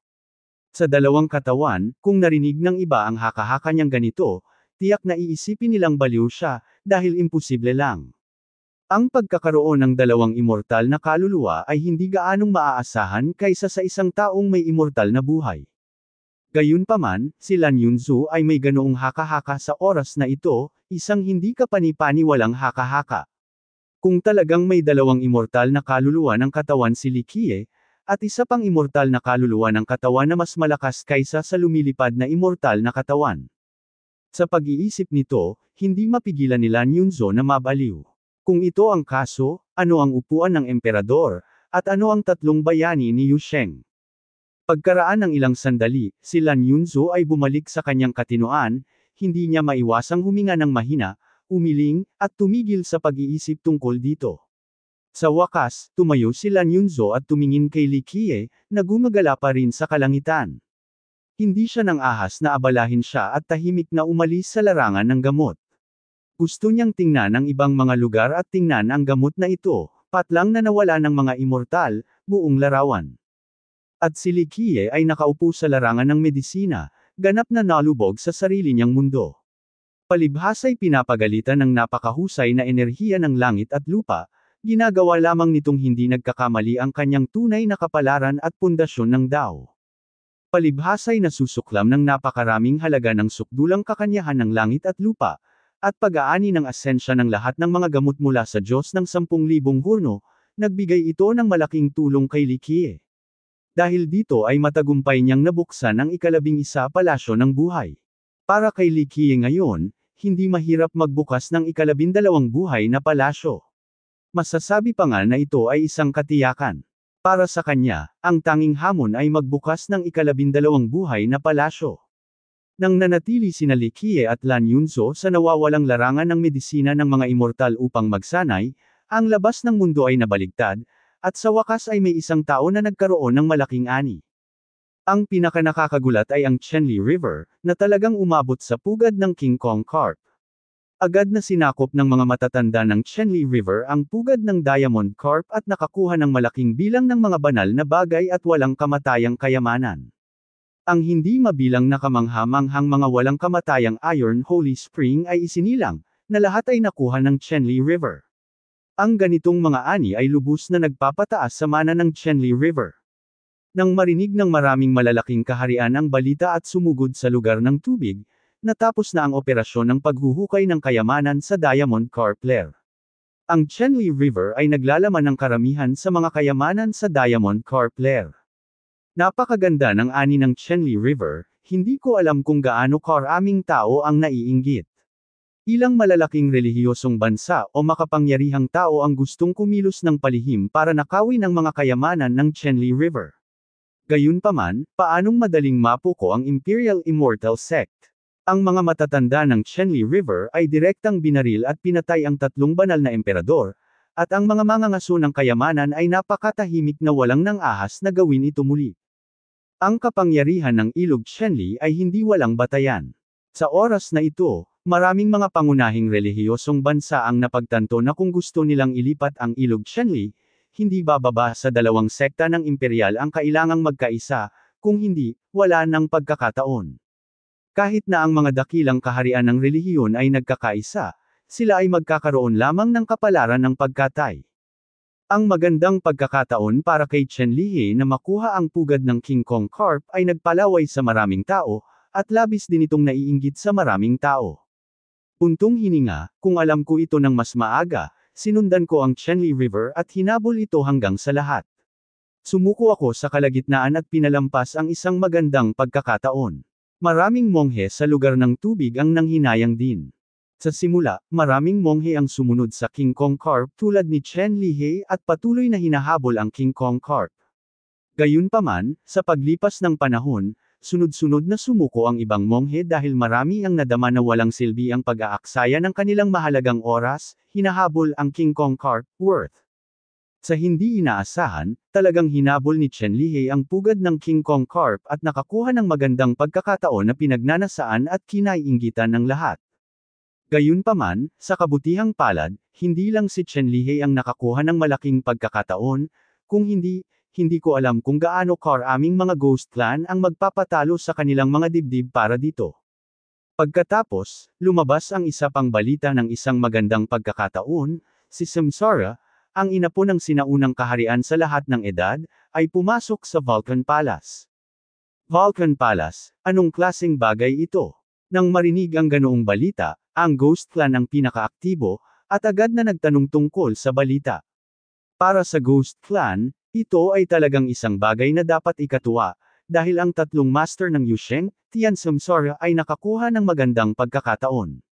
Sa dalawang katawan, kung narinig ng iba ang haka-haka niyang ganito, tiyak na iisipin nilang baliw siya, dahil imposible lang. Ang pagkakaroon ng dalawang immortal na kaluluwa ay hindi gaanong maaasahan kaysa sa isang taong may immortal na buhay. Gayunpaman, si Lan Yunzu ay may ganoong haka-haka sa oras na ito, isang hindi kapanipaniwalang haka-haka. Kung talagang may dalawang immortal na kaluluwa ng katawan si Likie, at isa pang immortal na kaluluwa ng katawan na mas malakas kaysa sa lumilipad na immortal na katawan. Sa pag-iisip nito, hindi mapigilan ni Lan Yunzo na mabaliw. Kung ito ang kaso, ano ang upuan ng emperador, at ano ang tatlong bayani ni Yusheng? Pagkaraan ng ilang sandali, si Lan Yunzo ay bumalik sa kanyang katinoan, hindi niya maiwasang huminga ng mahina, umiling, at tumigil sa pag-iisip tungkol dito. Sa wakas, tumayo si Lan Yunzo at tumingin kay Li Kie, na gumagala pa rin sa kalangitan. Hindi siya nang ahas na abalahin siya at tahimik na umalis sa larangan ng gamot. Gusto niyang tingnan ang ibang mga lugar at tingnan ang gamot na ito, patlang na nawala ng mga immortal, buong larawan. At si Likie ay nakaupo sa larangan ng medisina, ganap na nalubog sa sarili niyang mundo. ay pinapagalitan ng napakahusay na enerhiya ng langit at lupa, ginagawa lamang nitong hindi nagkakamali ang kanyang tunay na kapalaran at pundasyon ng Dao. ay nasusuklam ng napakaraming halaga ng sukdulang kakanyahan ng langit at lupa, at pag-aani ng asensya ng lahat ng mga gamot mula sa Diyos ng 10,000 hurno, nagbigay ito ng malaking tulong kay Likie. Dahil dito ay matagumpay niyang nabuksan ang ikalabing isa palasyo ng buhay. Para kay Likie ngayon, hindi mahirap magbukas ng ikalabindalawang buhay na palasyo. Masasabi pa nga na ito ay isang katiyakan. Para sa kanya, ang tanging hamon ay magbukas ng ikalabindalawang buhay na palasyo. Nang nanatili sina Likie at Lan Yunzo sa nawawalang larangan ng medisina ng mga immortal upang magsanay, ang labas ng mundo ay nabaligtad, at sa wakas ay may isang tao na nagkaroon ng malaking ani. Ang pinakanakakagulat ay ang Chenli River, na talagang umabot sa pugad ng King Kong Carp. Agad na sinakop ng mga matatanda ng Chenli River ang pugad ng Diamond Carp at nakakuha ng malaking bilang ng mga banal na bagay at walang kamatayang kayamanan. Ang hindi mabilang na kamanghamanghang mga walang kamatayang Iron Holy Spring ay isinilang, na lahat ay nakuha ng Chenli River. Ang ganitong mga ani ay lubos na nagpapataas sa mana ng Chenli River. Nang marinig ng maraming malalaking kaharian ang balita at sumugod sa lugar ng tubig, natapos na ang operasyon ng paghuhukay ng kayamanan sa Diamond Corp. Lair. Ang Chenli River ay naglalaman ng karamihan sa mga kayamanan sa Diamond Corp. Lair. Napakaganda ng ani ng Chenli River, hindi ko alam kung gaano karaming tao ang naiinggit. Ilang malalaking relihiyosong bansa o makapangyarihang tao ang gustong kumilos ng palihim para nakawin ang mga kayamanan ng Chenli River. Gayunpaman, paanong madaling mapuko ang Imperial Immortal Sect? Ang mga matatanda ng Chenli River ay direktang binaril at pinatay ang tatlong banal na emperador, at ang mga mangangaso ng kayamanan ay napakatahimik na walang nang ahas na gawin ito muli. Ang kapangyarihan ng ilog Shenli ay hindi walang batayan. Sa oras na ito, maraming mga pangunahing relihiyosong bansa ang napagtanto na kung gusto nilang ilipat ang ilog Shenli, hindi bababa sa dalawang sekta ng imperial ang kailangang magkaisa, kung hindi, wala ng pagkakataon. Kahit na ang mga dakilang kaharian ng relihiyon ay nagkakaisa, sila ay magkakaroon lamang ng kapalaran ng pagkatay. Ang magandang pagkakataon para kay Chen Lihe na makuha ang pugad ng King Kong Carp ay nagpalaway sa maraming tao, at labis din itong naiinggit sa maraming tao. Untong hininga, kung alam ko ito ng mas maaga, sinundan ko ang Chenli River at hinabol ito hanggang sa lahat. Sumuko ako sa kalagitnaan at pinalampas ang isang magandang pagkakataon. Maraming monghe sa lugar ng tubig ang nanghinayang din. Sa simula, maraming monghe ang sumunod sa King Kong Corp tulad ni Chen Lihe at patuloy na hinahabol ang King Kong Corp. Gayunpaman, sa paglipas ng panahon, sunod-sunod na sumuko ang ibang monghe dahil marami ang nadama na walang silbi ang pag-aaksaya ng kanilang mahalagang oras, hinahabol ang King Kong Corp, worth. Sa hindi inaasahan, talagang hinabol ni Chen Lihe ang pugad ng King Kong Corp at nakakuha ng magandang pagkakataon na pinagnanasaan at kinainggitan ng lahat. Gayunpaman, sa kabutihang palad, hindi lang si Chen Lihe ang nakakuha ng malaking pagkakataon, kung hindi, hindi ko alam kung gaano kar aming mga ghost clan ang magpapatalo sa kanilang mga dibdib para dito. Pagkatapos, lumabas ang isa pang balita ng isang magandang pagkakataon, si Samsara, ang ina po ng sinaunang kaharian sa lahat ng edad, ay pumasok sa Vulcan Palace. Vulcan Palace, anong klasing bagay ito? Nang marinig ang ganoong balita, ang Ghost Clan ang pinakaaktibo, at agad na nagtanong tungkol sa balita. Para sa Ghost Clan, ito ay talagang isang bagay na dapat ikatuwa, dahil ang tatlong master ng Yusheng, Tian Samsara ay nakakuha ng magandang pagkakataon.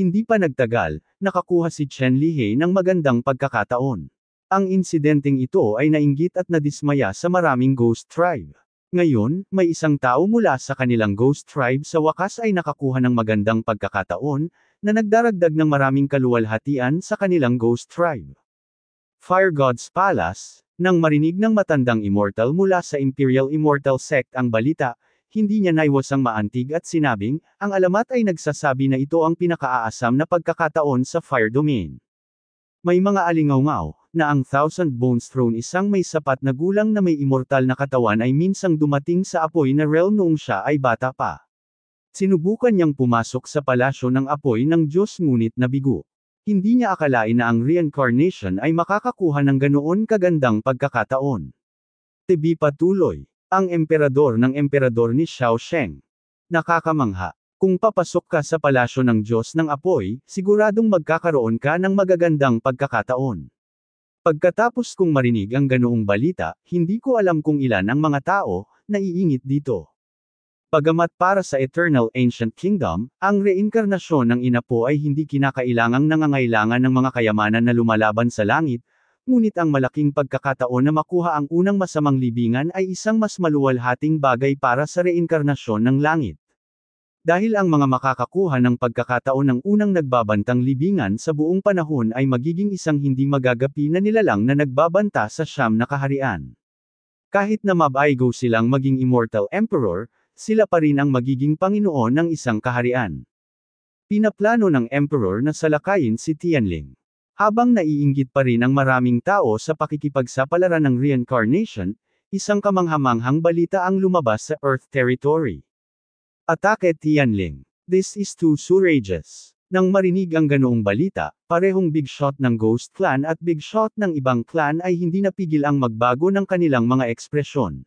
Hindi pa nagtagal, nakakuha si Chen Lihe ng magandang pagkakataon. Ang insidenteng ito ay nainggit at nadismaya sa maraming ghost tribe. Ngayon, may isang tao mula sa kanilang ghost tribe sa wakas ay nakakuha ng magandang pagkakataon, na nagdaragdag ng maraming kaluwalhatian sa kanilang ghost tribe. Fire God's Palace, nang marinig ng matandang immortal mula sa Imperial Immortal Sect ang balita, hindi niya naiwasang maantig at sinabing, ang alamat ay nagsasabi na ito ang pinakaaasam na pagkakataon sa Fire Domain. May mga alingaungaw, na ang Thousand Bones Throne isang may sapat na gulang na may immortal na katawan ay minsang dumating sa apoy na realm noong siya ay bata pa. Sinubukan niyang pumasok sa palasyo ng apoy ng Diyos ngunit nabigo. Hindi niya akalain na ang reincarnation ay makakakuha ng ganoon kagandang pagkakataon. Tibi patuloy, ang emperador ng emperador ni Xiao Sheng. Nakakamangha. Kung papasok ka sa palasyo ng Diyos ng Apoy, siguradong magkakaroon ka ng magagandang pagkakataon. Pagkatapos kong marinig ang ganoong balita, hindi ko alam kung ilan ang mga tao, naiingit dito. Pagamat para sa Eternal Ancient Kingdom, ang reinkarnasyon ng ina po ay hindi kinakailangang nangangailangan ng mga kayamanan na lumalaban sa langit, ngunit ang malaking pagkakataon na makuha ang unang masamang libingan ay isang mas maluwalhating bagay para sa reinkarnasyon ng langit. Dahil ang mga makakakuha ng pagkakataon ng unang nagbabantang libingan sa buong panahon ay magiging isang hindi magagapi na nilalang na nagbabanta sa siyam na kaharian. Kahit na mabaigo silang maging immortal emperor, sila pa rin ang magiging Panginoon ng isang kaharian. Pinaplano ng emperor na salakayin si Tianling. Habang naiinggit pa rin ang maraming tao sa pakikipagsapalaran ng reincarnation, isang kamanghamanghang balita ang lumabas sa Earth Territory. Atake Tianling. This is too surrageous. Nang marinig ang ganoong balita, parehong big shot ng Ghost Clan at big shot ng ibang clan ay hindi napigil ang magbago ng kanilang mga ekspresyon.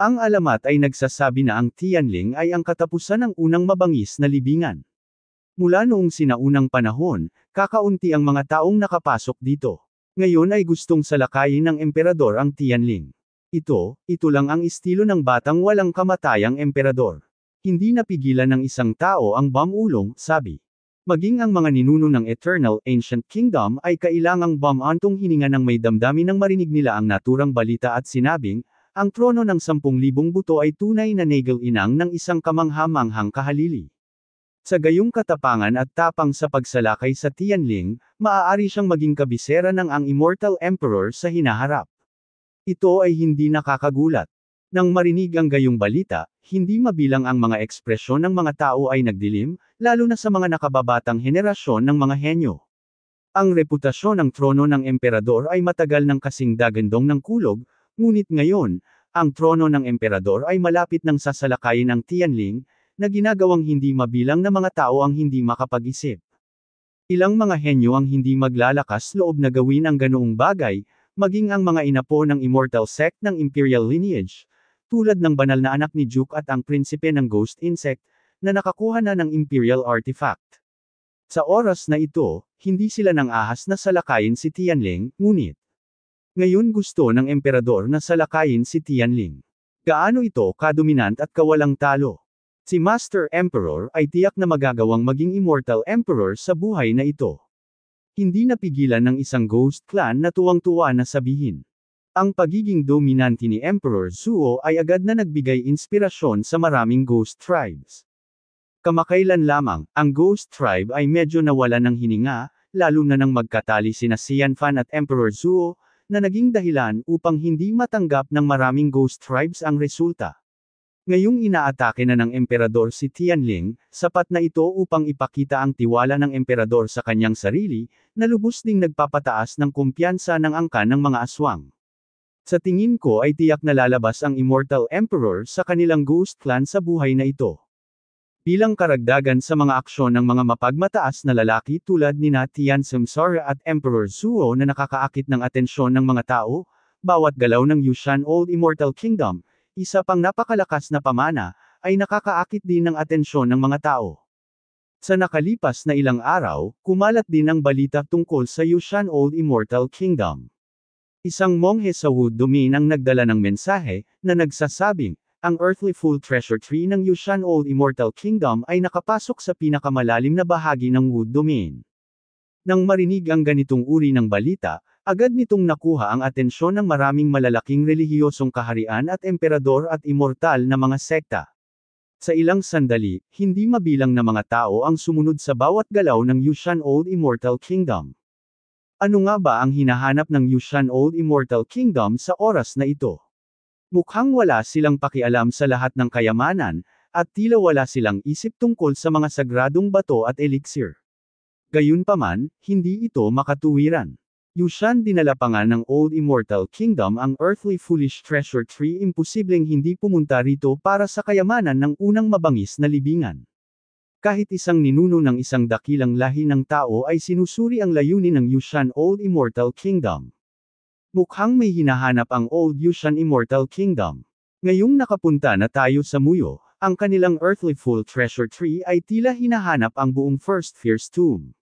Ang alamat ay nagsasabi na ang Tianling ay ang katapusan ng unang mabangis na libingan. Mula noong sinaunang panahon, kakaunti ang mga taong nakapasok dito. Ngayon ay gustong salakayin ng emperador ang Tianling. Ito, ito lang ang estilo ng batang walang kamatayang emperador. Hindi napigilan ng isang tao ang bamulong, sabi. Maging ang mga ninuno ng Eternal Ancient Kingdom ay kailangang bamantong hininga ng may damdamin nang marinig nila ang naturang balita at sinabing, ang trono ng 10,000 buto ay tunay na nagel inang ng isang kamanghamanghang kahalili. Sa gayong katapangan at tapang sa pagsalakay sa Tianling, maaari siyang maging kabisera ng ang Immortal Emperor sa hinaharap. Ito ay hindi nakakagulat. Nang marinig ang gayong balita, hindi mabilang ang mga ekspresyon ng mga tao ay nagdilim, lalo na sa mga nakababatang henerasyon ng mga henyo. Ang reputasyon ng trono ng emperador ay matagal ng kasing dagandong ng kulog, ngunit ngayon, ang trono ng emperador ay malapit ng sasalakayin ng Tianling, na ginagawang hindi mabilang na mga tao ang hindi makapag-isip. Ilang mga henyo ang hindi maglalakas loob na gawin ang ganoong bagay, maging ang mga inapo ng immortal sect ng imperial lineage, tulad ng banal na anak ni Duke at ang prinsipe ng Ghost Insect, na nakakuha na ng Imperial Artifact. Sa oras na ito, hindi sila nang ahas na salakayin si Tianling, ngunit ngayon gusto ng emperador na salakayin si Tianling. Gaano ito kadominant at kawalang talo? Si Master Emperor ay tiyak na magagawang maging Immortal Emperor sa buhay na ito. Hindi napigilan ng isang ghost clan na tuwang-tuwa na sabihin. Ang pagiging dominante ni Emperor Zuo ay agad na nagbigay inspirasyon sa maraming ghost tribes. Kamakailan lamang, ang ghost tribe ay medyo nawala ng hininga, lalo na nang magkatali sina Xian Fan at Emperor Zuo, na naging dahilan upang hindi matanggap ng maraming ghost tribes ang resulta. Ngayong inaatake na ng emperador si Tianling, sapat na ito upang ipakita ang tiwala ng emperador sa kanyang sarili, na lubos ding nagpapataas ng kumpiyansa ng angka ng mga aswang. Sa tingin ko ay tiyak na lalabas ang Immortal Emperor sa kanilang Ghost Clan sa buhay na ito. Bilang karagdagan sa mga aksyon ng mga mapagmataas na lalaki tulad ni Natian Samsara at Emperor Zuo na nakakaakit ng atensyon ng mga tao, bawat galaw ng Yushan Old Immortal Kingdom, isa pang napakalakas na pamana, ay nakakaakit din ng atensyon ng mga tao. Sa nakalipas na ilang araw, kumalat din ang balita tungkol sa Yushan Old Immortal Kingdom. Isang monghe sa Wudumi nang nagdala ng mensahe, na nagsasabing, ang earthly full treasure tree ng Yushan Old Immortal Kingdom ay nakapasok sa pinakamalalim na bahagi ng Wood Domain. Nang marinig ang ganitong uri ng balita, agad nitong nakuha ang atensyon ng maraming malalaking relihiyosong kaharian at emperador at immortal na mga sekta. Sa ilang sandali, hindi mabilang na mga tao ang sumunod sa bawat galaw ng Yushan Old Immortal Kingdom. Ano nga ba ang hinahanap ng Yushan Old Immortal Kingdom sa oras na ito? Mukhang wala silang pakialam sa lahat ng kayamanan, at tila wala silang isip tungkol sa mga sagradong bato at elixir. Gayunpaman, hindi ito makatuwiran. Yushan dinala pa nga ng Old Immortal Kingdom ang Earthly Foolish Treasure Tree imposibleng hindi pumunta rito para sa kayamanan ng unang mabangis na libingan. Kahit isang ninuno ng isang dakilang lahi ng tao ay sinusuri ang layunin ng Yushan Old Immortal Kingdom. Mukhang may hinahanap ang Old Yushan Immortal Kingdom. Ngayong nakapunta na tayo sa Muyo, ang kanilang earthly full treasure tree ay tila hinahanap ang buong First Fierce Tomb.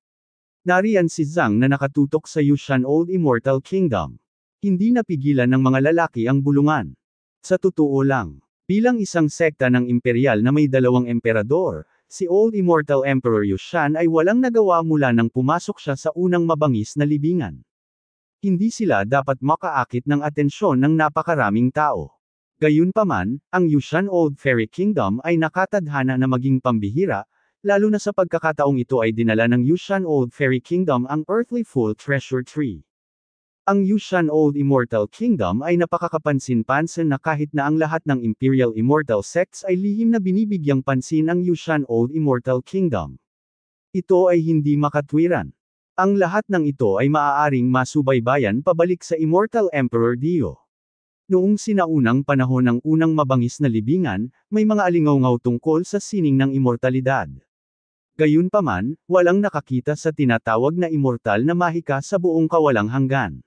Nariyan si Zhang na nakatutok sa Yushan Old Immortal Kingdom. Hindi napigilan ng mga lalaki ang bulungan. Sa totoo lang, bilang isang sekta ng imperial na may dalawang emperador, si Old Immortal Emperor Yushan ay walang nagawa mula nang pumasok siya sa unang mabangis na libingan. Hindi sila dapat makaakit ng atensyon ng napakaraming tao. Gayunpaman, ang Yushan Old Fairy Kingdom ay nakatadhana na maging pambihira, lalo na sa pagkakataong ito ay dinala ng Yushan Old Fairy Kingdom ang Earthly Full Treasure Tree. Ang Yushan Old Immortal Kingdom ay napakakapansin-pansin na kahit na ang lahat ng Imperial Immortal sects ay lihim na binibigyang pansin ang Yushan Old Immortal Kingdom. Ito ay hindi makatwiran. Ang lahat ng ito ay maaaring masubaybayan pabalik sa Immortal Emperor Dio. Noong sinaunang panahon ng unang mabangis na libingan, may mga alingaw tungkol sa sining ng immortalidad. Gayunpaman, walang nakakita sa tinatawag na immortal na mahika sa buong kawalang hanggan.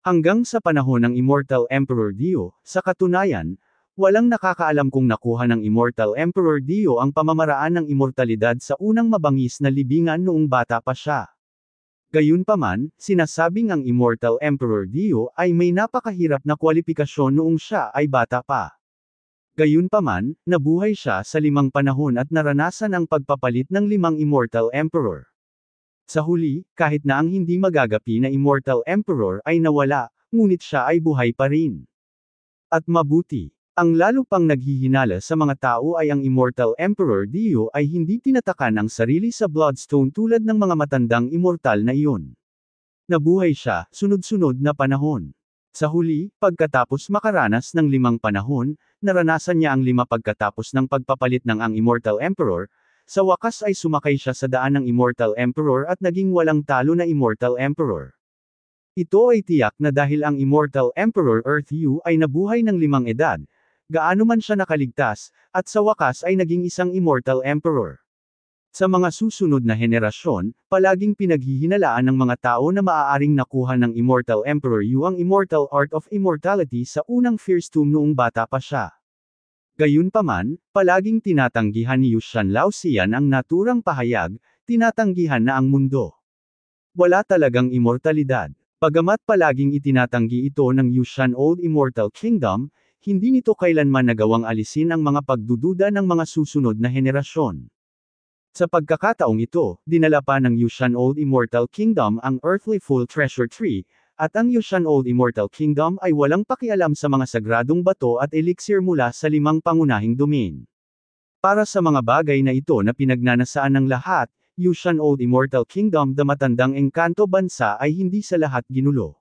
Hanggang sa panahon ng Immortal Emperor Dio, sa katunayan, walang nakakaalam kung nakuha ng Immortal Emperor Dio ang pamamaraan ng imortalidad sa unang mabangis na libingan noong bata pa siya. Gayunpaman, sinasabing ang Immortal Emperor Dio ay may napakahirap na kwalipikasyon noong siya ay bata pa. Gayunpaman, nabuhay siya sa limang panahon at naranasan ang pagpapalit ng limang Immortal Emperor. Sa huli, kahit na ang hindi magagapi na Immortal Emperor ay nawala, ngunit siya ay buhay pa rin. At mabuti, ang lalo pang naghihinala sa mga tao ay ang Immortal Emperor Dio ay hindi tinatakan ang sarili sa Bloodstone tulad ng mga matandang immortal na iyon. Nabuhay siya, sunod-sunod na panahon. Sa huli, pagkatapos makaranas ng limang panahon, naranasan niya ang lima pagkatapos ng pagpapalit ng ang Immortal Emperor, sa wakas ay sumakay siya sa daan ng Immortal Emperor at naging walang talo na Immortal Emperor. Ito ay tiyak na dahil ang Immortal Emperor Earth Yu ay nabuhay ng limang edad, gaano man siya nakaligtas, at sa wakas ay naging isang Immortal Emperor. Sa mga susunod na henerasyon, palaging pinaghihinalaan ng mga tao na maaaring nakuha ng Immortal Emperor Yu ang Immortal Art of Immortality sa unang Fierce Tomb noong bata pa siya. Gayunpaman, palaging tinatanggihan ni Yushan Laoxian ang naturang pahayag, tinatanggihan na ang mundo. Wala talagang immortalidad. Pagamat palaging itinatanggi ito ng Yushan Old Immortal Kingdom, hindi nito kailanman nagawang alisin ang mga pagdududa ng mga susunod na henerasyon. Sa pagkakataong ito, dinala pa ng Yushan Old Immortal Kingdom ang Earthly Full Treasure Tree, at ang Yushan Old Immortal Kingdom ay walang pakialam sa mga sagradong bato at elixir mula sa limang pangunahing domain. Para sa mga bagay na ito na pinagnanasaan ng lahat, Yushan Old Immortal Kingdom the matandang engkanto bansa ay hindi sa lahat ginulo.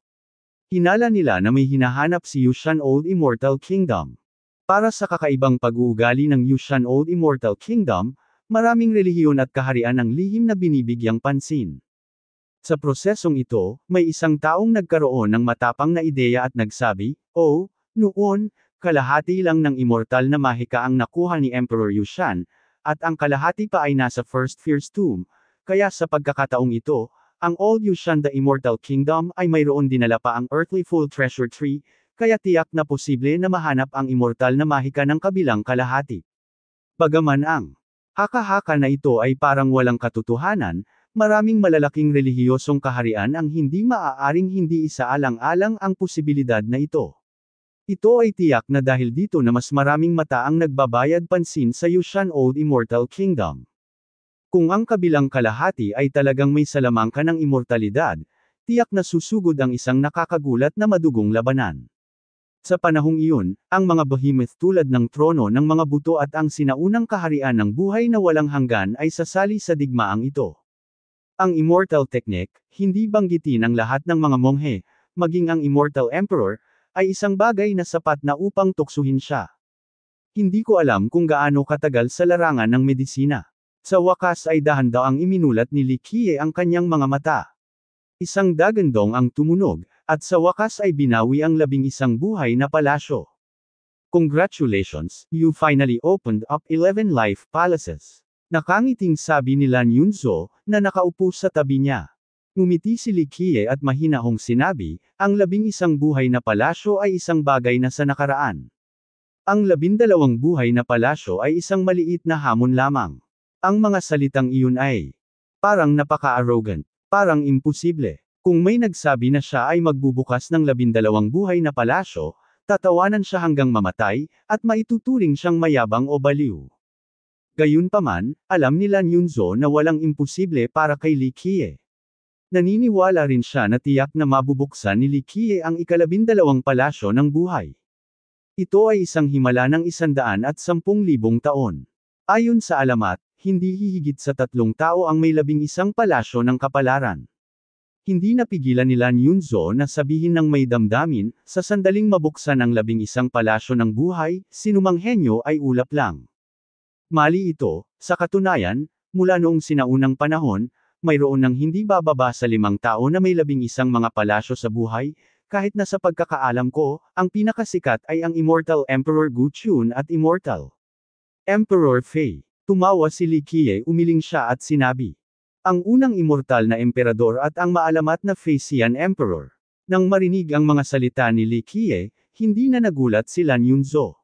Hinala nila na may hinahanap si Yushan Old Immortal Kingdom. Para sa kakaibang pag-uugali ng Yushan Old Immortal Kingdom, maraming relihiyon at kaharian ang lihim na binibigyang pansin. Sa prosesong ito, may isang taong nagkaroon ng matapang na ideya at nagsabi, Oh, noon, kalahati lang ng immortal na mahika ang nakuha ni Emperor Yushan, at ang kalahati pa ay nasa First Fierce Tomb, kaya sa pagkakataong ito, ang Old Yushan the Immortal Kingdom ay mayroon dinala pa ang Earthly Full Treasure Tree, kaya tiyak na posible na mahanap ang immortal na mahika ng kabilang kalahati. Bagaman ang haka-haka na ito ay parang walang katotohanan, maraming malalaking relihiyosong kaharian ang hindi maaaring hindi isaalang-alang ang posibilidad na ito. Ito ay tiyak na dahil dito na mas maraming mata ang nagbabayad pansin sa Yushan Old Immortal Kingdom. Kung ang kabilang kalahati ay talagang may salamangka ng imortalidad, tiyak na susugod ang isang nakakagulat na madugong labanan. Sa panahong iyon, ang mga behemoth tulad ng trono ng mga buto at ang sinaunang kaharian ng buhay na walang hanggan ay sasali sa digmaang ito. Ang immortal technique, hindi banggitin ang lahat ng mga monghe, maging ang immortal emperor, ay isang bagay na sapat na upang tuksuhin siya. Hindi ko alam kung gaano katagal sa larangan ng medisina. Sa wakas ay dahanda ang iminulat ni Li Likie ang kanyang mga mata. Isang dagandong ang tumunog, at sa wakas ay binawi ang labing isang buhay na palasyo. Congratulations, you finally opened up 11 life palaces. Nakangiting sabi ni Lan Yunzo, na nakaupo sa tabi niya. Ngumiti si Likie at mahinahong sinabi, ang labing isang buhay na palasyo ay isang bagay na sa nakaraan. Ang labindalawang buhay na palasyo ay isang maliit na hamon lamang. Ang mga salitang iyon ay parang napaka-arrogant, parang imposible. Kung may nagsabi na siya ay magbubukas ng labindalawang buhay na palasyo, tatawanan siya hanggang mamatay, at maituturing siyang mayabang o baliw. Gayunpaman, alam nila Nyunzo na walang imposible para kay Likie. Naniniwala rin siya na tiyak na mabubuksan ni Likie ang ikalabindalawang palasyo ng buhay. Ito ay isang himala ng isandaan at sampung libong taon. Ayon sa alamat, hindi hihigit sa tatlong tao ang may labing isang palasyo ng kapalaran. Hindi napigilan nila Yunzo na sabihin ng may damdamin, sa sandaling mabuksan ang labing isang palasyo ng buhay, sinumang henyo ay ulap lang. Mali ito, sa katunayan, mula noong sinaunang panahon, mayroon ng hindi bababa sa limang tao na may labing isang mga palasyo sa buhay, kahit na sa pagkakaalam ko, ang pinakasikat ay ang Immortal Emperor Gu Chun at Immortal Emperor Fei. Tumawa si Li Qiye umiling siya at sinabi. Ang unang immortal na emperador at ang maalamat na Fei Xian Emperor. Nang marinig ang mga salita ni Li Qiye, hindi na nagulat si Lan Yunzo.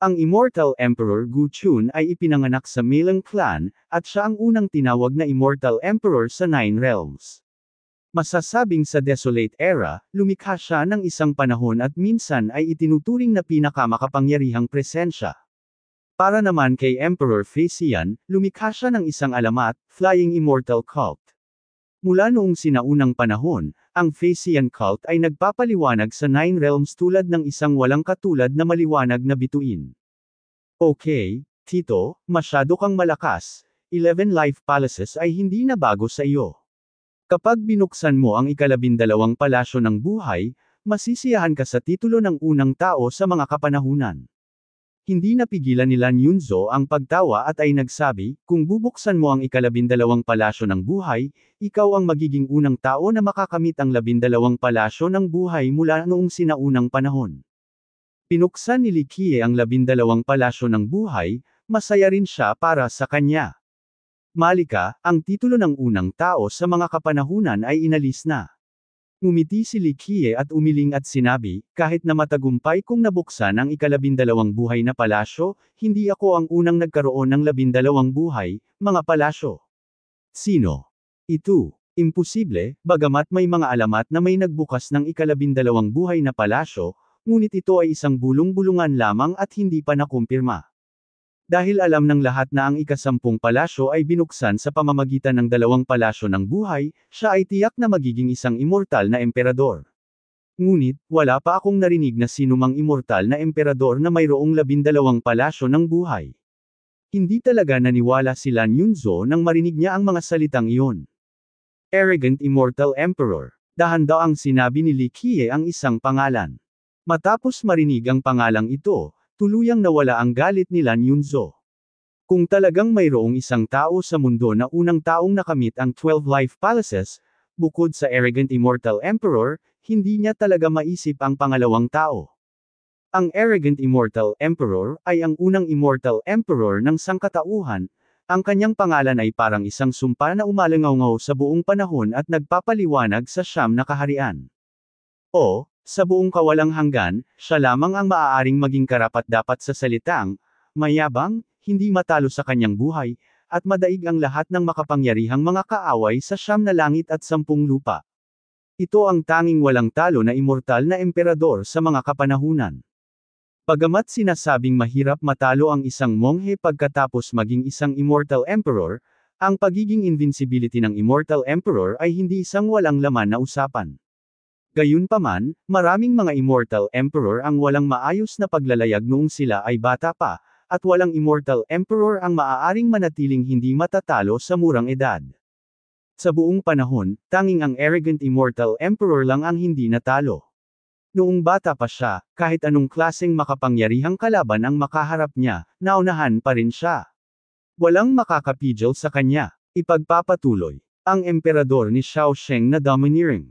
Ang Immortal Emperor Gu Chun ay ipinanganak sa Milang clan, at siya ang unang tinawag na Immortal Emperor sa Nine Realms. Masasabing sa Desolate Era, lumikha siya ng isang panahon at minsan ay itinuturing na pinakamakapangyarihang presensya. Para naman kay Emperor Facian, lumikha siya ng isang alamat, Flying Immortal Cult. Mula noong sinaunang panahon, ang Facian cult ay nagpapaliwanag sa Nine Realms tulad ng isang walang katulad na maliwanag na bituin. Okay, Tito, masyado kang malakas, 11 life palaces ay hindi na bago sa iyo. Kapag binuksan mo ang ikalabindalawang palasyo ng buhay, masisiyahan ka sa titulo ng unang tao sa mga kapanahunan. Hindi napigilan ni Lan Yunzo ang pagtawa at ay nagsabi, kung bubuksan mo ang ikalabindalawang palasyo ng buhay, ikaw ang magiging unang tao na makakamit ang labindalawang palasyo ng buhay mula noong sinaunang panahon. Pinuksan ni Likie ang labindalawang palasyo ng buhay, masaya rin siya para sa kanya. Malika, ang titulo ng unang tao sa mga kapanahunan ay inalis na. Umiti si Likie at umiling at sinabi, kahit na matagumpay kong nabuksan ang ikalabindalawang buhay na palasyo, hindi ako ang unang nagkaroon ng labindalawang buhay, mga palasyo. Sino? Ito. Imposible, bagamat may mga alamat na may nagbukas ng ikalabindalawang buhay na palasyo, ngunit ito ay isang bulong-bulungan lamang at hindi pa nakumpirma dahil alam ng lahat na ang ikasampung palasyo ay binuksan sa pamamagitan ng dalawang palasyo ng buhay, siya ay tiyak na magiging isang immortal na emperador. Ngunit, wala pa akong narinig na sinumang immortal na emperador na mayroong labindalawang palasyo ng buhay. Hindi talaga naniwala si Lan Yunzo nang marinig niya ang mga salitang iyon. Arrogant Immortal Emperor. Dahan daw ang sinabi ni Li Likie ang isang pangalan. Matapos marinig ang pangalang ito, Tuluyang nawala ang galit ni Lan Yunzo. Kung talagang mayroong isang tao sa mundo na unang taong nakamit ang 12 life palaces, bukod sa arrogant immortal emperor, hindi niya talaga maisip ang pangalawang tao. Ang arrogant immortal emperor ay ang unang immortal emperor ng sangkatauhan, ang kanyang pangalan ay parang isang sumpa na umalangaw sa buong panahon at nagpapaliwanag sa siyam na kaharian. O, sa buong kawalang hanggan, siya lamang ang maaaring maging karapat-dapat sa salitang, mayabang, hindi matalo sa kanyang buhay, at madaig ang lahat ng makapangyarihang mga kaaway sa siyam na langit at sampung lupa. Ito ang tanging walang talo na immortal na emperador sa mga kapanahunan. Pagamat sinasabing mahirap matalo ang isang monghe pagkatapos maging isang immortal emperor, ang pagiging invincibility ng immortal emperor ay hindi isang walang laman na usapan. Gayunpaman, maraming mga Immortal Emperor ang walang maayos na paglalayag noong sila ay bata pa, at walang Immortal Emperor ang maaaring manatiling hindi matatalo sa murang edad. Sa buong panahon, tanging ang arrogant Immortal Emperor lang ang hindi natalo. Noong bata pa siya, kahit anong klaseng makapangyarihang kalaban ang makaharap niya, naunahan pa rin siya. Walang makakapigil sa kanya. Ipagpapatuloy, ang emperador ni Xiao Sheng na domineering.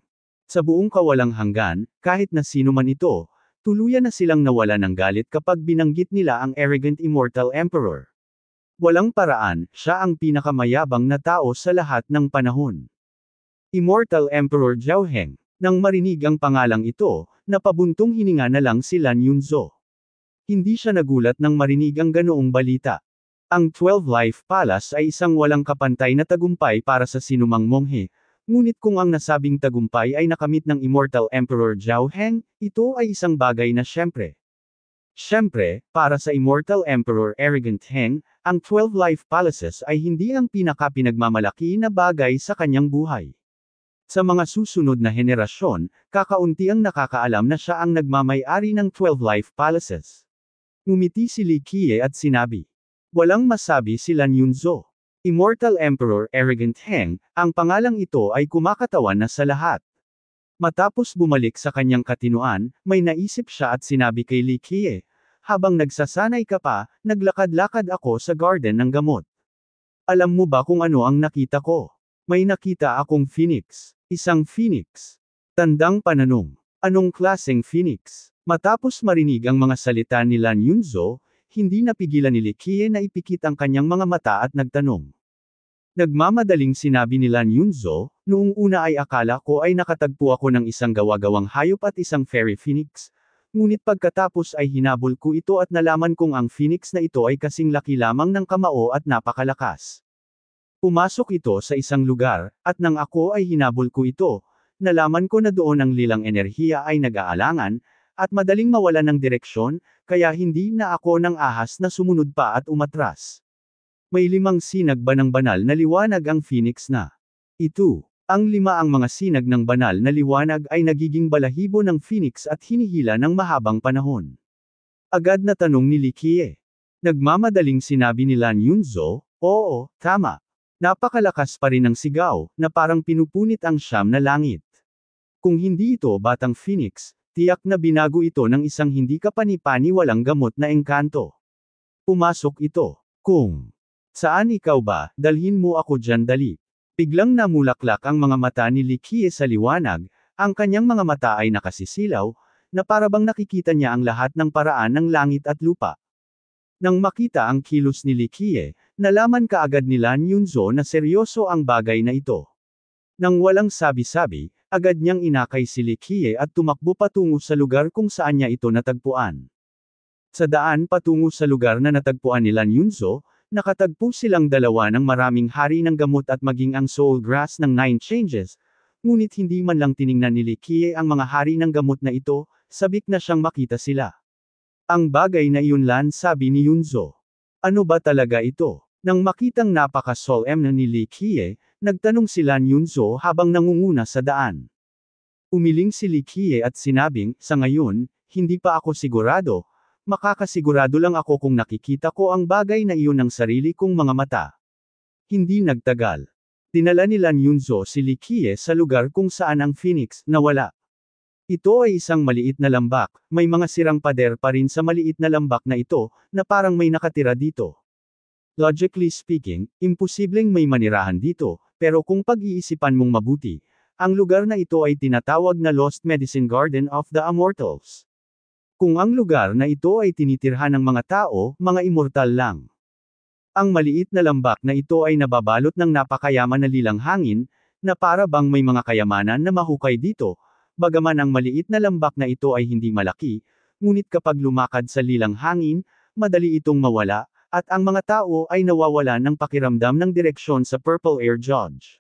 Sa buong kawalang hanggan, kahit na sino man ito, tuluyan na silang nawala ng galit kapag binanggit nila ang arrogant immortal emperor. Walang paraan, siya ang pinakamayabang na tao sa lahat ng panahon. Immortal Emperor Zhao Heng. Nang marinig ang pangalang ito, napabuntong hininga na lang si Lan Yunzo. Hindi siya nagulat nang marinig ang ganoong balita. Ang 12 Life Palace ay isang walang kapantay na tagumpay para sa sinumang monghe, Ngunit kung ang nasabing tagumpay ay nakamit ng Immortal Emperor Zhao Heng, ito ay isang bagay na syempre. Siyempre, para sa Immortal Emperor Arrogant Heng, ang 12 Life Palaces ay hindi ang pinakapinagmamalaki na bagay sa kanyang buhay. Sa mga susunod na henerasyon, kakaunti ang nakakaalam na siya ang nagmamayari ng 12 Life Palaces. Umiti si Li Qiye at sinabi. Walang masabi si Lan Yunzo. Immortal Emperor Arrogant Heng, ang pangalang ito ay kumakatawan na sa lahat. Matapos bumalik sa kanyang katinuan, may naisip siya at sinabi kay Li Kie, habang nagsasanay ka pa, naglakad-lakad ako sa garden ng gamot. Alam mo ba kung ano ang nakita ko? May nakita akong phoenix. Isang phoenix. Tandang pananong. Anong klaseng phoenix? Matapos marinig ang mga salita ni Lan Yunzo, hindi napigilan ni Likie na ipikit ang kanyang mga mata at nagtanong. Nagmamadaling sinabi ni Lan Yunzo, noong una ay akala ko ay nakatagpo ako ng isang gawagawang hayop at isang fairy phoenix, ngunit pagkatapos ay hinabol ko ito at nalaman kong ang phoenix na ito ay kasing laki lamang ng kamao at napakalakas. Pumasok ito sa isang lugar, at nang ako ay hinabol ko ito, nalaman ko na doon ang lilang enerhiya ay nag-aalangan, at madaling mawala ng direksyon, kaya hindi na ako ng ahas na sumunod pa at umatras. May limang sinag ba ng banal na liwanag ang Phoenix na? Ito. Ang lima ang mga sinag ng banal na liwanag ay nagiging balahibo ng Phoenix at hinihila ng mahabang panahon. Agad na tanong ni Likie. Nagmamadaling sinabi ni Lan Yunzo, Oo, tama. Napakalakas pa rin ang sigaw, na parang pinupunit ang siyam na langit. Kung hindi ito batang Phoenix, Tiyak na binago ito ng isang hindi kapanipani kapanipaniwalang gamot na engkanto. Pumasok ito. Kung saan ikaw ba, dalhin mo ako dyan dali. Piglang namulaklak ang mga mata ni Likie sa liwanag, ang kanyang mga mata ay nakasisilaw, na parabang nakikita niya ang lahat ng paraan ng langit at lupa. Nang makita ang kilos ni Likie, nalaman kaagad ni Lan Yunzo na seryoso ang bagay na ito. Nang walang sabi-sabi, Agad niyang inakay si Likie at tumakbo patungo sa lugar kung saan niya ito natagpuan. Sa daan patungo sa lugar na natagpuan ni Lan Yunzo, nakatagpo silang dalawa ng maraming hari ng gamot at maging ang soul grass ng Nine Changes, ngunit hindi man lang tiningnan ni Likie ang mga hari ng gamot na ito, sabik na siyang makita sila. Ang bagay na iyon Lan sabi ni Yunzo. Ano ba talaga ito? Nang makitang napaka-solemn na ni Likie, Nagtanong sila ni habang nangunguna sa daan. Umiling si Likie at sinabing, sa ngayon, hindi pa ako sigurado, makakasigurado lang ako kung nakikita ko ang bagay na iyon ng sarili kong mga mata. Hindi nagtagal. Dinala nila ni Yunzo si Likie sa lugar kung saan ang Phoenix nawala. Ito ay isang maliit na lambak, may mga sirang pader pa rin sa maliit na lambak na ito, na parang may nakatira dito. Logically speaking, imposibleng may manirahan dito, pero kung pag-iisipan mong mabuti, ang lugar na ito ay tinatawag na Lost Medicine Garden of the Immortals. Kung ang lugar na ito ay tinitirhan ng mga tao, mga immortal lang. Ang maliit na lambak na ito ay nababalot ng napakayaman na lilang hangin, na para bang may mga kayamanan na mahukay dito, bagaman ang maliit na lambak na ito ay hindi malaki, ngunit kapag lumakad sa lilang hangin, madali itong mawala, at ang mga tao ay nawawala ng pakiramdam ng direksyon sa Purple Air Judge.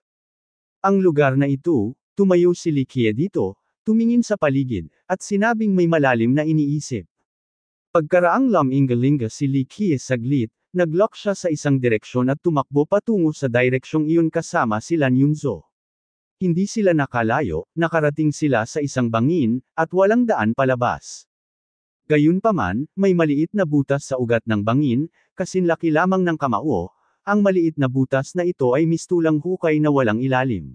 Ang lugar na ito, tumayo si Likia dito, tumingin sa paligid, at sinabing may malalim na iniisip. Pagkaraang lamingalinga si Likia saglit, naglock siya sa isang direksyon at tumakbo patungo sa direksyong iyon kasama si Lan Yunzo. Hindi sila nakalayo, nakarating sila sa isang bangin, at walang daan palabas. Gayunpaman, may maliit na butas sa ugat ng bangin, kasinlaki lamang ng kamao, ang maliit na butas na ito ay mistulang hukay na walang ilalim.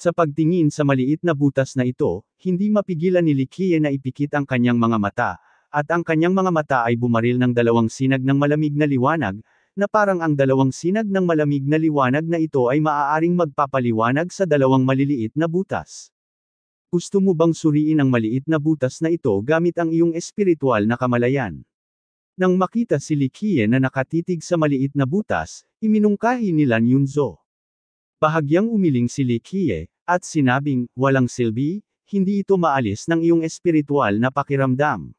Sa pagtingin sa maliit na butas na ito, hindi mapigilan ni Likie na ipikit ang kanyang mga mata, at ang kanyang mga mata ay bumaril ng dalawang sinag ng malamig na liwanag, na parang ang dalawang sinag ng malamig na liwanag na ito ay maaaring magpapaliwanag sa dalawang maliliit na butas. Gusto mo bang suriin ang maliit na butas na ito gamit ang iyong espiritual na kamalayan? Nang makita si Likie na nakatitig sa maliit na butas, iminungkahi ni Lan Yunzo. Bahagyang umiling si Likie, at sinabing, walang silbi, hindi ito maalis ng iyong espiritual na pakiramdam.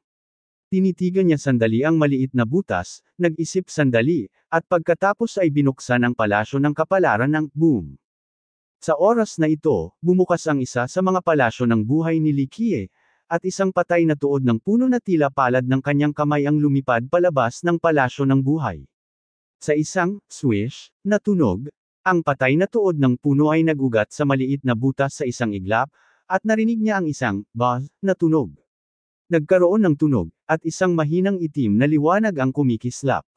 Tinitigan niya sandali ang maliit na butas, nag-isip sandali, at pagkatapos ay binuksan ang palasyo ng kapalaran ng boom. Sa oras na ito, bumukas ang isa sa mga palasyo ng buhay ni Likie, at isang patay na tuod ng puno na tila palad ng kanyang kamay ang lumipad palabas ng palasyo ng buhay. Sa isang, swish, na tunog, ang patay na tuod ng puno ay nagugat sa maliit na butas sa isang iglap, at narinig niya ang isang, buzz, na tunog. Nagkaroon ng tunog, at isang mahinang itim na liwanag ang kumikislap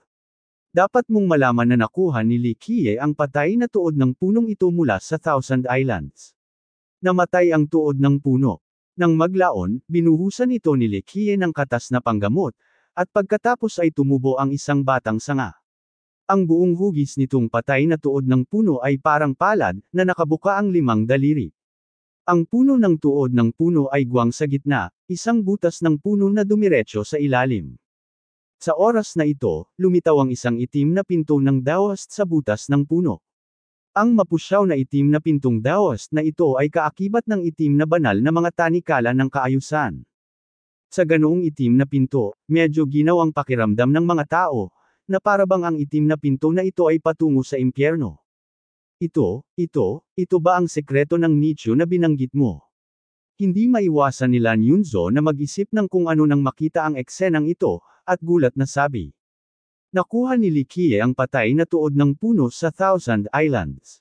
dapat mong malaman na nakuha ni Likie ang patay na tuod ng punong ito mula sa Thousand Islands. Namatay ang tuod ng puno. Nang maglaon, binuhusan ito ni Likie ng katas na panggamot, at pagkatapos ay tumubo ang isang batang sanga. Ang buong hugis nitong patay na tuod ng puno ay parang palad, na nakabuka ang limang daliri. Ang puno ng tuod ng puno ay guwang sa gitna, isang butas ng puno na dumiretso sa ilalim. Sa oras na ito, lumitaw ang isang itim na pinto ng dawast sa butas ng puno. Ang mapusyaw na itim na pintong dawast na ito ay kaakibat ng itim na banal na mga tanikala ng kaayusan. Sa ganoong itim na pinto, medyo ginaw ang pakiramdam ng mga tao, na parabang ang itim na pinto na ito ay patungo sa impyerno. Ito, ito, ito ba ang sekreto ng nicho na binanggit mo? Hindi maiwasan nila Nyunzo na mag-isip ng kung ano nang makita ang eksenang ito, at gulat na sabi. Nakuha ni Likie ang patay na tuod ng puno sa Thousand Islands.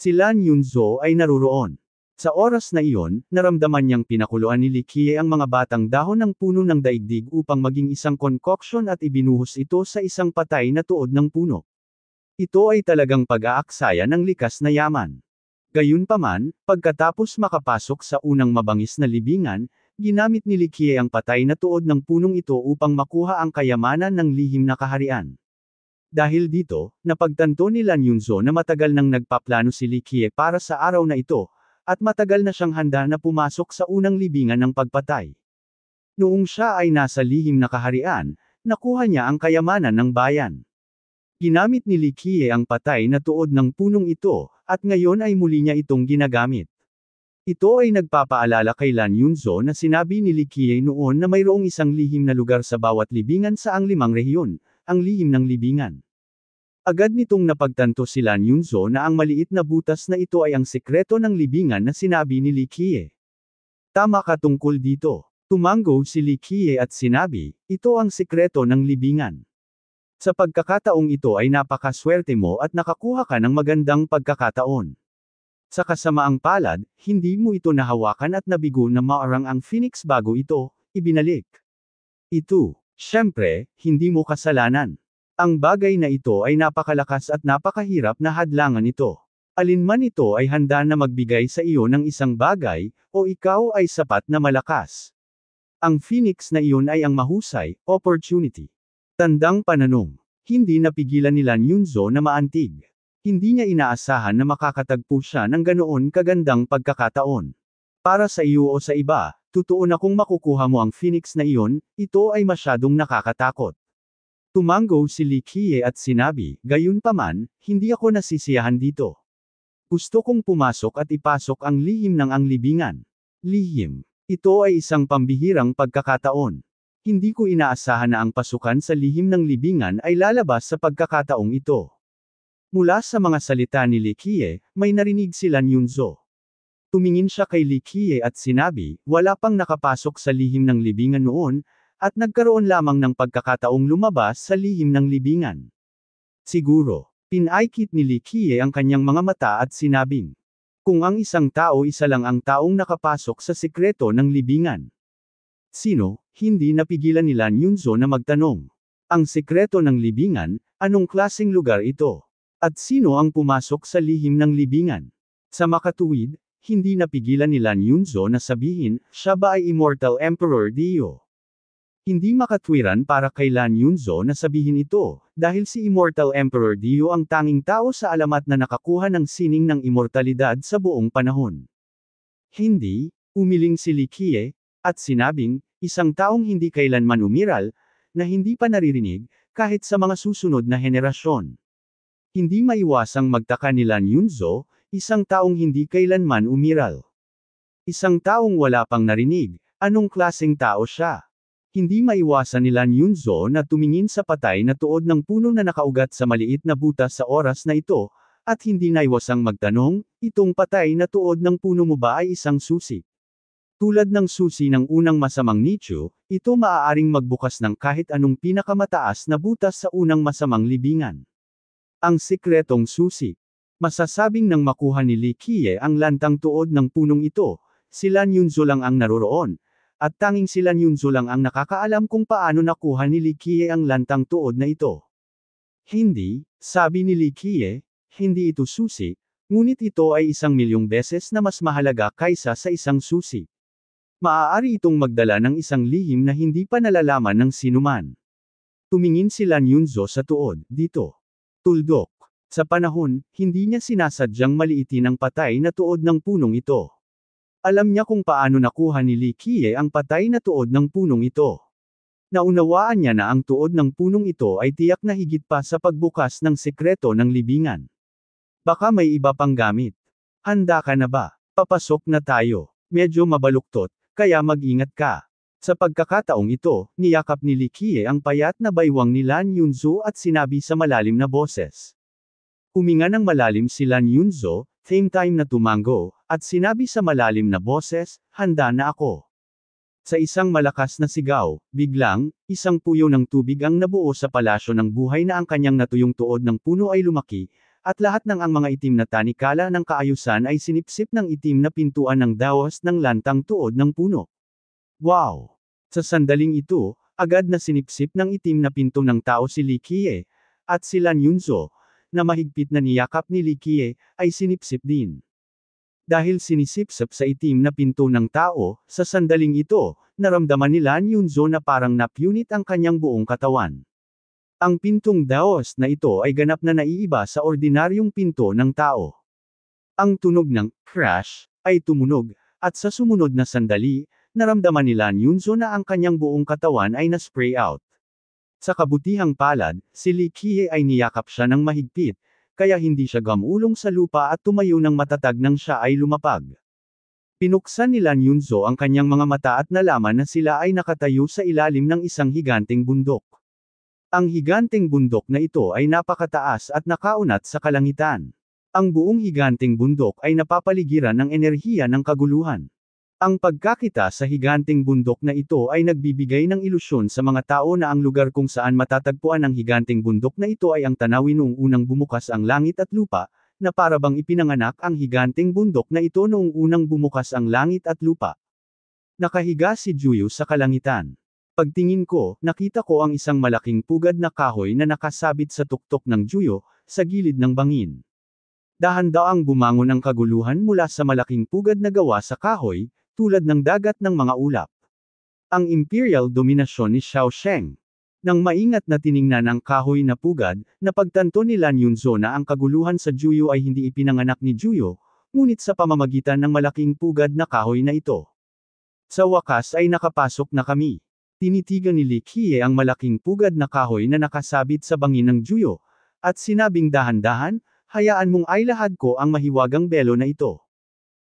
Si Lan Yunzo ay naruroon. Sa oras na iyon, naramdaman niyang pinakuluan ni Likie ang mga batang dahon ng puno ng daigdig upang maging isang concoction at ibinuhos ito sa isang patay na tuod ng puno. Ito ay talagang pag-aaksaya ng likas na yaman. Gayunpaman, pagkatapos makapasok sa unang mabangis na libingan, Ginamit ni Likie ang patay na tuod ng punong ito upang makuha ang kayamanan ng lihim na kaharian. Dahil dito, napagtanto ni Lan Yunzo na matagal nang nagpaplano si Likie para sa araw na ito, at matagal na siyang handa na pumasok sa unang libingan ng pagpatay. Noong siya ay nasa lihim na kaharian, nakuha niya ang kayamanan ng bayan. Ginamit ni Likie ang patay na tuod ng punong ito, at ngayon ay muli niya itong ginagamit. Ito ay nagpapaalala kay Lan Yunzo na sinabi ni Li Qiye noon na mayroong isang lihim na lugar sa bawat libingan sa ang limang rehiyon, ang lihim ng libingan. Agad nitong napagtanto si Lan Yunzo na ang maliit na butas na ito ay ang sekreto ng libingan na sinabi ni Li Qiye. Tama ka tungkol dito. Tumango si Li Qiye at sinabi, ito ang sekreto ng libingan. Sa pagkakataong ito ay napakaswerte mo at nakakuha ka ng magandang pagkakataon. Sa kasamaang palad, hindi mo ito nahawakan at nabigo na maarang ang Phoenix bago ito, ibinalik. Ito, syempre, hindi mo kasalanan. Ang bagay na ito ay napakalakas at napakahirap na hadlangan ito. Alinman ito ay handa na magbigay sa iyo ng isang bagay, o ikaw ay sapat na malakas. Ang Phoenix na iyon ay ang mahusay, opportunity. Tandang pananong, hindi napigilan nila Nyunzo na maantig. Hindi niya inaasahan na makakatagpo siya ng ganoon kagandang pagkakataon. Para sa iyo o sa iba, totoo na kung makukuha mo ang phoenix na iyon, ito ay masyadong nakakatakot. Tumango si Likie at sinabi, gayon Gayunpaman, hindi ako nasisiyahan dito. Gusto kong pumasok at ipasok ang lihim ng ang libingan. Lihim. Ito ay isang pambihirang pagkakataon. Hindi ko inaasahan na ang pasukan sa lihim ng libingan ay lalabas sa pagkakataong ito. Mula sa mga salita ni Likie, may narinig sila Yunzo. Tumingin siya kay Likie at sinabi, wala pang nakapasok sa lihim ng libingan noon, at nagkaroon lamang ng pagkakataong lumabas sa lihim ng libingan. Siguro, pinaikit ni Likie ang kanyang mga mata at sinabing, kung ang isang tao isa lang ang taong nakapasok sa sekreto ng libingan. Sino, hindi napigilan nila Yunzo na magtanong. Ang sekreto ng libingan, anong klaseng lugar ito? At sino ang pumasok sa lihim ng libingan? Sa makatuwid, hindi napigilan ni Lan Nyunzo na sabihin, siya ba ay Immortal Emperor Dio? Hindi makatwiran para kay Lan Yunzo na sabihin ito, dahil si Immortal Emperor Dio ang tanging tao sa alamat na nakakuha ng sining ng immortalidad sa buong panahon. Hindi, umiling si Li Likie, at sinabing, isang taong hindi kailanman umiral, na hindi pa naririnig, kahit sa mga susunod na henerasyon. Hindi maiwasang magtaka nila Yunzo, isang taong hindi kailanman umiral. Isang taong wala pang narinig, anong klaseng tao siya? Hindi maiwasan nila Yunzo na tumingin sa patay na tuod ng puno na nakaugat sa maliit na butas sa oras na ito, at hindi naiwasang magtanong, itong patay na tuod ng puno mo ba ay isang susi? Tulad ng susi ng unang masamang nicho, ito maaaring magbukas ng kahit anong pinakamataas na butas sa unang masamang libingan. Ang sikretong susi. Masasabing nang makuha ni Li Qiye ang lantang tuod ng punong ito, sila Nyunzo lang ang naroroon, at tanging sila Nyunzo lang ang nakakaalam kung paano nakuha ni Li Qiye ang lantang tuod na ito. Hindi, sabi ni Li Qiye, hindi ito susi, ngunit ito ay isang milyong beses na mas mahalaga kaysa sa isang susi. Maaari itong magdala ng isang lihim na hindi pa nalalaman ng sinuman. Tumingin sila Nyunzo sa tuod, dito. Tuldok. Sa panahon, hindi niya sinasadyang maliitin ang patay na tuod ng punong ito. Alam niya kung paano nakuha ni Li Qiye ang patay na tuod ng punong ito. Naunawaan niya na ang tuod ng punong ito ay tiyak na higit pa sa pagbukas ng sekreto ng libingan. Baka may iba pang gamit. Handa ka na ba? Papasok na tayo. Medyo mabaluktot, kaya mag-ingat ka. Sa pagkakataong ito, niyakap ni Likie ang payat na baywang ni Lan Yunzo at sinabi sa malalim na boses. Huminga ng malalim si Lan Yunzo, same time na tumango, at sinabi sa malalim na boses, handa na ako. Sa isang malakas na sigaw, biglang, isang puyo ng tubig ang nabuo sa palasyo ng buhay na ang kanyang natuyong tuod ng puno ay lumaki, at lahat ng ang mga itim na tanikala ng kaayusan ay sinipsip ng itim na pintuan ng dawas ng lantang tuod ng puno. Wow! Sa sandaling ito, agad na sinipsip ng itim na pinto ng tao si Likie, at si Lan Yunzo, na mahigpit na niyakap ni Likie, ay sinipsip din. Dahil sinisipsip sa itim na pinto ng tao, sa sandaling ito, naramdaman ni Lan Yunzo na parang napunit ang kanyang buong katawan. Ang pintong daos na ito ay ganap na naiiba sa ordinaryong pinto ng tao. Ang tunog ng crash ay tumunog, at sa sumunod na sandali, naramdaman nila Yunzo na ang kanyang buong katawan ay na-spray out. Sa kabutihang palad, si Li Kie ay niyakap siya ng mahigpit, kaya hindi siya gamulong sa lupa at tumayo ng matatag nang siya ay lumapag. Pinuksan nila Yunzo ang kanyang mga mata at nalaman na sila ay nakatayo sa ilalim ng isang higanteng bundok. Ang higanteng bundok na ito ay napakataas at nakaunat sa kalangitan. Ang buong higanteng bundok ay napapaligiran ng enerhiya ng kaguluhan. Ang pagkakita sa higanting bundok na ito ay nagbibigay ng ilusyon sa mga tao na ang lugar kung saan matatagpuan ang higanting bundok na ito ay ang tanawin noong unang bumukas ang langit at lupa, na parabang ipinanganak ang higanting bundok na ito noong unang bumukas ang langit at lupa. Nakahiga si Juyo sa kalangitan. Pagtingin ko, nakita ko ang isang malaking pugad na kahoy na nakasabit sa tuktok ng Juyo, sa gilid ng bangin. dahan ang bumangon ang kaguluhan mula sa malaking pugad na gawa sa kahoy, tulad ng dagat ng mga ulap. Ang imperial dominasyon ni Xiao Sheng. Nang maingat na tiningnan ang kahoy na pugad, napagtanto ni Lan Yunzo na ang kaguluhan sa Juyo ay hindi ipinanganak ni Juyo, ngunit sa pamamagitan ng malaking pugad na kahoy na ito. Sa wakas ay nakapasok na kami. Tinitigan ni Li Qiye ang malaking pugad na kahoy na nakasabit sa bangin ng Juyo, at sinabing dahan-dahan, hayaan mong ay lahad ko ang mahiwagang belo na ito.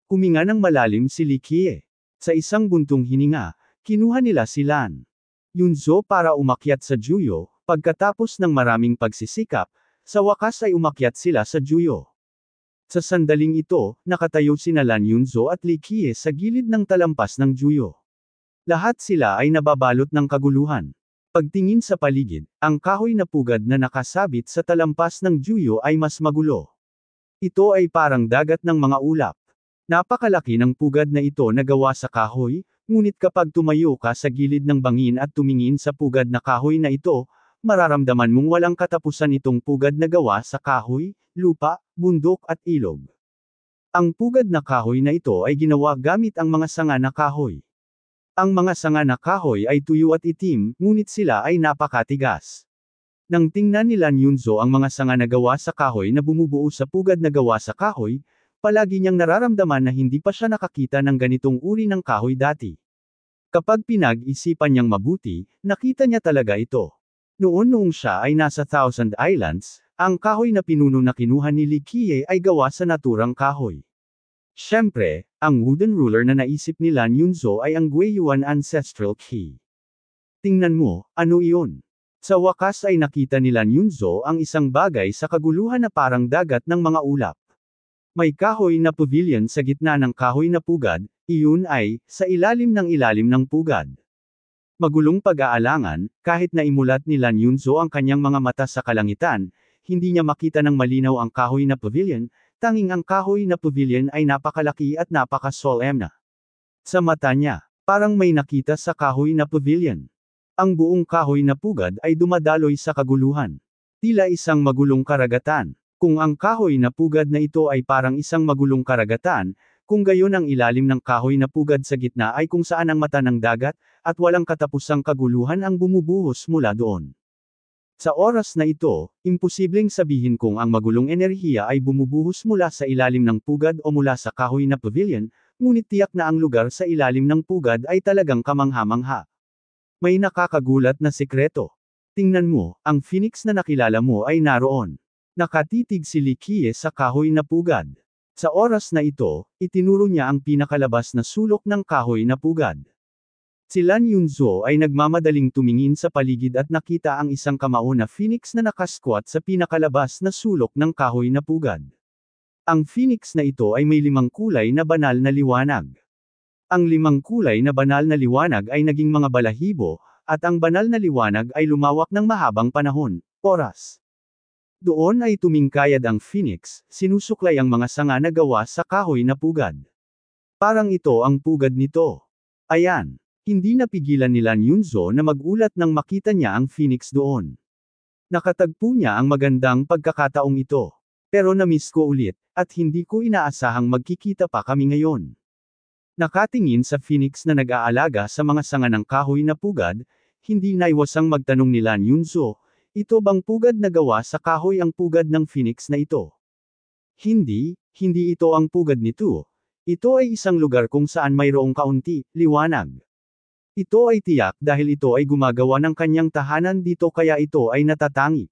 Huminga ng malalim si Likie. Sa isang buntong hininga, kinuha nila si Lan. Yunzo para umakyat sa Juyo, pagkatapos ng maraming pagsisikap, sa wakas ay umakyat sila sa Juyo. Sa sandaling ito, nakatayo sina Lan Yunzo at Likie sa gilid ng talampas ng Juyo. Lahat sila ay nababalot ng kaguluhan. Pagtingin sa paligid, ang kahoy na pugad na nakasabit sa talampas ng Juyo ay mas magulo. Ito ay parang dagat ng mga ulap. Napakalaki ng pugad na ito na gawa sa kahoy, ngunit kapag tumayo ka sa gilid ng bangin at tumingin sa pugad na kahoy na ito, mararamdaman mong walang katapusan itong pugad na gawa sa kahoy, lupa, bundok at ilog. Ang pugad na kahoy na ito ay ginawa gamit ang mga sanga na kahoy. Ang mga sanga na kahoy ay tuyo at itim, ngunit sila ay napakatigas. Nang tingnan nila Yunzo ang mga sanga na gawa sa kahoy na bumubuo sa pugad na gawa sa kahoy, Palagi niyang nararamdaman na hindi pa siya nakakita ng ganitong uri ng kahoy dati. Kapag pinag-isipan niyang mabuti, nakita niya talaga ito. Noon noong siya ay nasa Thousand Islands, ang kahoy na pinuno na kinuha ni Likie ay gawa sa naturang kahoy. Siyempre, ang wooden ruler na naisip ni Lan Yunzo ay ang Guiyuan Ancestral Key. Tingnan mo, ano iyon? Sa wakas ay nakita ni Lan Yunzo ang isang bagay sa kaguluhan na parang dagat ng mga ulap. May kahoy na pavilion sa gitna ng kahoy na pugad, iyon ay, sa ilalim ng ilalim ng pugad. Magulong pag-aalangan, kahit na imulat ni Lan Yunzo ang kanyang mga mata sa kalangitan, hindi niya makita ng malinaw ang kahoy na pavilion, tanging ang kahoy na pavilion ay napakalaki at napakasolemna. Sa mata niya, parang may nakita sa kahoy na pavilion. Ang buong kahoy na pugad ay dumadaloy sa kaguluhan. Tila isang magulong karagatan. Kung ang kahoy na pugad na ito ay parang isang magulong karagatan, kung gayon ang ilalim ng kahoy na pugad sa gitna ay kung saan ang mata ng dagat, at walang katapusang kaguluhan ang bumubuhos mula doon. Sa oras na ito, imposibleng sabihin kung ang magulong enerhiya ay bumubuhos mula sa ilalim ng pugad o mula sa kahoy na pavilion, ngunit tiyak na ang lugar sa ilalim ng pugad ay talagang kamangha-mangha. May nakakagulat na sikreto. Tingnan mo, ang phoenix na nakilala mo ay naroon. Nakatitig si Likie sa kahoy na pugad. Sa oras na ito, itinuro niya ang pinakalabas na sulok ng kahoy na pugad. Si Lan Yunzo ay nagmamadaling tumingin sa paligid at nakita ang isang kamao na phoenix na nakasquat sa pinakalabas na sulok ng kahoy na pugad. Ang phoenix na ito ay may limang kulay na banal na liwanag. Ang limang kulay na banal na liwanag ay naging mga balahibo, at ang banal na liwanag ay lumawak ng mahabang panahon, oras. Doon ay tumingkayad ang phoenix, sinusuklay ang mga sanga na gawa sa kahoy na pugad. Parang ito ang pugad nito. Ayan. Hindi napigilan nila Yunzo na magulat nang makita niya ang phoenix doon. Nakatagpo niya ang magandang pagkakataong ito. Pero namiss ko ulit, at hindi ko inaasahang magkikita pa kami ngayon. Nakatingin sa phoenix na nag-aalaga sa mga sanga ng kahoy na pugad, hindi naiwasang magtanong nila Yunzo, ito bang pugad na gawa sa kahoy ang pugad ng Phoenix na ito? Hindi, hindi ito ang pugad nito. Ito ay isang lugar kung saan mayroong kaunti, liwanag. Ito ay tiyak dahil ito ay gumagawa ng kanyang tahanan dito kaya ito ay natatangi.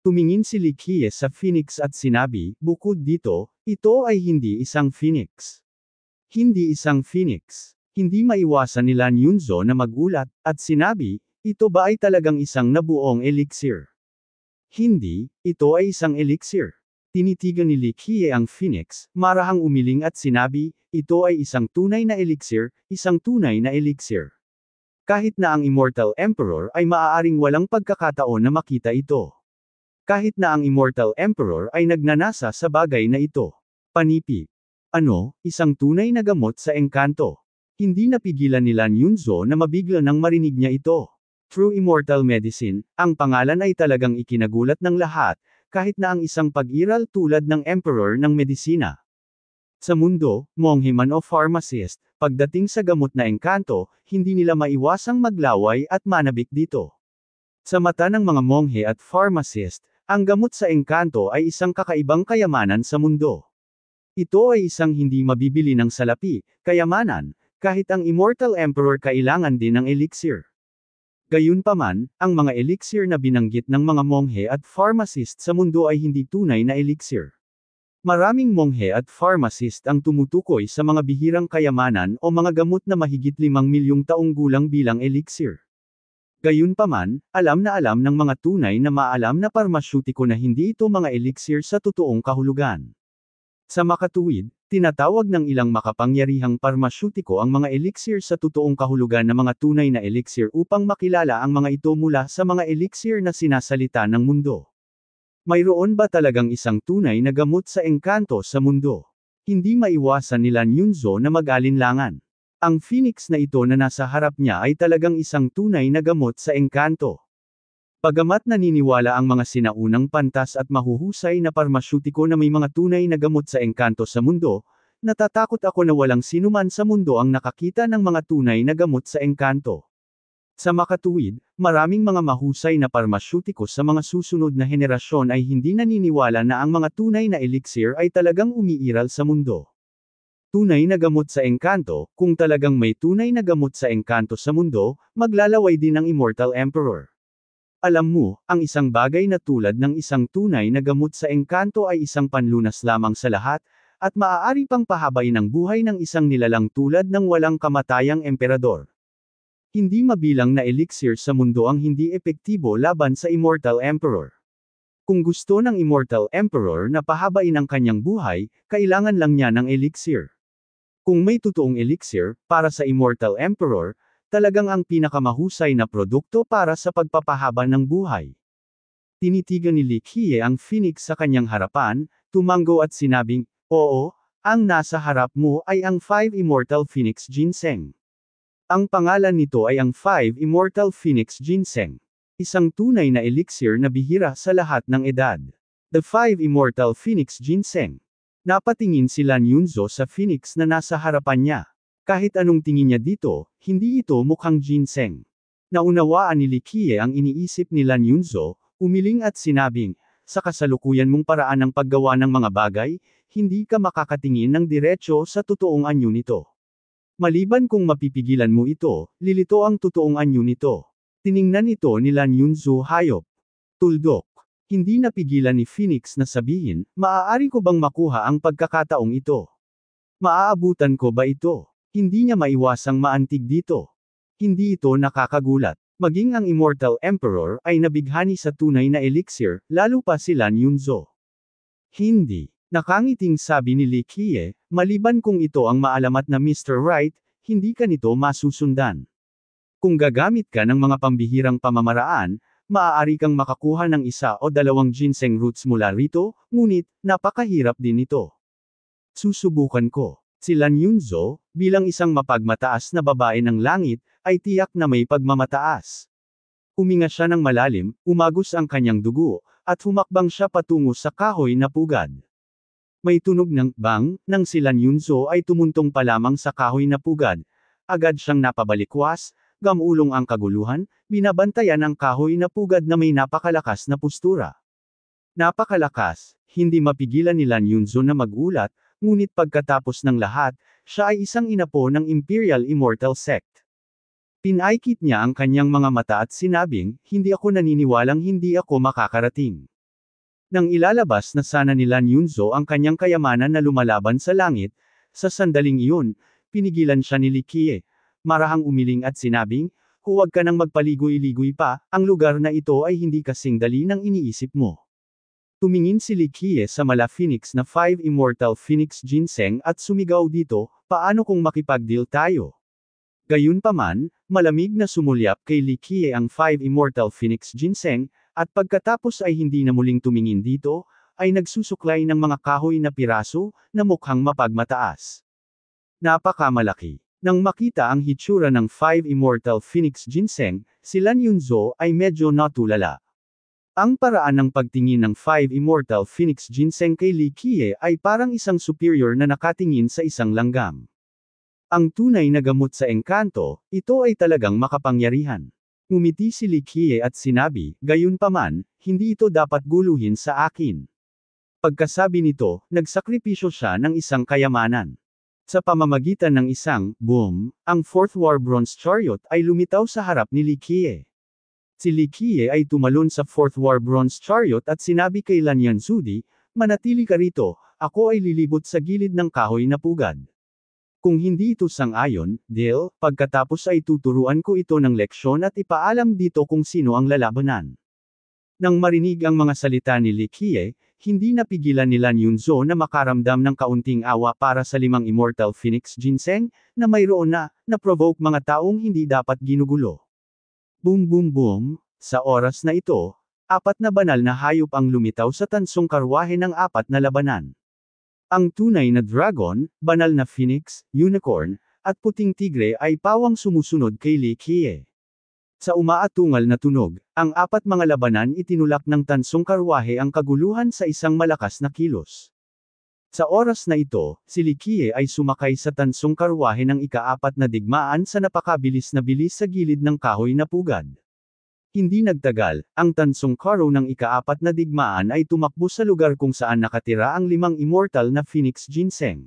Tumingin si Likhie sa Phoenix at sinabi, bukod dito, ito ay hindi isang Phoenix. Hindi isang Phoenix. Hindi maiwasan nila Yunzo na magulat, at sinabi, ito ba ay talagang isang nabuong elixir? Hindi, ito ay isang elixir. Tinitigan ni Likie ang Phoenix, marahang umiling at sinabi, ito ay isang tunay na elixir, isang tunay na elixir. Kahit na ang Immortal Emperor ay maaaring walang pagkakataon na makita ito. Kahit na ang Immortal Emperor ay nagnanasa sa bagay na ito. Panipi. Ano, isang tunay na gamot sa engkanto. Hindi napigilan ni Lan Yunzo na mabigla nang marinig niya ito. Through Immortal Medicine, ang pangalan ay talagang ikinagulat ng lahat, kahit na ang isang pag-iral tulad ng Emperor ng Medisina. Sa mundo, monghe man o pharmacist, pagdating sa gamot na engkanto, hindi nila maiwasang maglaway at manabik dito. Sa mata ng mga monghe at pharmacist, ang gamot sa engkanto ay isang kakaibang kayamanan sa mundo. Ito ay isang hindi mabibili ng salapi, kayamanan, kahit ang Immortal Emperor kailangan din ng elixir. Gayunpaman, ang mga elixir na binanggit ng mga monghe at pharmacist sa mundo ay hindi tunay na elixir. Maraming monghe at pharmacist ang tumutukoy sa mga bihirang kayamanan o mga gamot na mahigit limang milyong taong gulang bilang elixir. Gayunpaman, alam na alam ng mga tunay na maalam na parmasyutiko na hindi ito mga elixir sa totoong kahulugan. Sa makatuwid, tinatawag ng ilang makapangyarihang parmasyutiko ang mga elixir sa totoong kahulugan ng mga tunay na elixir upang makilala ang mga ito mula sa mga elixir na sinasalita ng mundo. Mayroon ba talagang isang tunay na gamot sa engkanto sa mundo? Hindi maiwasan nila Nyunzo na mag-alinlangan. Ang phoenix na ito na nasa harap niya ay talagang isang tunay na gamot sa engkanto. Pagamat naniniwala ang mga sinaunang pantas at mahuhusay na parmasyutiko na may mga tunay na gamot sa engkanto sa mundo, natatakot ako na walang sinuman sa mundo ang nakakita ng mga tunay na gamot sa engkanto. Sa makatuwid, maraming mga mahusay na parmasyutiko sa mga susunod na henerasyon ay hindi naniniwala na ang mga tunay na elixir ay talagang umiiral sa mundo. Tunay na gamot sa engkanto, kung talagang may tunay na gamot sa engkanto sa mundo, maglalaway din ang Immortal Emperor. Alam mo, ang isang bagay na tulad ng isang tunay na gamot sa engkanto ay isang panlunas lamang sa lahat, at maaari pang pahabay ng buhay ng isang nilalang tulad ng walang kamatayang emperador. Hindi mabilang na elixir sa mundo ang hindi epektibo laban sa Immortal Emperor. Kung gusto ng Immortal Emperor na pahabain ang kanyang buhay, kailangan lang niya ng elixir. Kung may totoong elixir, para sa Immortal Emperor, talagang ang pinakamahusay na produkto para sa pagpapahaba ng buhay. Tinitigan ni Li Likie ang Phoenix sa kanyang harapan, tumango at sinabing, Oo, ang nasa harap mo ay ang Five Immortal Phoenix Ginseng. Ang pangalan nito ay ang Five Immortal Phoenix Ginseng. Isang tunay na elixir na bihira sa lahat ng edad. The Five Immortal Phoenix Ginseng. Napatingin sila Lan Yunzo sa Phoenix na nasa harapan niya. Kahit anong tingin niya dito, hindi ito mukhang ginseng. Naunawaan ni Likie ang iniisip ni Lan Yunzo, umiling at sinabing, sa kasalukuyan mong paraan ng paggawa ng mga bagay, hindi ka makakatingin ng diretsyo sa totoong anyo nito. Maliban kung mapipigilan mo ito, lilito ang totoong anyo nito. Tiningnan ito ni Lan Yunzo hayop. Tuldok. Hindi napigilan ni Phoenix na sabihin, maaari ko bang makuha ang pagkakataong ito? Maaabutan ko ba ito? Hindi niya maiwasang maantig dito. Hindi ito nakakagulat. Maging ang Immortal Emperor ay nabighani sa tunay na elixir, lalo pa si Lan Yunzo. Hindi. Nakangiting sabi ni Li Kie, maliban kung ito ang maalamat na Mr. Wright, hindi ka nito masusundan. Kung gagamit ka ng mga pambihirang pamamaraan, maaari kang makakuha ng isa o dalawang ginseng roots mula rito, ngunit, napakahirap din ito. Susubukan ko. Si Lan Yunzo, bilang isang mapagmataas na babae ng langit, ay tiyak na may pagmamataas. Uminga siya ng malalim, umagos ang kanyang dugo, at humakbang siya patungo sa kahoy na pugad. May tunog ng bang nang si Lan Yunzo ay tumuntong pa lamang sa kahoy na pugad. Agad siyang napabalikwas, gamulong ang kaguluhan, binabantayan ang kahoy na pugad na may napakalakas na postura. Napakalakas, hindi mapigilan ni Lan Yunzo na magulat, ngunit pagkatapos ng lahat, siya ay isang inapo ng Imperial Immortal Sect. Pinaikit niya ang kanyang mga mata at sinabing, hindi ako naniniwalang hindi ako makakarating. Nang ilalabas na sana nila Yunzo ang kanyang kayamanan na lumalaban sa langit, sa sandaling iyon, pinigilan siya ni Likie. Marahang umiling at sinabing, huwag ka nang magpaligoy-ligoy pa, ang lugar na ito ay hindi kasing dali ng iniisip mo. Tumingin si Likie sa mala Phoenix na 5 Immortal Phoenix Ginseng at sumigaw dito, paano kung makipag-deal tayo? Gayunpaman, malamig na sumulyap kay Likie ang 5 Immortal Phoenix Ginseng, at pagkatapos ay hindi na muling tumingin dito, ay nagsusuklay ng mga kahoy na piraso, na mukhang mapagmataas. Napakamalaki. Nang makita ang hitsura ng 5 Immortal Phoenix Ginseng, si Lan Yunzo ay medyo natulala. Ang paraan ng pagtingin ng Five Immortal Phoenix Ginseng kay Li Qiye ay parang isang superior na nakatingin sa isang langgam. Ang tunay na gamot sa engkanto, ito ay talagang makapangyarihan. Umiti si Li Qiye at sinabi, gayunpaman, hindi ito dapat guluhin sa akin. Pagkasabi nito, nagsakripisyo siya ng isang kayamanan. Sa pamamagitan ng isang, boom, ang Fourth War Bronze Chariot ay lumitaw sa harap ni Li Qiye. Si Likie ay tumalon sa Fourth War Bronze Chariot at sinabi kay Lanyan Sudi, manatili ka rito, ako ay lilibot sa gilid ng kahoy na pugad. Kung hindi ito sang-ayon, Dale, pagkatapos ay tuturuan ko ito ng leksyon at ipaalam dito kung sino ang lalabanan. Nang marinig ang mga salita ni Likie, hindi napigilan ni Lan Yunzo na makaramdam ng kaunting awa para sa limang Immortal Phoenix Ginseng, na mayroon na, na provoke mga taong hindi dapat ginugulo. Boom boom boom, sa oras na ito, apat na banal na hayop ang lumitaw sa tansong karwahe ng apat na labanan. Ang tunay na dragon, banal na phoenix, unicorn, at puting tigre ay pawang sumusunod kay Likie. Sa umaatungal na tunog, ang apat mga labanan itinulak ng tansong karwahe ang kaguluhan sa isang malakas na kilos. Sa oras na ito, si Likie ay sumakay sa tansong karwahe ng ikaapat na digmaan sa napakabilis na bilis sa gilid ng kahoy na pugad. Hindi nagtagal, ang tansong karo ng ikaapat na digmaan ay tumakbo sa lugar kung saan nakatira ang limang immortal na Phoenix Ginseng.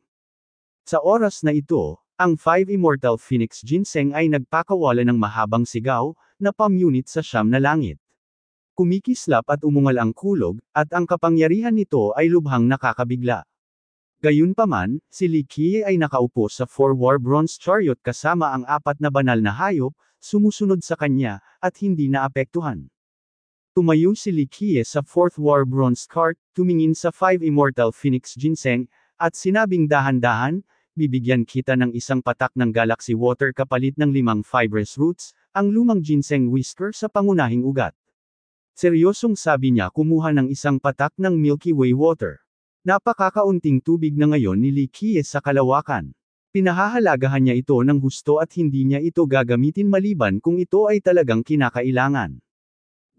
Sa oras na ito, ang five immortal Phoenix Ginseng ay nagpakawala ng mahabang sigaw, na pamunit sa siyam na langit. Kumikislap at umungal ang kulog, at ang kapangyarihan nito ay lubhang nakakabigla. Gayunpaman, si Likiye ay nakaupo sa four-war bronze chariot kasama ang apat na banal na hayop, sumusunod sa kanya, at hindi naapektuhan. Tumayo si Likiye sa fourth war bronze cart, tumingin sa five immortal phoenix ginseng, at sinabing dahan-dahan, bibigyan kita ng isang patak ng galaxy water kapalit ng limang fibrous roots, ang lumang ginseng whisker sa pangunahing ugat. Seryosong sabi niya kumuha ng isang patak ng Milky Way water. Napakakaunting tubig na ngayon ni Likie sa kalawakan. Pinahahalagahan niya ito ng husto at hindi niya ito gagamitin maliban kung ito ay talagang kinakailangan.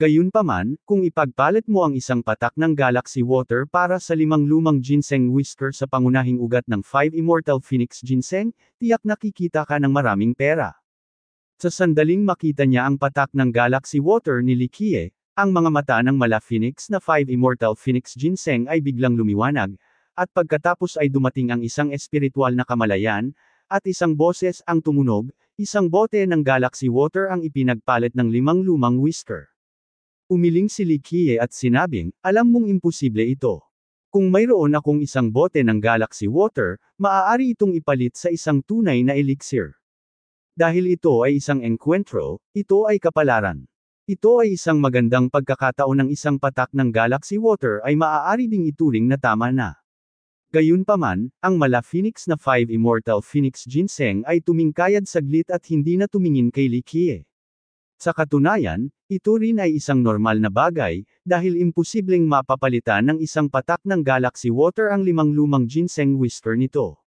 Gayunpaman, kung ipagpalit mo ang isang patak ng Galaxy Water para sa limang lumang ginseng whisker sa pangunahing ugat ng 5 Immortal Phoenix Ginseng, tiyak nakikita ka ng maraming pera. Sa sandaling makita niya ang patak ng Galaxy Water ni Likie, ang mga mata ng mala phoenix na 5 immortal phoenix ginseng ay biglang lumiwanag, at pagkatapos ay dumating ang isang espiritual na kamalayan, at isang boses ang tumunog, isang bote ng galaxy water ang ipinagpalit ng limang lumang whisker. Umiling si Likie at sinabing, alam mong imposible ito. Kung mayroon akong isang bote ng galaxy water, maaari itong ipalit sa isang tunay na elixir. Dahil ito ay isang encuentro, ito ay kapalaran. Ito ay isang magandang pagkakataon ng isang patak ng Galaxy Water ay maaari ding ituring na tama na. Gayunpaman, ang mala Phoenix na 5 Immortal Phoenix Ginseng ay tumingkayad saglit at hindi na tumingin kay Likie. Sa katunayan, ito rin ay isang normal na bagay, dahil imposibleng mapapalitan ng isang patak ng Galaxy Water ang limang lumang ginseng whisper nito.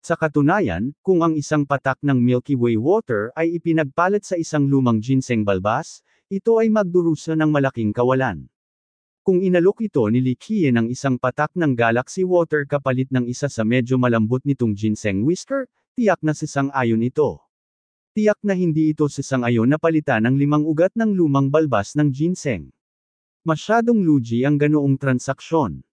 Sa katunayan, kung ang isang patak ng Milky Way water ay ipinagpalit sa isang lumang ginseng balbas, ito ay magdurusa ng malaking kawalan. Kung inalok ito ni Likie ng isang patak ng Galaxy Water kapalit ng isa sa medyo malambot nitong ginseng whisker, tiyak na sisang-ayon ito. Tiyak na hindi ito sisang-ayon na palitan ng limang ugat ng lumang balbas ng ginseng. Masyadong luji ang ganoong transaksyon.